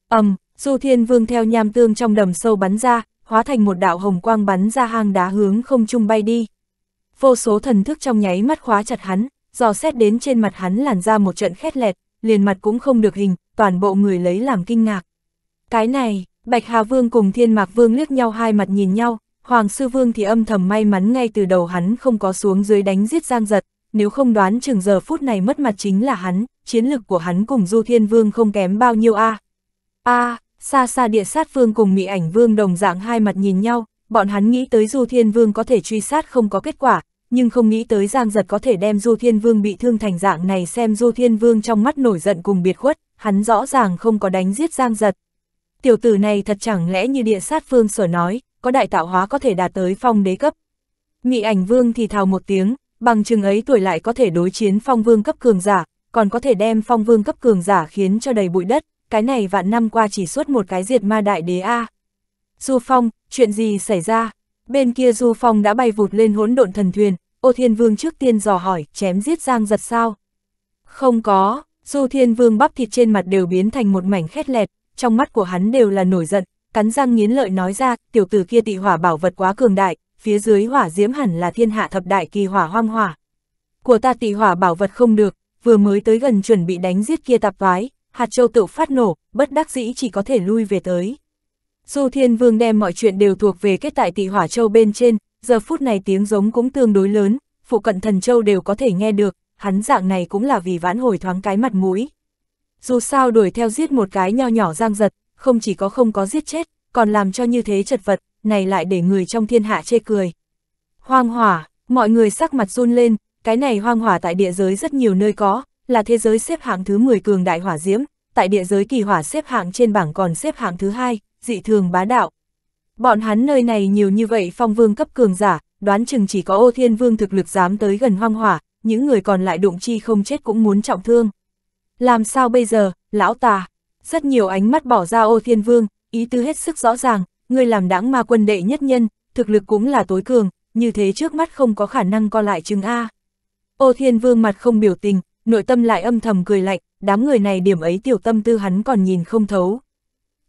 ầm, um, dù thiên vương theo nham tương trong đầm sâu bắn ra, hóa thành một đạo hồng quang bắn ra hang đá hướng không trung bay đi. Vô số thần thức trong nháy mắt khóa chặt hắn, dò xét đến trên mặt hắn làn ra một trận khét lẹt, liền mặt cũng không được hình, toàn bộ người lấy làm kinh ngạc. Cái này, Bạch Hà Vương cùng Thiên Mạc Vương liếc nhau hai mặt nhìn nhau, Hoàng Sư Vương thì âm thầm may mắn ngay từ đầu hắn không có xuống dưới đánh giết Giang Giật, nếu không đoán chừng giờ phút này mất mặt chính là hắn, chiến lực của hắn cùng Du Thiên Vương không kém bao nhiêu a. A, xa xa địa sát vương cùng Mỹ ảnh vương đồng dạng hai mặt nhìn nhau, bọn hắn nghĩ tới Du Thiên Vương có thể truy sát không có kết quả, nhưng không nghĩ tới Giang Giật có thể đem Du Thiên Vương bị thương thành dạng này xem Du Thiên Vương trong mắt nổi giận cùng biệt khuất, hắn rõ ràng không có đánh giết Giang Giật, tiểu tử này thật chẳng lẽ như địa sát phương sở nói, có đại tạo hóa có thể đạt tới phong đế cấp. Mị ảnh vương thì thào một tiếng, bằng chừng ấy tuổi lại có thể đối chiến phong vương cấp cường giả, còn có thể đem phong vương cấp cường giả khiến cho đầy bụi đất, cái này vạn năm qua chỉ suốt một cái diệt ma đại đế A. Du Phong, chuyện gì xảy ra? Bên kia Du Phong đã bay vụt lên hỗn độn thần thuyền, ô thiên vương trước tiên dò hỏi, chém giết giang giật sao? Không có, Du Thiên Vương bắp thịt trên mặt đều biến thành một mảnh khét lẹt, trong mắt của hắn đều là nổi giận, cắn răng nghiến lợi nói ra, tiểu tử kia tị hỏa bảo vật quá cường đại, phía dưới hỏa diễm hẳn là thiên hạ thập đại kỳ hỏa hoang hỏa. Của ta tị hỏa bảo vật không được, vừa mới tới gần chuẩn bị đánh giết kia tạp toái, hạt châu tự phát nổ, bất đắc dĩ chỉ có thể lui về tới. Du Thiên Vương đem mọi chuyện đều thuộc về kết tại tị hỏa châu bên trên, giờ phút này tiếng giống cũng tương đối lớn, phụ cận thần châu đều có thể nghe được, hắn dạng này cũng là vì vãn hồi thoáng cái mặt mũi. Dù sao đuổi theo giết một cái nho nhỏ giang giật, không chỉ có không có giết chết, còn làm cho như thế chật vật, này lại để người trong thiên hạ chê cười. Hoang hỏa, mọi người sắc mặt run lên, cái này hoang hỏa tại địa giới rất nhiều nơi có, là thế giới xếp hạng thứ 10 cường đại hỏa diễm, tại địa giới kỳ hỏa xếp hạng trên bảng còn xếp hạng thứ hai, dị thường bá đạo. Bọn hắn nơi này nhiều như vậy phong vương cấp cường giả, đoán chừng chỉ có ô thiên vương thực lực dám tới gần hoang hỏa, những người còn lại đụng chi không chết cũng muốn trọng thương. Làm sao bây giờ, lão tà? Rất nhiều ánh mắt bỏ ra ô thiên vương, ý tứ hết sức rõ ràng, ngươi làm Đãng ma quân đệ nhất nhân, thực lực cũng là tối cường, như thế trước mắt không có khả năng co lại chừng A. Ô thiên vương mặt không biểu tình, nội tâm lại âm thầm cười lạnh, đám người này điểm ấy tiểu tâm tư hắn còn nhìn không thấu.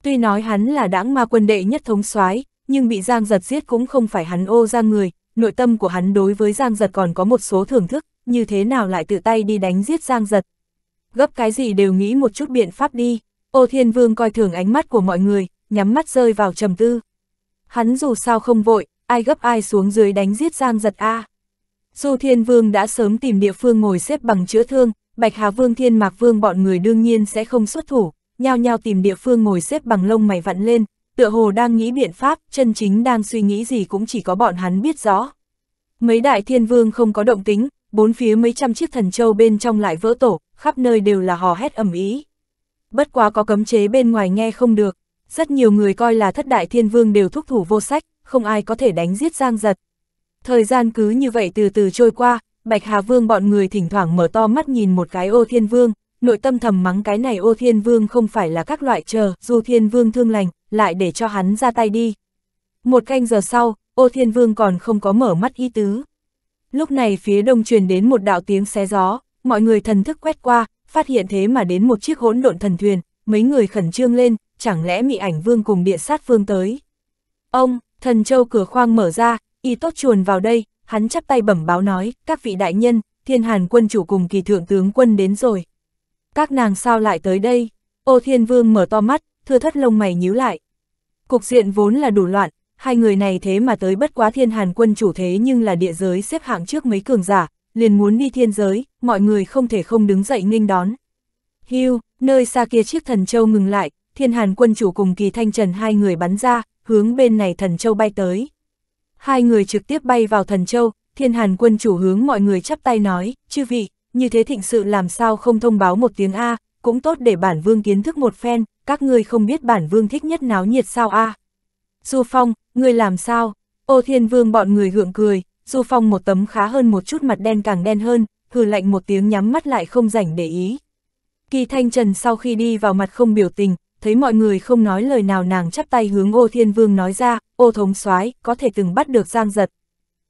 Tuy nói hắn là Đãng ma quân đệ nhất thống soái nhưng bị Giang Giật giết cũng không phải hắn ô ra người, nội tâm của hắn đối với Giang Giật còn có một số thưởng thức, như thế nào lại tự tay đi đánh giết Giang Giật, gấp cái gì đều nghĩ một chút biện pháp đi. Ô Thiên Vương coi thường ánh mắt của mọi người, nhắm mắt rơi vào trầm tư. Hắn dù sao không vội, ai gấp ai xuống dưới đánh giết Giang giật A. Dù Thiên Vương đã sớm tìm địa phương ngồi xếp bằng chữa thương, Bạch Hà Vương Thiên Mạc Vương bọn người đương nhiên sẽ không xuất thủ, nhao nhao tìm địa phương ngồi xếp bằng lông mày vặn lên, tựa hồ đang nghĩ biện pháp, chân chính đang suy nghĩ gì cũng chỉ có bọn hắn biết rõ. Mấy đại thiên vương không có động tính, bốn phía mấy trăm chiếc thần châu bên trong lại vỡ tổ, khắp nơi đều là hò hét ầm ý, Bất quá có cấm chế bên ngoài nghe không được, rất nhiều người coi là thất đại thiên vương đều thúc thủ vô sách, không ai có thể đánh giết Giang Giật. Thời gian cứ như vậy từ từ trôi qua, Bạch Hà Vương bọn người thỉnh thoảng mở to mắt nhìn một cái ô thiên vương, nội tâm thầm mắng cái này ô thiên vương không phải là các loại chờ, dù thiên vương thương lành, lại để cho hắn ra tay đi. Một canh giờ sau, ô thiên vương còn không có mở mắt y tứ. Lúc này phía đông truyền đến một đạo tiếng xé gió, mọi người thần thức quét qua, phát hiện thế mà đến một chiếc hỗn độn thần thuyền, mấy người khẩn trương lên, chẳng lẽ mị ảnh vương cùng địa sát vương tới. Ông, thần châu cửa khoang mở ra, y tốt chuồn vào đây, hắn chắp tay bẩm báo nói, các vị đại nhân, thiên hàn quân chủ cùng kỳ thượng tướng quân đến rồi. Các nàng sao lại tới đây? Ô thiên vương mở to mắt, thưa thất lông mày nhíu lại. Cục diện vốn là đủ loạn, hai người này thế mà tới bất quá thiên hàn quân chủ thế nhưng là địa giới xếp hạng trước mấy cường giả, liền muốn đi thiên giới, mọi người không thể không đứng dậy nghênh đón. Hưu, nơi xa kia chiếc thần châu ngừng lại, thiên hàn quân chủ cùng kỳ thanh trần hai người bắn ra, hướng bên này thần châu bay tới. Hai người trực tiếp bay vào thần châu, thiên hàn quân chủ hướng mọi người chắp tay nói, chư vị, như thế thịnh sự làm sao không thông báo một tiếng A, cũng tốt để bản vương kiến thức một phen, các ngươi không biết bản vương thích nhất náo nhiệt sao A. Du Phong, ngươi làm sao? Ô Thiên Vương bọn người gượng cười, Du Phong một tấm khá hơn một chút mặt đen càng đen hơn, hừ lạnh một tiếng nhắm mắt lại không rảnh để ý. Kỳ Thanh Trần sau khi đi vào mặt không biểu tình, thấy mọi người không nói lời nào nàng chắp tay hướng ô thiên vương nói ra, ô thống soái có thể từng bắt được giang giật.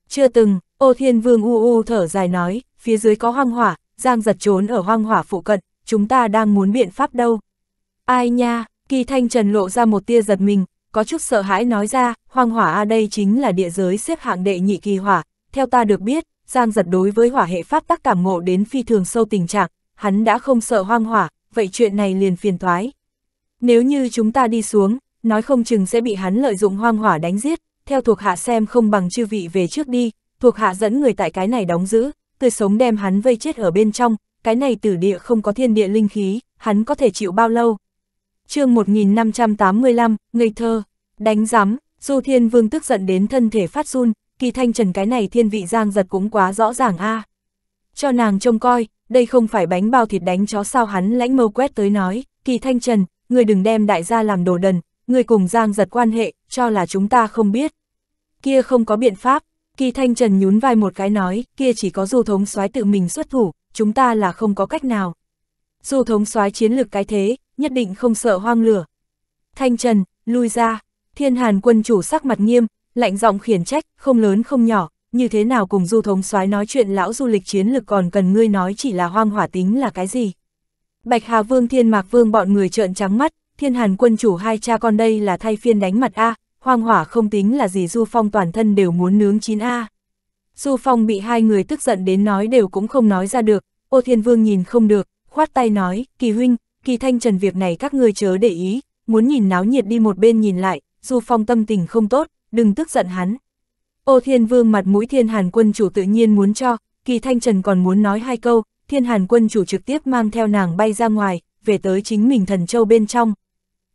Chưa từng, ô thiên vương u u thở dài nói, phía dưới có hoang hỏa, giang giật trốn ở hoang hỏa phụ cận, chúng ta đang muốn biện pháp đâu. Ai nha, kỳ thanh trần lộ ra một tia giật mình, có chút sợ hãi nói ra, hoang hỏa a đây chính là địa giới xếp hạng đệ nhị kỳ hỏa, theo ta được biết, Giang giật đối với hỏa hệ pháp tắc cảm ngộ đến phi thường sâu tình trạng, hắn đã không sợ hoang hỏa, vậy chuyện này liền phiền thoái. Nếu như chúng ta đi xuống, nói không chừng sẽ bị hắn lợi dụng hoang hỏa đánh giết, theo thuộc hạ xem không bằng chư vị về trước đi, thuộc hạ dẫn người tại cái này đóng giữ, tươi sống đem hắn vây chết ở bên trong, cái này tử địa không có thiên địa linh khí, hắn có thể chịu bao lâu. chương 1585, Ngây Thơ, đánh giám, Du Thiên Vương tức giận đến thân thể phát run, kỳ thanh trần cái này thiên vị giang giật cũng quá rõ ràng a à. Cho nàng trông coi, đây không phải bánh bao thịt đánh chó sao hắn lãnh mâu quét tới nói, kỳ thanh trần, người đừng đem đại gia làm đồ đần, người cùng giang giật quan hệ, cho là chúng ta không biết. Kia không có biện pháp, kỳ thanh trần nhún vai một cái nói, kia chỉ có du thống soái tự mình xuất thủ, chúng ta là không có cách nào. Du thống soái chiến lược cái thế, nhất định không sợ hoang lửa. Thanh trần, lui ra, thiên hàn quân chủ sắc mặt nghiêm, lạnh giọng khiển trách, không lớn không nhỏ, như thế nào cùng du thống soái nói chuyện lão du lịch chiến lực còn cần ngươi nói chỉ là hoang hỏa tính là cái gì. Bạch Hà Vương Thiên Mạc Vương bọn người trợn trắng mắt, Thiên Hàn quân chủ hai cha con đây là thay phiên đánh mặt A, hoang hỏa không tính là gì du phong toàn thân đều muốn nướng chín A. Du phong bị hai người tức giận đến nói đều cũng không nói ra được, ô thiên vương nhìn không được, khoát tay nói, kỳ huynh, kỳ thanh trần việc này các ngươi chớ để ý, muốn nhìn náo nhiệt đi một bên nhìn lại, du phong tâm tình không tốt, đừng tức giận hắn. Ô Thiên Vương mặt mũi Thiên Hàn Quân chủ tự nhiên muốn cho, Kỳ Thanh Trần còn muốn nói hai câu, Thiên Hàn Quân chủ trực tiếp mang theo nàng bay ra ngoài, về tới chính mình thần châu bên trong.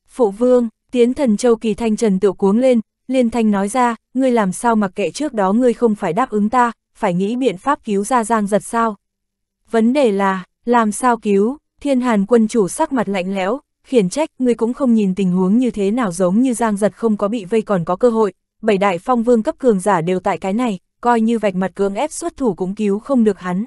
Phụ Vương, tiến thần châu Kỳ Thanh Trần tự cuống lên, Liên Thanh nói ra, ngươi làm sao mặc kệ trước đó ngươi không phải đáp ứng ta, phải nghĩ biện pháp cứu ra giang giật sao. Vấn đề là, làm sao cứu, Thiên Hàn Quân chủ sắc mặt lạnh lẽo, khiển trách, ngươi cũng không nhìn tình huống như thế nào giống như Giang Giật không có bị vây còn có cơ hội, bảy đại phong vương cấp cường giả đều tại cái này, coi như vạch mặt cưỡng ép xuất thủ cũng cứu không được hắn.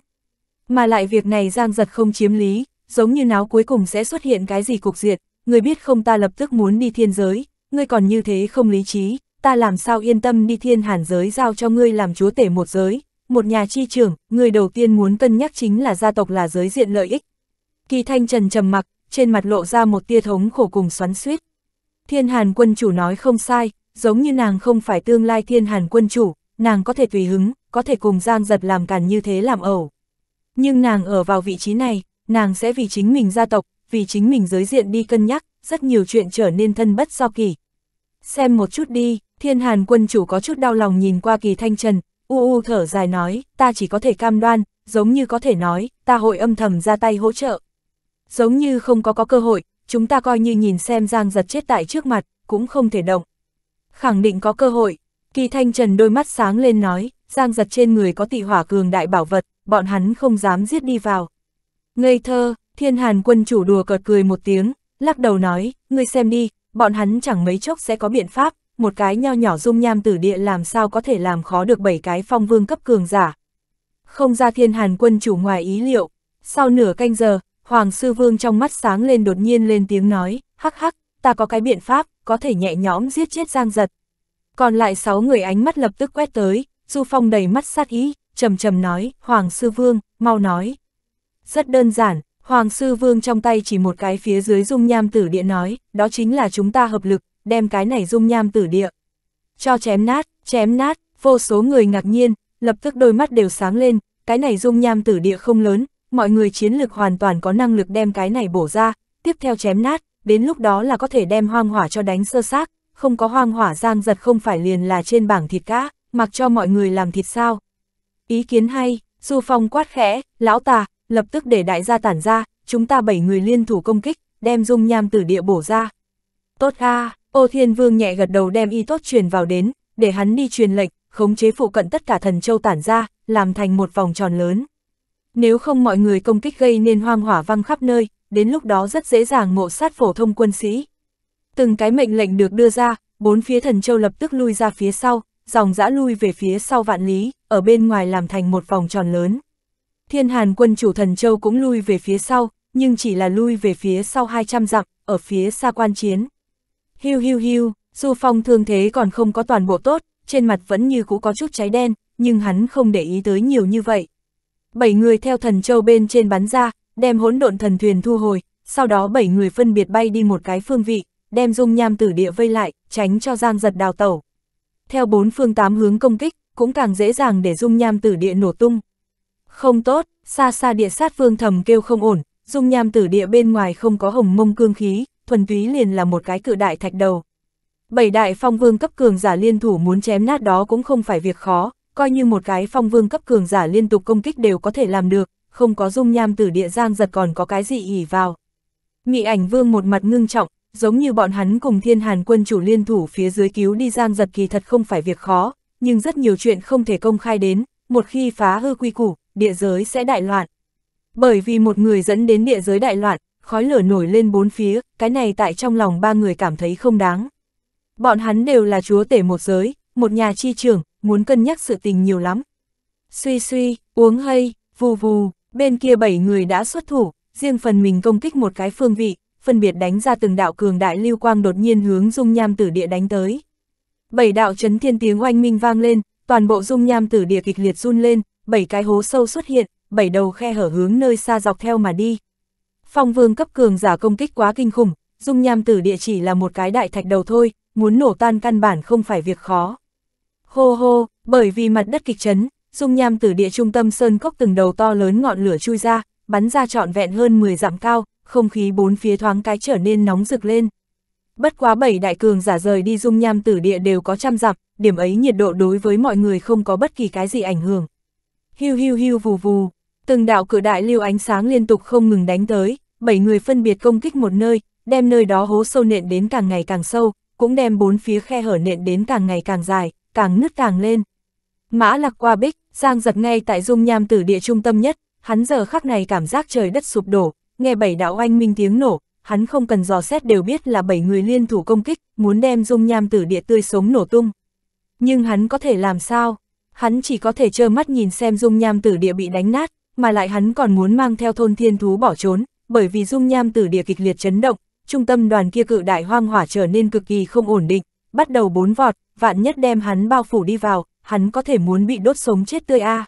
Mà lại việc này giang giật không chiếm lý, giống như náo cuối cùng sẽ xuất hiện cái gì cục diệt, người biết không ta lập tức muốn đi thiên giới, ngươi còn như thế không lý trí, ta làm sao yên tâm đi thiên hàn giới giao cho ngươi làm chúa tể một giới, một nhà chi trưởng, người đầu tiên muốn cân nhắc chính là gia tộc là giới diện lợi ích. Kỳ thanh trần trầm mặc, trên mặt lộ ra một tia thống khổ cùng xoắn suýt. Thiên hàn quân chủ nói không sai, giống như nàng không phải tương lai thiên hàn quân chủ, nàng có thể tùy hứng, có thể cùng Giang Giật làm càn như thế làm ẩu. Nhưng nàng ở vào vị trí này, nàng sẽ vì chính mình gia tộc, vì chính mình giới diện đi cân nhắc, rất nhiều chuyện trở nên thân bất do kỳ. Xem một chút đi, thiên hàn quân chủ có chút đau lòng nhìn qua kỳ thanh trần, u u thở dài nói, ta chỉ có thể cam đoan, giống như có thể nói, ta hội âm thầm ra tay hỗ trợ. Giống như không có có cơ hội, chúng ta coi như nhìn xem Giang giật chết tại trước mặt, cũng không thể động khẳng định có cơ hội. Kỳ Thanh Trần đôi mắt sáng lên nói, giang giật trên người có tị hỏa cường đại bảo vật, bọn hắn không dám giết đi vào. Ngây thơ, thiên hàn quân chủ đùa cợt cười một tiếng, lắc đầu nói, ngươi xem đi, bọn hắn chẳng mấy chốc sẽ có biện pháp, một cái nho nhỏ dung nham tử địa làm sao có thể làm khó được bảy cái phong vương cấp cường giả. Không ra thiên hàn quân chủ ngoài ý liệu, sau nửa canh giờ, Hoàng Sư Vương trong mắt sáng lên đột nhiên lên tiếng nói, hắc hắc, ta có cái biện pháp, có thể nhẹ nhõm giết chết Giang Giật. Còn lại sáu người ánh mắt lập tức quét tới, Du Phong đầy mắt sát ý, trầm trầm nói, Hoàng Sư Vương, mau nói. Rất đơn giản, Hoàng Sư Vương trong tay chỉ một cái phía dưới dung nham tử địa nói, đó chính là chúng ta hợp lực, đem cái này dung nham tử địa. Cho chém nát, chém nát, vô số người ngạc nhiên, lập tức đôi mắt đều sáng lên, cái này dung nham tử địa không lớn, mọi người chiến lực hoàn toàn có năng lực đem cái này bổ ra, tiếp theo chém nát, đến lúc đó là có thể đem hoang hỏa cho đánh sơ xác, không có hoang hỏa giang giật không phải liền là trên bảng thịt cá, mặc cho mọi người làm thịt sao. Ý kiến hay, Du Phong quát khẽ, lão tà, lập tức để đại gia tản ra, chúng ta bảy người liên thủ công kích, đem dung nham tử địa bổ ra. Tốt ha, à, ô thiên vương nhẹ gật đầu đem y tốt truyền vào đến, để hắn đi truyền lệnh, khống chế phụ cận tất cả thần châu tản ra, làm thành một vòng tròn lớn. Nếu không mọi người công kích gây nên hoang hỏa văng khắp nơi, đến lúc đó rất dễ dàng ngộ sát phổ thông quân sĩ. Từng cái mệnh lệnh được đưa ra, bốn phía thần châu lập tức lui ra phía sau, dòng dã lui về phía sau vạn lý, ở bên ngoài làm thành một vòng tròn lớn. Thiên Hàn quân chủ thần châu cũng lui về phía sau, nhưng chỉ là lui về phía sau 200 dặm, ở phía xa quan chiến. Hiu hiu hiu, Du Phong thương thế còn không có toàn bộ tốt, trên mặt vẫn như cũ có chút cháy đen, nhưng hắn không để ý tới nhiều như vậy. Bảy người theo thần châu bên trên bắn ra, đem hỗn độn thần thuyền thu hồi, sau đó bảy người phân biệt bay đi một cái phương vị, đem dung nham tử địa vây lại, tránh cho giang giật đào tẩu. Theo bốn phương tám hướng công kích, cũng càng dễ dàng để dung nham tử địa nổ tung. Không tốt, xa xa địa sát phương thầm kêu không ổn, dung nham tử địa bên ngoài không có hồng mông cương khí, thuần túy liền là một cái cự đại thạch đầu. Bảy đại phong vương cấp cường giả liên thủ muốn chém nát đó cũng không phải việc khó, coi như một cái phong vương cấp cường giả liên tục công kích đều có thể làm được, không có dung nham tử địa giang giật còn có cái gì ỉ vào. Mị ảnh vương một mặt ngưng trọng, giống như bọn hắn cùng thiên hàn quân chủ liên thủ phía dưới cứu đi giang giật kỳ thật không phải việc khó, nhưng rất nhiều chuyện không thể công khai đến, một khi phá hư quy củ, địa giới sẽ đại loạn. Bởi vì một người dẫn đến địa giới đại loạn, khói lửa nổi lên bốn phía, cái này tại trong lòng ba người cảm thấy không đáng. Bọn hắn đều là chúa tể một giới, một nhà chi trưởng, muốn cân nhắc sự tình nhiều lắm. Suy suy, uống hay, vù vù, Bên kia bảy người đã xuất thủ, riêng phần mình công kích một cái phương vị, phân biệt đánh ra từng đạo cường đại lưu quang đột nhiên hướng dung nham tử địa đánh tới. Bảy đạo chấn thiên tiếng oanh minh vang lên, toàn bộ dung nham tử địa kịch liệt run lên, bảy cái hố sâu xuất hiện, bảy đầu khe hở hướng nơi xa dọc theo mà đi. Phong vương cấp cường giả công kích quá kinh khủng, dung nham tử địa chỉ là một cái đại thạch đầu thôi, muốn nổ tan căn bản không phải việc khó. Hô hô, bởi vì mặt đất kịch chấn, dung nham từ địa trung tâm sơn cốc từng đầu to lớn ngọn lửa chui ra, bắn ra trọn vẹn hơn 10 dặm cao, không khí bốn phía thoáng cái trở nên nóng rực lên. Bất quá bảy đại cường giả rời đi dung nham tử địa đều có trăm dặm, điểm ấy nhiệt độ đối với mọi người không có bất kỳ cái gì ảnh hưởng. Hiu hiu hiu vù vù, từng đạo cự đại lưu ánh sáng liên tục không ngừng đánh tới, bảy người phân biệt công kích một nơi, đem nơi đó hố sâu nện đến càng ngày càng sâu, cũng đem bốn phía khe hở nện đến càng ngày càng dài, càng nứt càng lên. Mã lạc qua bích, Giang giật ngay tại dung nham tử địa trung tâm nhất, hắn giờ khắc này cảm giác trời đất sụp đổ, nghe bảy đạo oanh minh tiếng nổ, hắn không cần dò xét đều biết là bảy người liên thủ công kích, muốn đem dung nham tử địa tươi sống nổ tung. Nhưng hắn có thể làm sao? Hắn chỉ có thể trơ mắt nhìn xem dung nham tử địa bị đánh nát, mà lại hắn còn muốn mang theo thôn thiên thú bỏ trốn, bởi vì dung nham tử địa kịch liệt chấn động, trung tâm đoàn kia cự đại hoang hỏa trở nên cực kỳ không ổn định, bắt đầu bốn vọt, vạn nhất đem hắn bao phủ đi vào, hắn có thể muốn bị đốt sống chết tươi a à.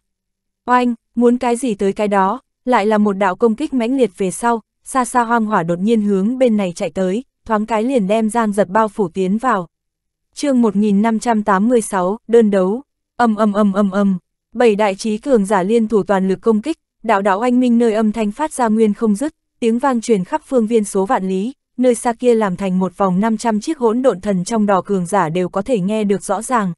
Oanh, muốn cái gì tới cái đó, lại là một đạo công kích mãnh liệt về sau, xa xa hoang hỏa đột nhiên hướng bên này chạy tới, thoáng cái liền đem giang giật bao phủ tiến vào. chương 1586, đơn đấu, âm âm âm âm âm, bảy đại trí cường giả liên thủ toàn lực công kích, đạo đạo anh minh nơi âm thanh phát ra nguyên không dứt, tiếng vang truyền khắp phương viên số vạn lý, nơi xa kia làm thành một vòng 500 chiếc hỗn độn thần trong đỏ cường giả đều có thể nghe được rõ ràng.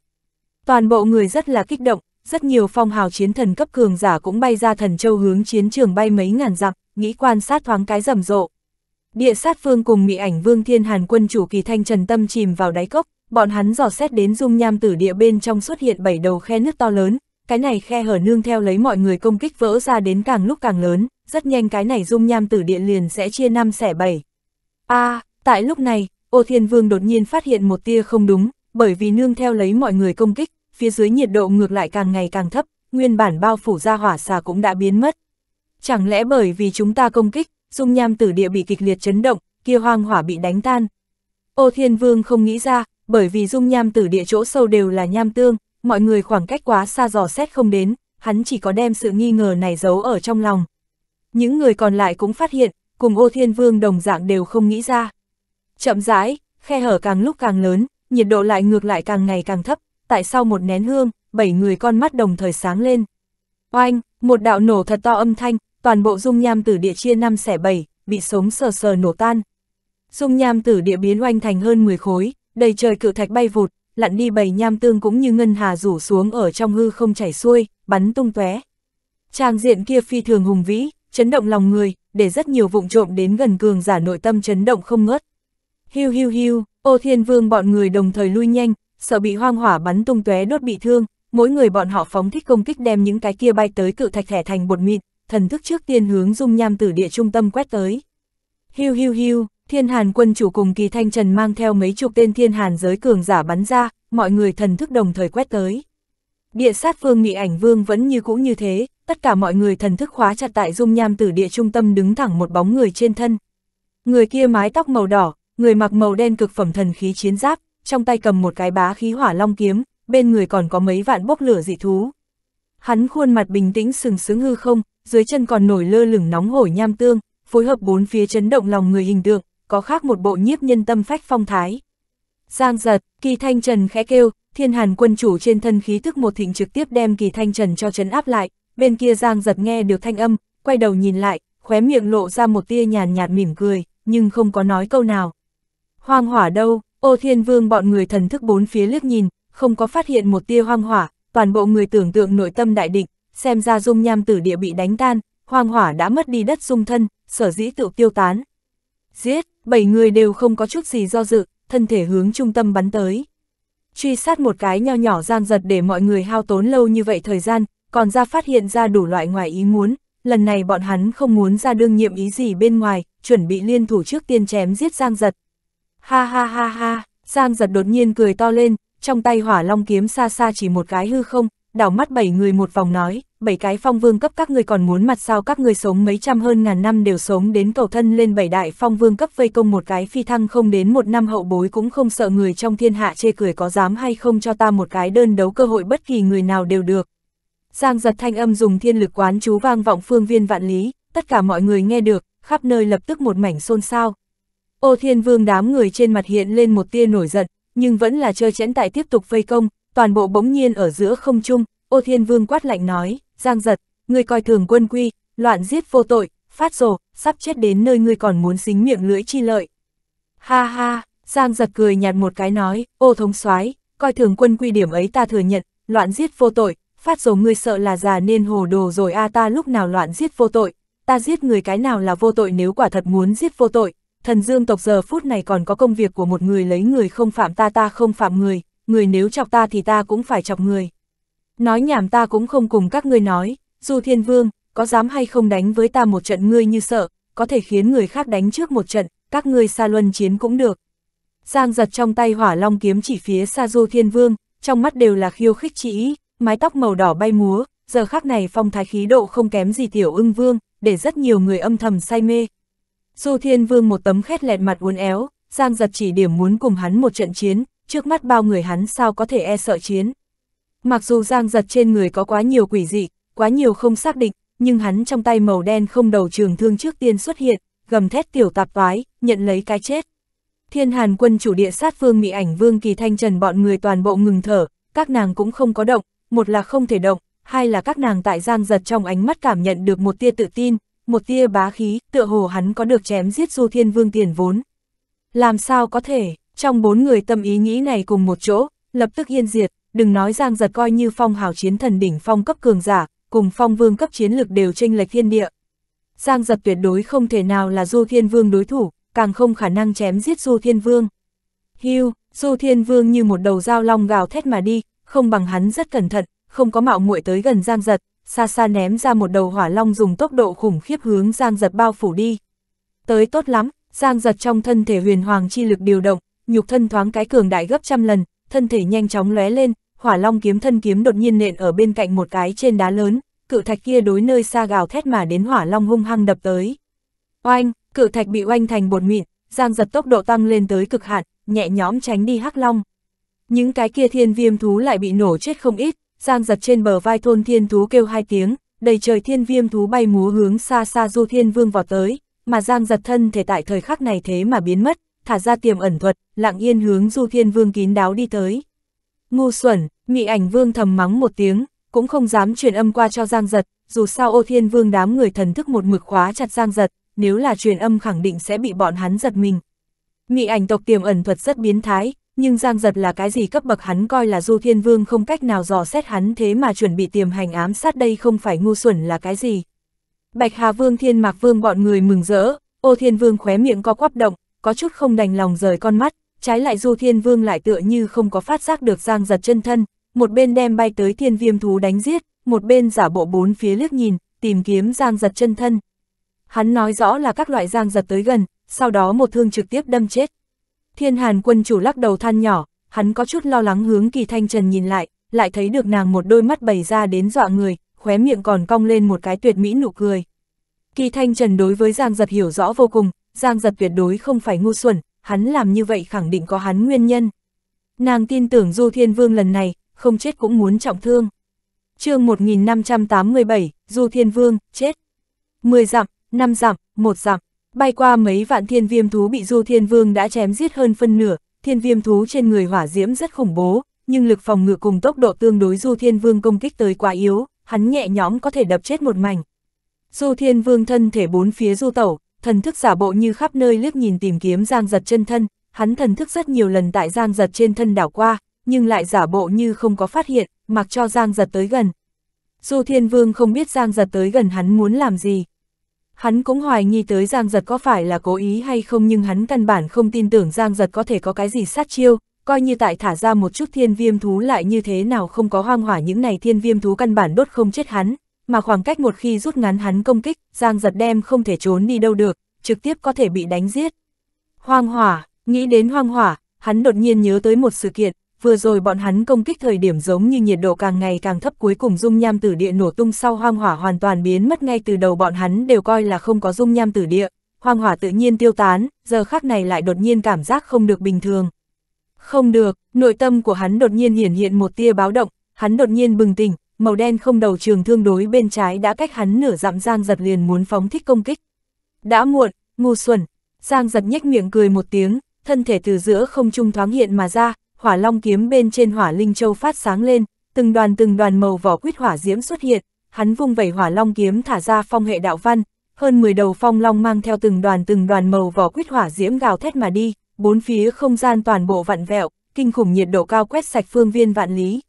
Toàn bộ người rất là kích động, rất nhiều phong hào chiến thần cấp cường giả cũng bay ra thần châu hướng chiến trường bay mấy ngàn dặm, nghĩ quan sát thoáng cái rầm rộ. Địa sát phương cùng mỹ ảnh vương thiên hàn quân chủ kỳ thanh trần tâm chìm vào đáy cốc, bọn hắn dò xét đến dung nham tử địa bên trong xuất hiện bảy đầu khe nước to lớn, cái này khe hở nương theo lấy mọi người công kích vỡ ra đến càng lúc càng lớn, rất nhanh cái này dung nham tử địa liền sẽ chia năm xẻ bảy. a à, tại lúc này, ô thiên vương đột nhiên phát hiện một tia không đúng, bởi vì nương theo lấy mọi người công kích, phía dưới nhiệt độ ngược lại càng ngày càng thấp, nguyên bản bao phủ ra hỏa xà cũng đã biến mất. Chẳng lẽ bởi vì chúng ta công kích, dung nham tử địa bị kịch liệt chấn động, kia hoang hỏa bị đánh tan. Ô Thiên Vương không nghĩ ra, bởi vì dung nham tử địa chỗ sâu đều là nham tương, mọi người khoảng cách quá xa dò xét không đến, hắn chỉ có đem sự nghi ngờ này giấu ở trong lòng. Những người còn lại cũng phát hiện, cùng ô thiên vương đồng dạng đều không nghĩ ra. Chậm rãi, khe hở càng lúc càng lớn, nhiệt độ lại ngược lại càng ngày càng thấp, tại sau một nén hương, bảy người con mắt đồng thời sáng lên. Oanh, một đạo nổ thật to âm thanh, toàn bộ dung nham tử địa chia năm xẻ bảy, bị sống sờ sờ nổ tan. Dung nham tử địa biến oanh thành hơn 10 khối, đầy trời cự thạch bay vụt, lặn đi bảy nham tương cũng như ngân hà rủ xuống ở trong hư không chảy xuôi, bắn tung tóe. Trang diện kia phi thường hùng vĩ, chấn động lòng người, để rất nhiều vụng trộm đến gần cường giả nội tâm chấn động không ngớt. Hiu hiu hiu, Ô Thiên Vương bọn người đồng thời lui nhanh, sợ bị hoang hỏa bắn tung tóe đốt bị thương, mỗi người bọn họ phóng thích công kích đem những cái kia bay tới cự thạch thẻ thành bột mịn, thần thức trước tiên hướng dung nham tử địa trung tâm quét tới. Hiu hiu hiu, Thiên Hàn quân chủ cùng Kỳ Thanh Trần mang theo mấy chục tên Thiên Hàn giới cường giả bắn ra, mọi người thần thức đồng thời quét tới. Địa sát vương nghị ảnh vương vẫn như cũ như thế, tất cả mọi người thần thức khóa chặt tại dung nham tử địa trung tâm đứng thẳng một bóng người trên thân. Người kia mái tóc màu đỏ, người mặc màu đen cực phẩm thần khí chiến giáp, trong tay cầm một cái bá khí hỏa long kiếm, bên người còn có mấy vạn bốc lửa dị thú. Hắn khuôn mặt bình tĩnh sừng sững hư không, dưới chân còn nổi lơ lửng nóng hổi nham tương, phối hợp bốn phía chấn động lòng người hình tượng, có khác một bộ nhiếp nhân tâm phách phong thái. Giang giật, kỳ thanh trần khẽ kêu, thiên hàn quân chủ trên thân khí thức một thịnh trực tiếp đem kỳ thanh trần cho chấn áp lại, bên kia giang giật nghe được thanh âm, quay đầu nhìn lại, khóe miệng lộ ra một tia nhàn nhạt mỉm cười, nhưng không có nói câu nào. Hoang hỏa đâu, ô thiên vương bọn người thần thức bốn phía liếc nhìn, không có phát hiện một tia hoang hỏa, toàn bộ người tưởng tượng nội tâm đại định, xem ra dung nham tử địa bị đánh tan, hoang hỏa đã mất đi đất dung thân, sở dĩ tự tiêu tán. Giết, bảy người đều không có chút gì do dự, thân thể hướng trung tâm bắn tới. Truy sát một cái nho nhỏ giang giật để mọi người hao tốn lâu như vậy thời gian, còn ra phát hiện ra đủ loại ngoài ý muốn, lần này bọn hắn không muốn ra đương nhiệm ý gì bên ngoài, chuẩn bị liên thủ trước tiên chém giết giang giật, Ha ha ha ha, Giang giật đột nhiên cười to lên, trong tay hỏa long kiếm xa xa chỉ một cái hư không, đảo mắt bảy người một vòng nói, bảy cái phong vương cấp các người còn muốn mặt sao các người sống mấy trăm hơn ngàn năm đều sống đến cầu thân lên bảy đại phong vương cấp vây công một cái phi thăng không đến một năm hậu bối cũng không sợ người trong thiên hạ chê cười có dám hay không cho ta một cái đơn đấu cơ hội bất kỳ người nào đều được. Giang giật thanh âm dùng thiên lực quán chú vang vọng phương viên vạn lý, tất cả mọi người nghe được, khắp nơi lập tức một mảnh xôn xao. Ô Thiên Vương đám người trên mặt hiện lên một tia nổi giận, nhưng vẫn là chơi chẽn tại tiếp tục vây công, toàn bộ bỗng nhiên ở giữa không trung, Ô Thiên Vương quát lạnh nói, Giang giật, người coi thường quân quy, loạn giết vô tội, phát rồ, sắp chết đến nơi ngươi còn muốn xính miệng lưỡi chi lợi. Ha ha, Giang giật cười nhạt một cái nói, ô thống soái coi thường quân quy điểm ấy ta thừa nhận, loạn giết vô tội, phát rồ ngươi sợ là già nên hồ đồ rồi a à ta lúc nào loạn giết vô tội, ta giết người cái nào là vô tội nếu quả thật muốn giết vô tội, thần dương tộc giờ phút này còn có công việc của một người lấy người không phạm ta ta không phạm người, người nếu chọc ta thì ta cũng phải chọc người. Nói nhảm ta cũng không cùng các ngươi nói, dù thiên vương, có dám hay không đánh với ta một trận ngươi như sợ, có thể khiến người khác đánh trước một trận, các ngươi xa luân chiến cũng được. Giang giật trong tay hỏa long kiếm chỉ phía xa du thiên vương, trong mắt đều là khiêu khích chỉ ý, mái tóc màu đỏ bay múa, giờ khác này phong thái khí độ không kém gì tiểu ưng vương, để rất nhiều người âm thầm say mê, Du Thiên Vương một tấm khét lẹt mặt uốn éo, Giang giật chỉ điểm muốn cùng hắn một trận chiến, trước mắt bao người hắn sao có thể e sợ chiến. Mặc dù Giang giật trên người có quá nhiều quỷ dị, quá nhiều không xác định, nhưng hắn trong tay màu đen không đầu trường thương trước tiên xuất hiện, gầm thét tiểu tạp toái, nhận lấy cái chết. Thiên Hàn quân chủ địa sát Vương mị ảnh vương kỳ thanh trần bọn người toàn bộ ngừng thở, các nàng cũng không có động, một là không thể động, hai là các nàng tại Giang giật trong ánh mắt cảm nhận được một tia tự tin, một tia bá khí, tựa hồ hắn có được chém giết Du Thiên Vương tiền vốn. Làm sao có thể, trong bốn người tâm ý nghĩ này cùng một chỗ, lập tức yên diệt, đừng nói Giang Giật coi như phong hào chiến thần đỉnh phong cấp cường giả, cùng phong vương cấp chiến lực đều tranh lệch thiên địa. Giang Giật tuyệt đối không thể nào là Du Thiên Vương đối thủ, càng không khả năng chém giết Du Thiên Vương. Hưu, Du Thiên Vương như một đầu dao long gào thét mà đi, không bằng hắn rất cẩn thận, không có mạo muội tới gần Giang Giật, xa xa ném ra một đầu hỏa long dùng tốc độ khủng khiếp hướng Giang Giật bao phủ đi. Tới tốt lắm, Giang Giật trong thân thể huyền hoàng chi lực điều động, nhục thân thoáng cái cường đại gấp trăm lần, thân thể nhanh chóng lóe lên, hỏa long kiếm thân kiếm đột nhiên nện ở bên cạnh một cái trên đá lớn, cự thạch kia đối nơi xa gào thét mà đến hỏa long hung hăng đập tới. Oanh, cự thạch bị oanh thành bột mịn, Giang Giật tốc độ tăng lên tới cực hạn, nhẹ nhõm tránh đi hắc long. Những cái kia thiên viêm thú lại bị nổ chết không ít, Giang giật trên bờ vai thôn thiên thú kêu hai tiếng, đầy trời thiên viêm thú bay múa hướng xa xa du thiên vương vọt tới, mà giang giật thân thể tại thời khắc này thế mà biến mất, thả ra tiềm ẩn thuật, lặng yên hướng du thiên vương kín đáo đi tới. Ngu xuẩn, mị ảnh vương thầm mắng một tiếng, cũng không dám truyền âm qua cho giang giật, dù sao ô thiên vương đám người thần thức một mực khóa chặt giang giật, nếu là truyền âm khẳng định sẽ bị bọn hắn giật mình. Mị ảnh tộc tiềm ẩn thuật rất biến thái, nhưng Giang Giật là cái gì cấp bậc hắn coi là Du Thiên Vương không cách nào dò xét hắn thế mà chuẩn bị tiềm hành ám sát đây không phải ngu xuẩn là cái gì. Bạch Hà Vương Thiên Mạc Vương bọn người mừng rỡ, ô Thiên Vương khóe miệng co quắp động, có chút không đành lòng rời con mắt, trái lại Du Thiên Vương lại tựa như không có phát giác được Giang Giật chân thân, một bên đem bay tới thiên viêm thú đánh giết, một bên giả bộ bốn phía liếc nhìn, tìm kiếm Giang Giật chân thân. Hắn nói rõ là các loại Giang Giật tới gần, sau đó một thương trực tiếp đâm chết. Thiên Hàn quân chủ lắc đầu than nhỏ, hắn có chút lo lắng hướng Kỳ Thanh Trần nhìn lại, lại thấy được nàng một đôi mắt bày ra đến dọa người, khóe miệng còn cong lên một cái tuyệt mỹ nụ cười. Kỳ Thanh Trần đối với Giang Giật hiểu rõ vô cùng, Giang Giật tuyệt đối không phải ngu xuẩn, hắn làm như vậy khẳng định có hắn nguyên nhân. Nàng tin tưởng Du Thiên Vương lần này, không chết cũng muốn trọng thương. chương 1587, Du Thiên Vương, chết. 10 dặm, 5 dặm, 1 dặm. Bay qua mấy vạn thiên viêm thú bị Du Thiên Vương đã chém giết hơn phân nửa, thiên viêm thú trên người hỏa diễm rất khủng bố, nhưng lực phòng ngự cùng tốc độ tương đối Du Thiên Vương công kích tới quá yếu, hắn nhẹ nhõm có thể đập chết một mảnh. Du Thiên Vương thân thể bốn phía du tẩu, thần thức giả bộ như khắp nơi liếc nhìn tìm kiếm Giang Giật chân thân, hắn thần thức rất nhiều lần tại Giang Giật trên thân đảo qua, nhưng lại giả bộ như không có phát hiện, mặc cho Giang Giật tới gần. Du Thiên Vương không biết Giang Giật tới gần hắn muốn làm gì. Hắn cũng hoài nghi tới Giang Giật có phải là cố ý hay không nhưng hắn căn bản không tin tưởng Giang Giật có thể có cái gì sát chiêu, coi như tại thả ra một chút thiên viêm thú lại như thế nào không có hoang hỏa những này thiên viêm thú căn bản đốt không chết hắn, mà khoảng cách một khi rút ngắn hắn công kích, Giang Giật đem không thể trốn đi đâu được, trực tiếp có thể bị đánh giết. Hoang hỏa, nghĩ đến hoang hỏa, hắn đột nhiên nhớ tới một sự kiện, vừa rồi bọn hắn công kích thời điểm giống như nhiệt độ càng ngày càng thấp cuối cùng dung nham tử địa nổ tung sau hoang hỏa hoàn toàn biến mất ngay từ đầu bọn hắn đều coi là không có dung nham tử địa, hoang hỏa tự nhiên tiêu tán, giờ khác này lại đột nhiên cảm giác không được bình thường. Không được, nội tâm của hắn đột nhiên hiển hiện một tia báo động, hắn đột nhiên bừng tỉnh, màu đen không đầu trường thương đối bên trái đã cách hắn nửa dặm Giang Giật liền muốn phóng thích công kích. Đã muộn, ngu xuẩn, Giang Giật nhếch miệng cười một tiếng, thân thể từ giữa không trung thoáng hiện mà ra, hỏa long kiếm bên trên hỏa linh châu phát sáng lên, từng đoàn từng đoàn màu vỏ quýt hỏa diễm xuất hiện, hắn vung vẩy hỏa long kiếm thả ra phong hệ đạo văn, hơn 10 đầu phong long mang theo từng đoàn từng đoàn màu vỏ quýt hỏa diễm gào thét mà đi, bốn phía không gian toàn bộ vặn vẹo, kinh khủng nhiệt độ cao quét sạch phương viên vạn lý.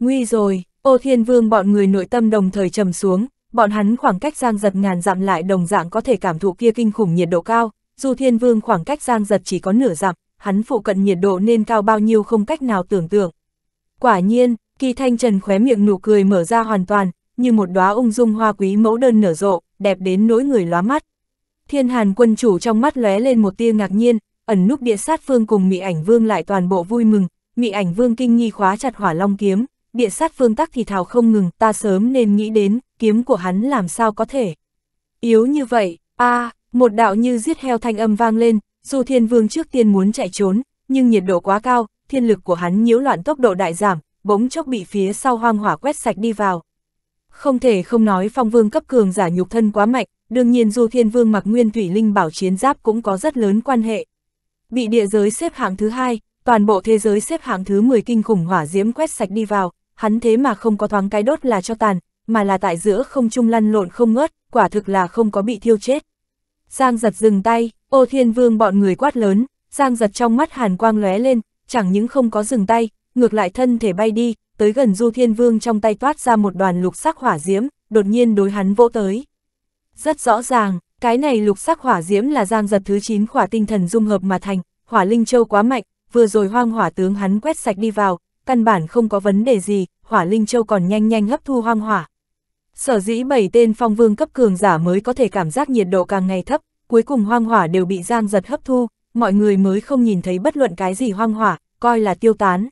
Nguy rồi, ô thiên vương bọn người nội tâm đồng thời trầm xuống, bọn hắn khoảng cách giang giật ngàn dặm lại đồng dạng có thể cảm thụ kia kinh khủng nhiệt độ cao, dù thiên vương khoảng cách giang giật chỉ có nửa dặm, hắn phụ cận nhiệt độ nên cao bao nhiêu không cách nào tưởng tượng. Quả nhiên, kỳ thanh trần khóe miệng nụ cười mở ra hoàn toàn, như một đóa ung dung hoa quý mẫu đơn nở rộ, đẹp đến nỗi người lóa mắt. Thiên hàn quân chủ trong mắt lóe lên một tia ngạc nhiên, ẩn núp địa sát phương cùng mị ảnh vương lại toàn bộ vui mừng, mị ảnh vương kinh nghi khóa chặt hỏa long kiếm, địa sát phương tắc thì thào không ngừng, ta sớm nên nghĩ đến, kiếm của hắn làm sao có thể. Yếu như vậy, a một đạo như giết heo thanh âm vang lên, dù thiên vương trước tiên muốn chạy trốn, nhưng nhiệt độ quá cao, thiên lực của hắn nhiễu loạn tốc độ đại giảm, bỗng chốc bị phía sau hoang hỏa quét sạch đi vào. Không thể không nói phong vương cấp cường giả nhục thân quá mạnh, đương nhiên Dù thiên vương mặc nguyên thủy linh bảo chiến giáp cũng có rất lớn quan hệ. Bị địa giới xếp hạng thứ hai, toàn bộ thế giới xếp hạng thứ 10 kinh khủng hỏa diễm quét sạch đi vào, hắn thế mà không có thoáng cái đốt là cho tàn, mà là tại giữa không trung lăn lộn không ngớt, quả thực là không có bị thiêu chết. Giang giật dừng tay, Ô Thiên Vương bọn người quát lớn, Giang giật trong mắt hàn quang lóe lên, chẳng những không có dừng tay, ngược lại thân thể bay đi, tới gần Du Thiên Vương trong tay toát ra một đoàn lục sắc hỏa diễm, đột nhiên đối hắn vỗ tới. Rất rõ ràng, cái này lục sắc hỏa diễm là Giang giật thứ 9 khỏa tinh thần dung hợp mà thành, hỏa linh châu quá mạnh, vừa rồi hoang hỏa tướng hắn quét sạch đi vào, căn bản không có vấn đề gì, hỏa linh châu còn nhanh nhanh hấp thu hoang hỏa. Sở dĩ bảy tên phong vương cấp cường giả mới có thể cảm giác nhiệt độ càng ngày thấp, cuối cùng hoang hỏa đều bị Giang Giật hấp thu, mọi người mới không nhìn thấy bất luận cái gì hoang hỏa, coi là tiêu tán.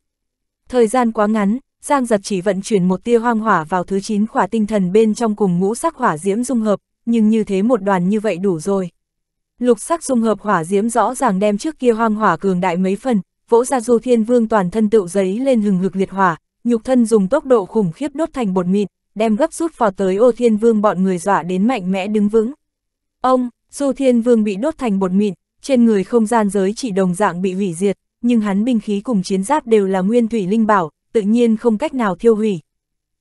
Thời gian quá ngắn, Giang Giật chỉ vận chuyển một tia hoang hỏa vào thứ 9 khỏa tinh thần bên trong cùng ngũ sắc hỏa diễm dung hợp, nhưng như thế một đoàn như vậy đủ rồi. Lục sắc dung hợp hỏa diễm rõ ràng đem trước kia hoang hỏa cường đại mấy phần, vỗ ra du thiên vương toàn thân tựu giấy lên hừng hực liệt hỏa, nhục thân dùng tốc độ khủng khiếp đốt thành bột mịn, đem gấp rút vào tới ô thiên vương bọn người dọa đến mạnh mẽ đứng vững. Ông, Du Thiên Vương bị đốt thành bột mịn, trên người không gian giới chỉ đồng dạng bị hủy diệt, nhưng hắn binh khí cùng chiến giáp đều là nguyên thủy linh bảo, tự nhiên không cách nào thiêu hủy.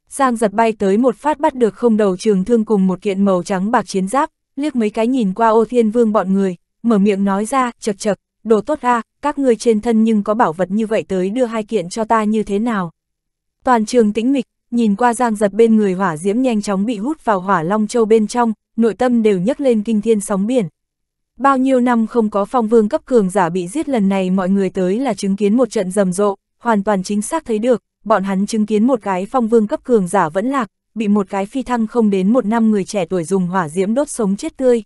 Giang giật bay tới một phát bắt được không đầu trường thương cùng một kiện màu trắng bạc chiến giáp, liếc mấy cái nhìn qua ô thiên vương bọn người, mở miệng nói ra, chật chật, đồ tốt a các ngươi trên thân nhưng có bảo vật như vậy tới đưa hai kiện cho ta như thế nào. Toàn trường tĩnh mịch, nhìn qua giang giật bên người hỏa diễm nhanh chóng bị hút vào hỏa long châu bên trong, nội tâm đều nhấc lên kinh thiên sóng biển. Bao nhiêu năm không có phong vương cấp cường giả bị giết lần này mọi người tới là chứng kiến một trận rầm rộ, hoàn toàn chính xác thấy được, bọn hắn chứng kiến một cái phong vương cấp cường giả vẫn lạc, bị một cái phi thăng không đến một năm người trẻ tuổi dùng hỏa diễm đốt sống chết tươi.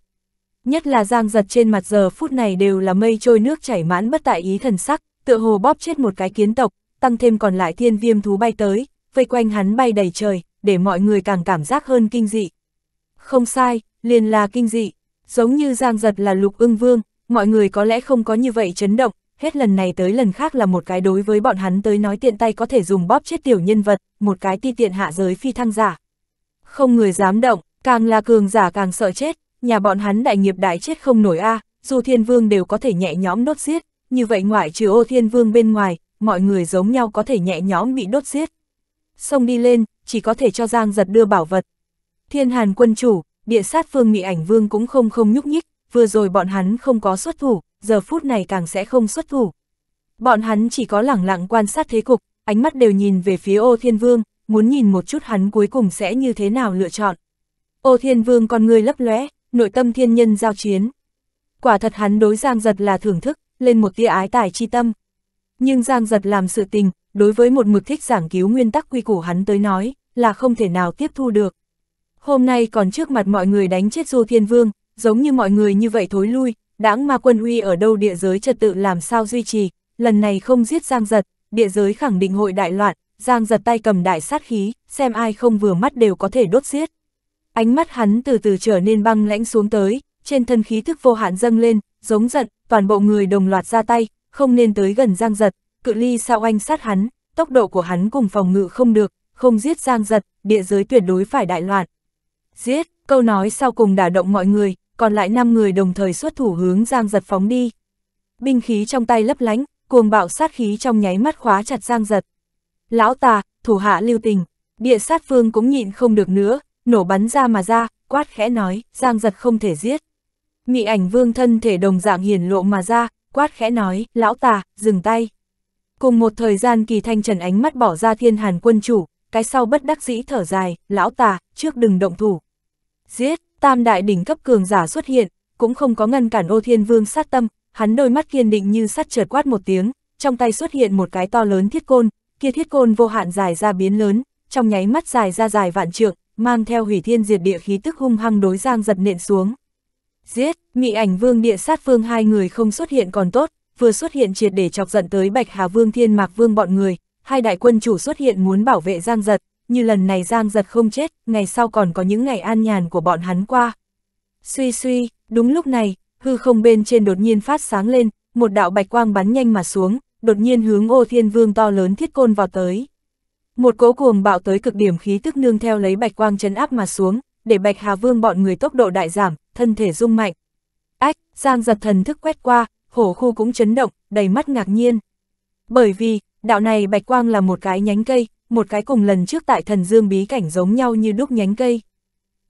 Nhất là giang giật trên mặt giờ phút này đều là mây trôi nước chảy mãn bất tại ý thần sắc, tựa hồ bóp chết một cái kiến tộc, tăng thêm còn lại thiên viêm thú bay tới, vây quanh hắn bay đầy trời, để mọi người càng cảm giác hơn kinh dị, không sai, liền là kinh dị, giống như Giang Giật là lục ưng vương, mọi người có lẽ không có như vậy chấn động, hết lần này tới lần khác là một cái đối với bọn hắn tới nói tiện tay có thể dùng bóp chết tiểu nhân vật, một cái ti tiện hạ giới phi thăng giả. Không người dám động, càng là cường giả càng sợ chết, nhà bọn hắn đại nghiệp đại chết không nổi a dù thiên vương đều có thể nhẹ nhõm đốt giết, như vậy ngoại trừ ô thiên vương bên ngoài, mọi người giống nhau có thể nhẹ nhõm bị đốt giết. xong đi lên, chỉ có thể cho Giang giật đưa bảo vật, Thiên Hàn quân chủ, địa sát phương Mị Ảnh Vương cũng không không nhúc nhích, vừa rồi bọn hắn không có xuất thủ, giờ phút này càng sẽ không xuất thủ. Bọn hắn chỉ có lẳng lặng quan sát thế cục, ánh mắt đều nhìn về phía Ô Thiên Vương, muốn nhìn một chút hắn cuối cùng sẽ như thế nào lựa chọn. Ô Thiên Vương con người lấp lóe, nội tâm thiên nhân giao chiến. Quả thật hắn đối Giang Giật là thưởng thức, lên một tia ái tài chi tâm. Nhưng Giang Giật làm sự tình, đối với một mực thích giảng cứu nguyên tắc quy củ hắn tới nói, là không thể nào tiếp thu được hôm nay còn trước mặt mọi người đánh chết Du Thiên Vương, giống như mọi người như vậy thối lui, đáng ma quân uy ở đâu địa giới trật tự làm sao duy trì, lần này không giết Giang Giật, địa giới khẳng định hội đại loạn, Giang Giật tay cầm đại sát khí, xem ai không vừa mắt đều có thể đốt giết. Ánh mắt hắn từ từ trở nên băng lãnh xuống tới, trên thân khí thức vô hạn dâng lên, giống giận, toàn bộ người đồng loạt ra tay, không nên tới gần Giang Giật, cự ly sao anh sát hắn, tốc độ của hắn cùng phòng ngự không được, không giết Giang Giật, địa giới tuyệt đối phải đại loạn. Giết, câu nói sau cùng đả động mọi người, còn lại 5 người đồng thời xuất thủ hướng Giang Giật phóng đi. Binh khí trong tay lấp lánh, cuồng bạo sát khí trong nháy mắt khóa chặt Giang Giật. Lão tà, thủ hạ lưu tình, địa sát phương cũng nhịn không được nữa, nổ bắn ra mà ra, quát khẽ nói, Giang Giật không thể giết. Mị ảnh vương thân thể đồng dạng hiển lộ mà ra, quát khẽ nói, lão tà, dừng tay. Cùng một thời gian kỳ thanh trần ánh mắt bỏ ra thiên hàn quân chủ, cái sau bất đắc dĩ thở dài, lão tà, trước đừng động thủ. Giết, tam đại đỉnh cấp cường giả xuất hiện, cũng không có ngăn cản ô thiên vương sát tâm, hắn đôi mắt kiên định như sắt trượt quát một tiếng, trong tay xuất hiện một cái to lớn thiết côn, kia thiết côn vô hạn dài ra biến lớn, trong nháy mắt dài ra dài vạn trượng, mang theo hủy thiên diệt địa khí tức hung hăng đối giang giật nện xuống. Giết, mị ảnh vương địa sát vương hai người không xuất hiện còn tốt, vừa xuất hiện triệt để chọc giận tới bạch hà vương thiên mạc vương bọn người, hai đại quân chủ xuất hiện muốn bảo vệ giang giật, như lần này Giang giật không chết, ngày sau còn có những ngày an nhàn của bọn hắn qua. Suy suy, đúng lúc này, hư không bên trên đột nhiên phát sáng lên, một đạo bạch quang bắn nhanh mà xuống, đột nhiên hướng ô thiên vương to lớn thiết côn vào tới. Một cỗ cuồng bạo tới cực điểm khí tức nương theo lấy bạch quang chấn áp mà xuống, để bạch hà vương bọn người tốc độ đại giảm, thân thể rung mạnh. Ách, Giang giật thần thức quét qua, hổ khu cũng chấn động, đầy mắt ngạc nhiên. Bởi vì, đạo này bạch quang là một cái nhánh cây, một cái cùng lần trước tại thần dương bí cảnh giống nhau như đúc nhánh cây.